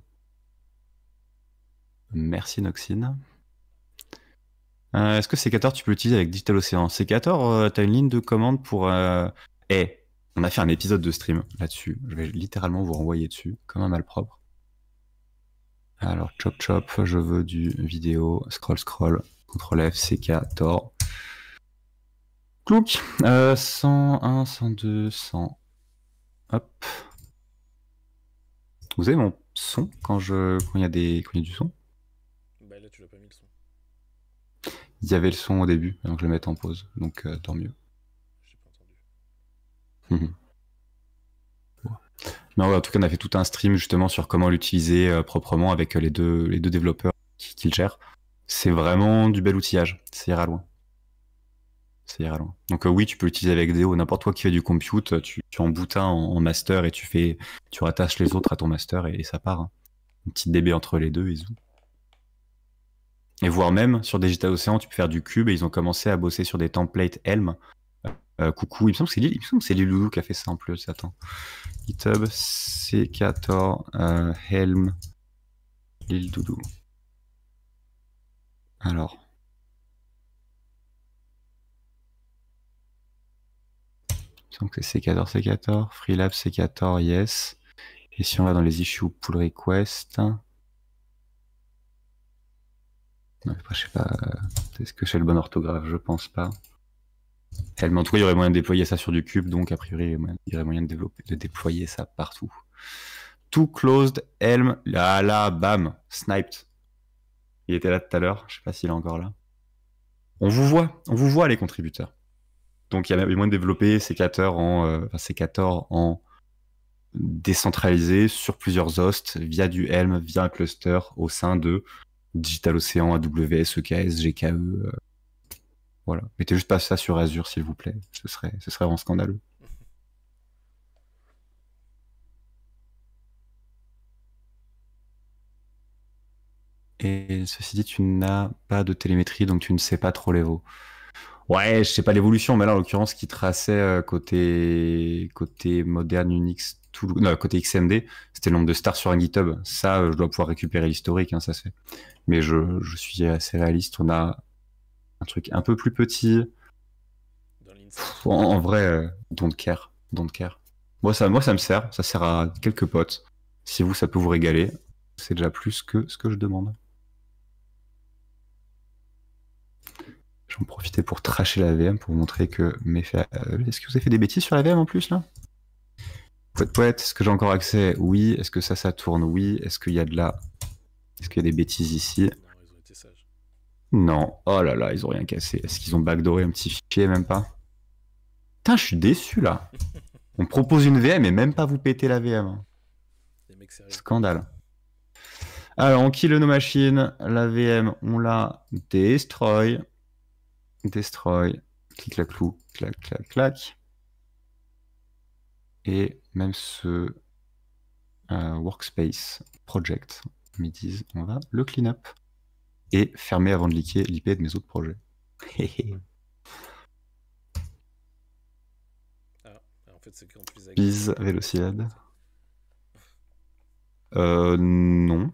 Merci Noxine. Euh, est-ce que C14 tu peux l'utiliser avec Digital Ocean C14, euh, t'as tu une ligne de commande pour. Euh, eh, on a fait un épisode de stream là-dessus. Je vais littéralement vous renvoyer dessus, comme un malpropre. Alors, chop chop, je veux du vidéo, scroll scroll, CTRL F, ck, tor Clouc 101, 102, 100. Hop. Vous avez mon son quand il y a du son bah, là tu l'as pas mis le son. Il y avait le son au début, donc je le mets en pause, donc euh, tant mieux. J'ai pas entendu. Mhm. en tout cas, on a fait tout un stream justement sur comment l'utiliser euh, proprement avec euh, les deux développeurs qui, le gèrent. C'est vraiment du bel outillage, c'est ira loin. Donc euh, oui, tu peux l'utiliser avec Deo. N'importe quoi qui fait du compute, tu, en emboutes un en, master et tu fais, tu rattaches les autres à ton master et, ça part. Hein. Une petite DB entre les deux et Et voire même sur Digital Ocean, tu peux faire du cube et ils ont commencé à bosser sur des templates Helm. Euh, euh, coucou, il me semble que c'est il qui a fait ça en plus. GitHub C14 Helm. Helm Doudou. Alors. Donc c'est C14, C14, Freelab, C14, yes. Et si on va dans les issues pull request. Non, je sais pas, euh, est-ce que j'ai le bon orthographe Je pense pas. Elle, en tout cas, il y aurait moyen de déployer ça sur du cube, donc a priori, il y aurait moyen de, déployer ça partout. Tout closed, Helm, là, ah là, bam, sniped. Il était là tout à l'heure, je sais pas s'il est encore là. On vous voit, on vous voit les contributeurs. Donc il y a moins de développer C14 en, euh, en décentralisé sur plusieurs hosts via du Helm, via un cluster au sein de Digital Ocean, AWS, EKS, GKE. Euh, voilà. Mettez juste pas ça sur Azure, s'il vous plaît. Ce serait, ce serait vraiment scandaleux. Et ceci dit, tu n'as pas de télémétrie, donc tu ne sais pas trop les vos. Ouais, je sais pas l'évolution, mais là, en l'occurrence, qui traçait euh, côté, côté moderne Unix, côté XMD, c'était le nombre de stars sur un GitHub. Ça, euh, je dois pouvoir récupérer l'historique, hein, ça c'est. Mais je, suis assez réaliste. On a un truc un peu plus petit. en, vrai, euh, don't care. Don't care. Moi ça, moi, ça me sert. Ça sert à quelques potes. Si vous, ça peut vous régaler. C'est déjà plus que ce que je demande. J'en profitais pour tracher la VM pour montrer que mes faits. Euh, est-ce que vous avez fait des bêtises sur la VM en plus là Poète poète, est-ce que j'ai encore accès Oui. Est-ce que ça, ça tourne Oui. Est-ce qu'il y a de la. Est-ce qu'il y a des bêtises ici Non, Oh là là, ils ont rien cassé. Est-ce qu'ils ont backdooré un petit fichier Même pas. Putain, je suis déçu là. On propose une VM et même pas vous péter la VM. Scandale. Alors, on kill nos machines. La VM, on la destroy destroy, clic la clou, clac clac clac. Et même ce euh, workspace project disent on va le clean up et fermer avant de liquer l'IP de mes autres projets. Ah, bah, en euh, non.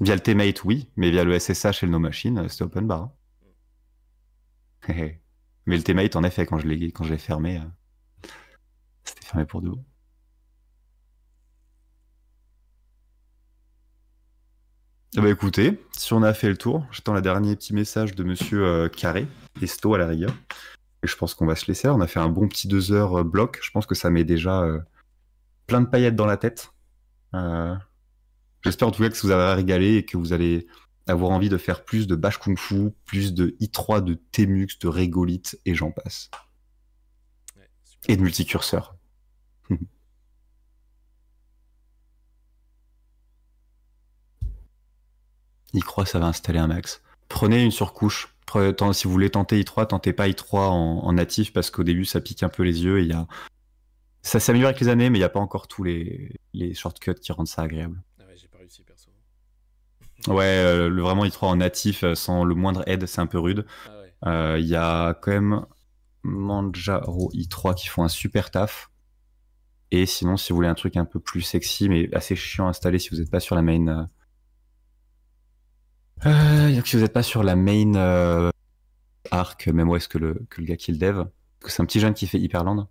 Via le tmate oui, mais via le SSH et le No Machine, euh, c'est open bar. Hein. Mais le est en effet, quand je l'ai, quand fermé, euh, c'était fermé pour deux. Eh ben, écoutez, si on a fait le tour, j'attends le dernier petit message de monsieur euh, Carré, Esto à la rigueur. Et je pense qu'on va se laisser. On a fait un bon petit deux heures euh, bloc. Je pense que ça met déjà plein de paillettes dans la tête. J'espère en tout cas que ça vous avez régalé et que vous allez avoir envie de faire plus de Bash Kung Fu, plus de I3, de Temux, de Régolith, et j'en passe. et de multicurseur. I3, ça va installer un max. Prenez une surcouche. si vous voulez tenter I3, tentez pas I3 en, natif parce qu'au début, ça pique un peu les yeux et il y Ça s'améliore avec les années, mais il n'y a pas encore tous les shortcuts qui rendent ça agréable. Ouais, euh, le, vraiment i3 en natif, euh, sans le moindre aide, c'est un peu rude. Ah euh, il y a quand même Manjaro i3 qui font un super taf. Et sinon, si vous voulez un truc un peu plus sexy, mais assez chiant à installer si vous n'êtes pas sur la main. si vous n'êtes pas sur la main arc, même est-ce que le, que le gars qui le dev, c'est un petit jeune qui fait Hyperland.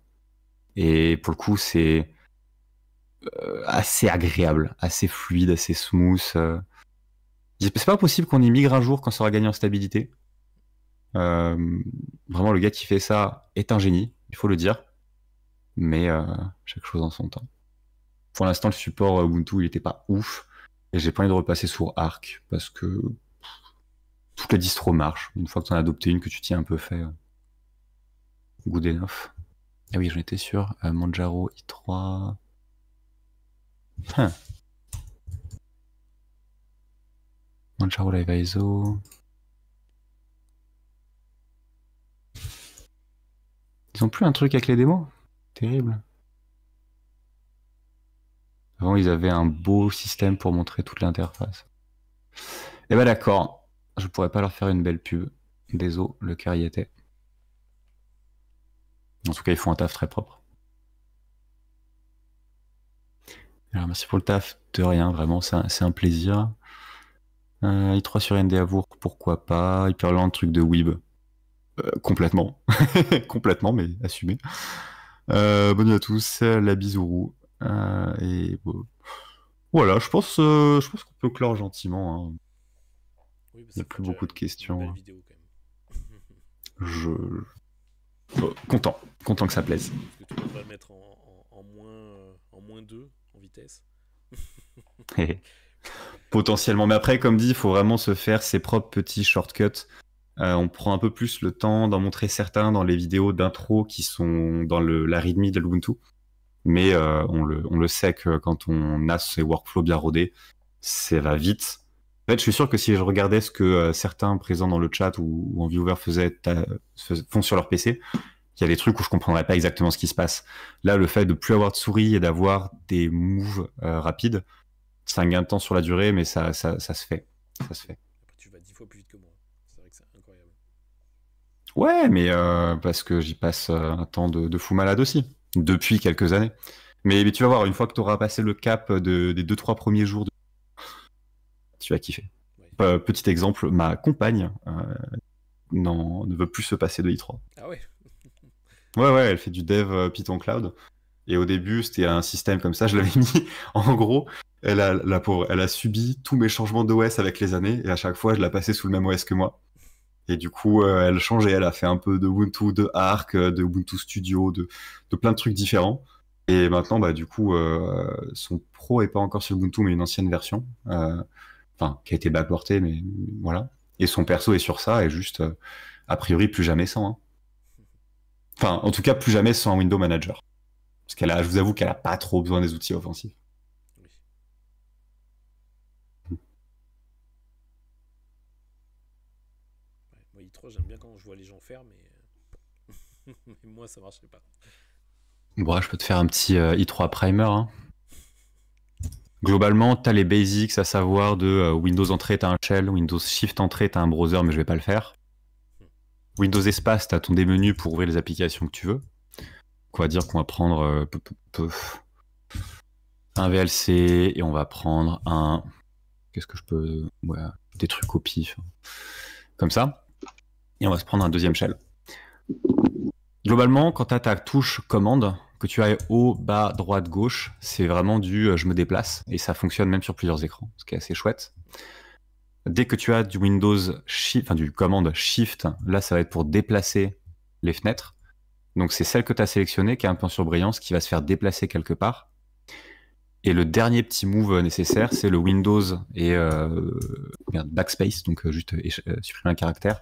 Et pour le coup, c'est assez agréable, assez fluide, assez smooth. C'est pas possible qu'on y migre un jour quand ça aura gagné en stabilité. Euh, vraiment, le gars qui fait ça est un génie, il faut le dire. Mais euh, chaque chose en son temps. Pour l'instant, le support euh, Ubuntu, il était pas ouf. Et j'ai pas envie de repasser sur Arc parce que toute la distro marche. Une fois que t'en as adopté une, que tu tiens un peu fait, good enough. Ah oui, j'en étais sur Manjaro i3. E ils ont plus un truc avec les démos Terrible. Avant, ils avaient un beau système pour montrer toute l'interface. Eh ben d'accord, je pourrais pas leur faire une belle pub. Désolé, le cœur y était. En tout cas, ils font un taf très propre. merci pour le taf, de rien, vraiment, c'est un plaisir. Euh, I3 sur ND pourquoi pas. Hyperland, truc de Weeb. Euh, complètement. complètement, mais assumé. Euh, bonne nuit à tous, la bisourou. Euh, et voilà, je pense, je pense qu'on peut clore gentiment. Hein. Bah, Il n'y a plus beaucoup de questions. Hein. je. Oh, content, content que ça plaise. Est-ce que tu le mettre en, moins, en moins 2 en vitesse. Eh, eh. Potentiellement. Mais après, comme dit, il faut vraiment se faire ses propres petits shortcuts. Euh, on prend un peu plus le temps d'en montrer certains dans les vidéos d'intro qui sont dans le, la readme de l'Ubuntu. Mais euh, on, le, sait que quand on a ses workflows bien rodés, ça va vite. En fait, je suis sûr que si je regardais ce que euh, certains présents dans le chat ou, en viewer faisaient, font sur leur PC, il y a des trucs où je comprendrais pas exactement ce qui se passe. Là, le fait de plus avoir de souris et d'avoir des moves rapides, c'est un gain de temps sur la durée, mais ça, ça, se fait. Ça fait. tu vas dix fois plus vite que moi. C'est vrai que c'est incroyable. Ouais, mais euh, parce que j'y passe euh, un temps de, fou malade aussi, depuis quelques années. Mais, tu vas voir, une fois que tu auras passé le cap des deux, trois premiers jours, de... tu vas kiffer. Euh, petit exemple, ma compagne ne veut plus se passer de i3. Ah ouais Ouais, ouais, elle fait du dev Python Cloud. Et au début, c'était un système comme ça, je l'avais mis. en gros, elle a, elle a subi tous mes changements d'OS avec les années, et à chaque fois, je l'ai passais sous le même OS que moi. Et du coup, euh, elle changeait, elle a fait un peu de Ubuntu, de Arc, euh, de Ubuntu Studio, de, plein de trucs différents. Et maintenant, bah, du coup, euh, son pro est pas encore sur Ubuntu, mais une ancienne version, enfin, qui a été backportée, mais voilà. Et son perso est sur ça, et juste, a priori, plus jamais sans. Hein. Enfin, en tout cas, plus jamais sans Window Manager. Parce qu'elle a, je vous avoue qu'elle a pas trop besoin des outils offensifs. j'aime bien quand je vois les gens faire, mais, euh, moi, ça marcherait pas. Bon, je peux te faire un petit euh, i3 primer. Hein. Globalement, tu as les basics, à savoir de euh, Windows entrée, tu un shell, Windows shift entrée, tu un browser, mais je vais pas le faire. Windows espace, tu as ton démenu pour ouvrir les applications que tu veux. Quoi dire qu'on va prendre un VLC et on va prendre un. Qu'est-ce que je peux. des trucs au pif. Hein. Comme ça et on va se prendre un deuxième shell. Globalement, quand tu as ta touche commande, que tu ailles haut, bas, droite, gauche, c'est vraiment du euh, je me déplace et ça fonctionne même sur plusieurs écrans, ce qui est assez chouette. Dès que tu as du Windows shift, du commande shift, là ça va être pour déplacer les fenêtres. Donc c'est celle que tu as sélectionnée qui a un point sur brillance qui va se faire déplacer quelque part. Et le dernier petit move euh, nécessaire, c'est le Windows et euh, backspace, donc juste supprimer un caractère,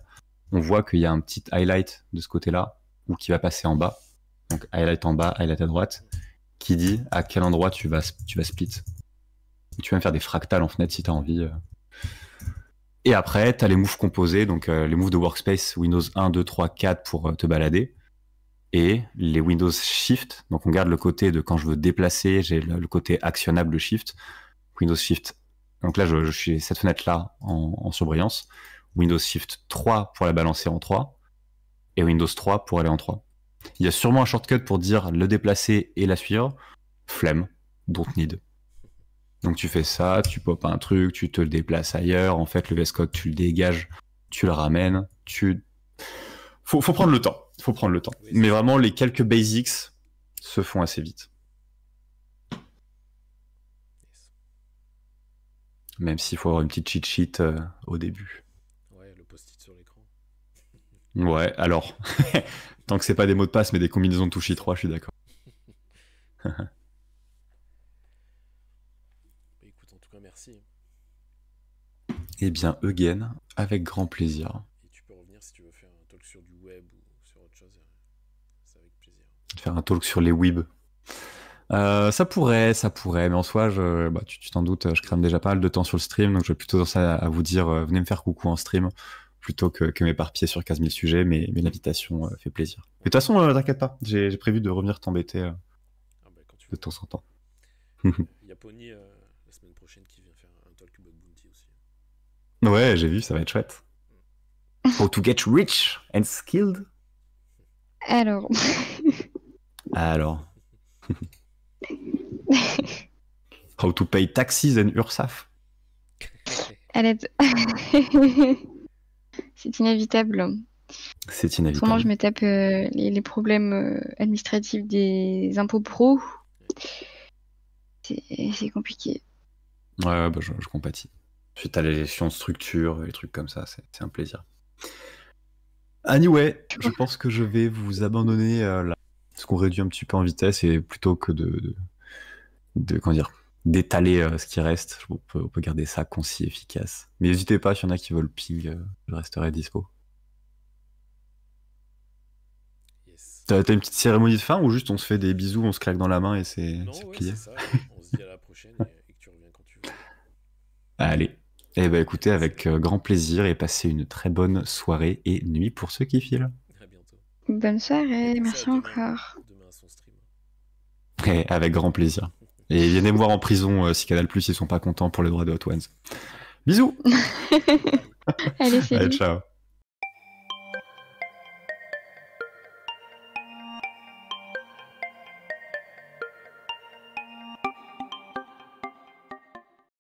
on voit qu'il y a un petit highlight de ce côté-là, ou qui va passer en bas. Donc highlight en bas, highlight à droite, qui dit à quel endroit tu vas, tu vas split. Tu tu vas faire des fractales en fenêtre si tu as envie. Euh. Et après, tu as les moves composés, donc euh, les moves de workspace Windows 1, 2, 3, 4 pour euh, te balader. Et les Windows Shift, donc on garde le côté de quand je veux déplacer, j'ai le, côté actionnable Shift. Windows Shift. Donc là, je, suis cette fenêtre-là en, en surbrillance. Windows Shift 3 pour la balancer en 3 et Windows 3 pour aller en 3. Il y a sûrement un shortcut pour dire le déplacer et la suivre. Flemme, don't need. Donc tu fais ça, tu pop un truc, tu te le déplaces ailleurs. En fait, le VS tu le dégages, tu le ramènes, tu. Faut, prendre le temps. Faut prendre le temps. Mais vraiment, les quelques basics se font assez vite. Même s'il faut avoir une petite cheat sheet euh, au début. Ouais, alors. Tant que c'est pas des mots de passe, mais des combinaisons de touches 3, je suis d'accord. Écoute, en tout cas, merci. Eh bien, Eugen, avec grand plaisir. Et tu peux revenir si tu veux faire un talk sur du web ou sur autre chose. avec plaisir. Faire un talk sur les web, euh, ça pourrait, ça pourrait, mais en soi, je, bah, tu t'en doutes, je crame déjà pas mal de temps sur le stream, donc je vais plutôt dans ça à vous dire, euh, venez me faire coucou en stream plutôt que, que m'éparpiller sur 15 000 sujets, mais, mais l'invitation euh, fait plaisir. Mais de toute façon, euh, t'inquiète pas, j'ai prévu de revenir t'embêter euh, ah bah, de temps en temps. Il y a Pony la semaine prochaine qui vient faire un talk about Bounty aussi. Ouais, j'ai vu, ça va être chouette. How mm. to get rich and skilled Alors. Alors. How to pay taxes and URSAF. elle c'est inévitable. C'est inévitable. Comment je me tape euh, les, problèmes euh, administratifs des impôts pro. C'est compliqué. Ouais, bah, je, compatis. Suite à les gestion de structure, les trucs comme ça, c'est un plaisir. Anyway, je pense que je vais vous abandonner Ce euh, là, parce qu'on réduit un petit peu en vitesse et plutôt que de, de, de comment dire, d'étaler euh, ce qui reste. On peut, garder ça concis, efficace. Mais n'hésitez pas, s'il y en a qui veulent ping, euh, je resterai dispo. T'as une petite cérémonie de fin ou juste on se fait des bisous, on se claque dans la main et c'est plié On se dit à la prochaine et, que tu reviens quand tu veux. Allez. Eh ben écoutez, avec euh, grand plaisir et passez une très bonne soirée et nuit pour ceux qui filent. Bonne soirée, merci, encore. Et eh, avec grand plaisir. Et venez me voir en prison euh, si Canal Plus ils sont pas contents pour les droits de Hot Ones. Bisous. Allez ciao.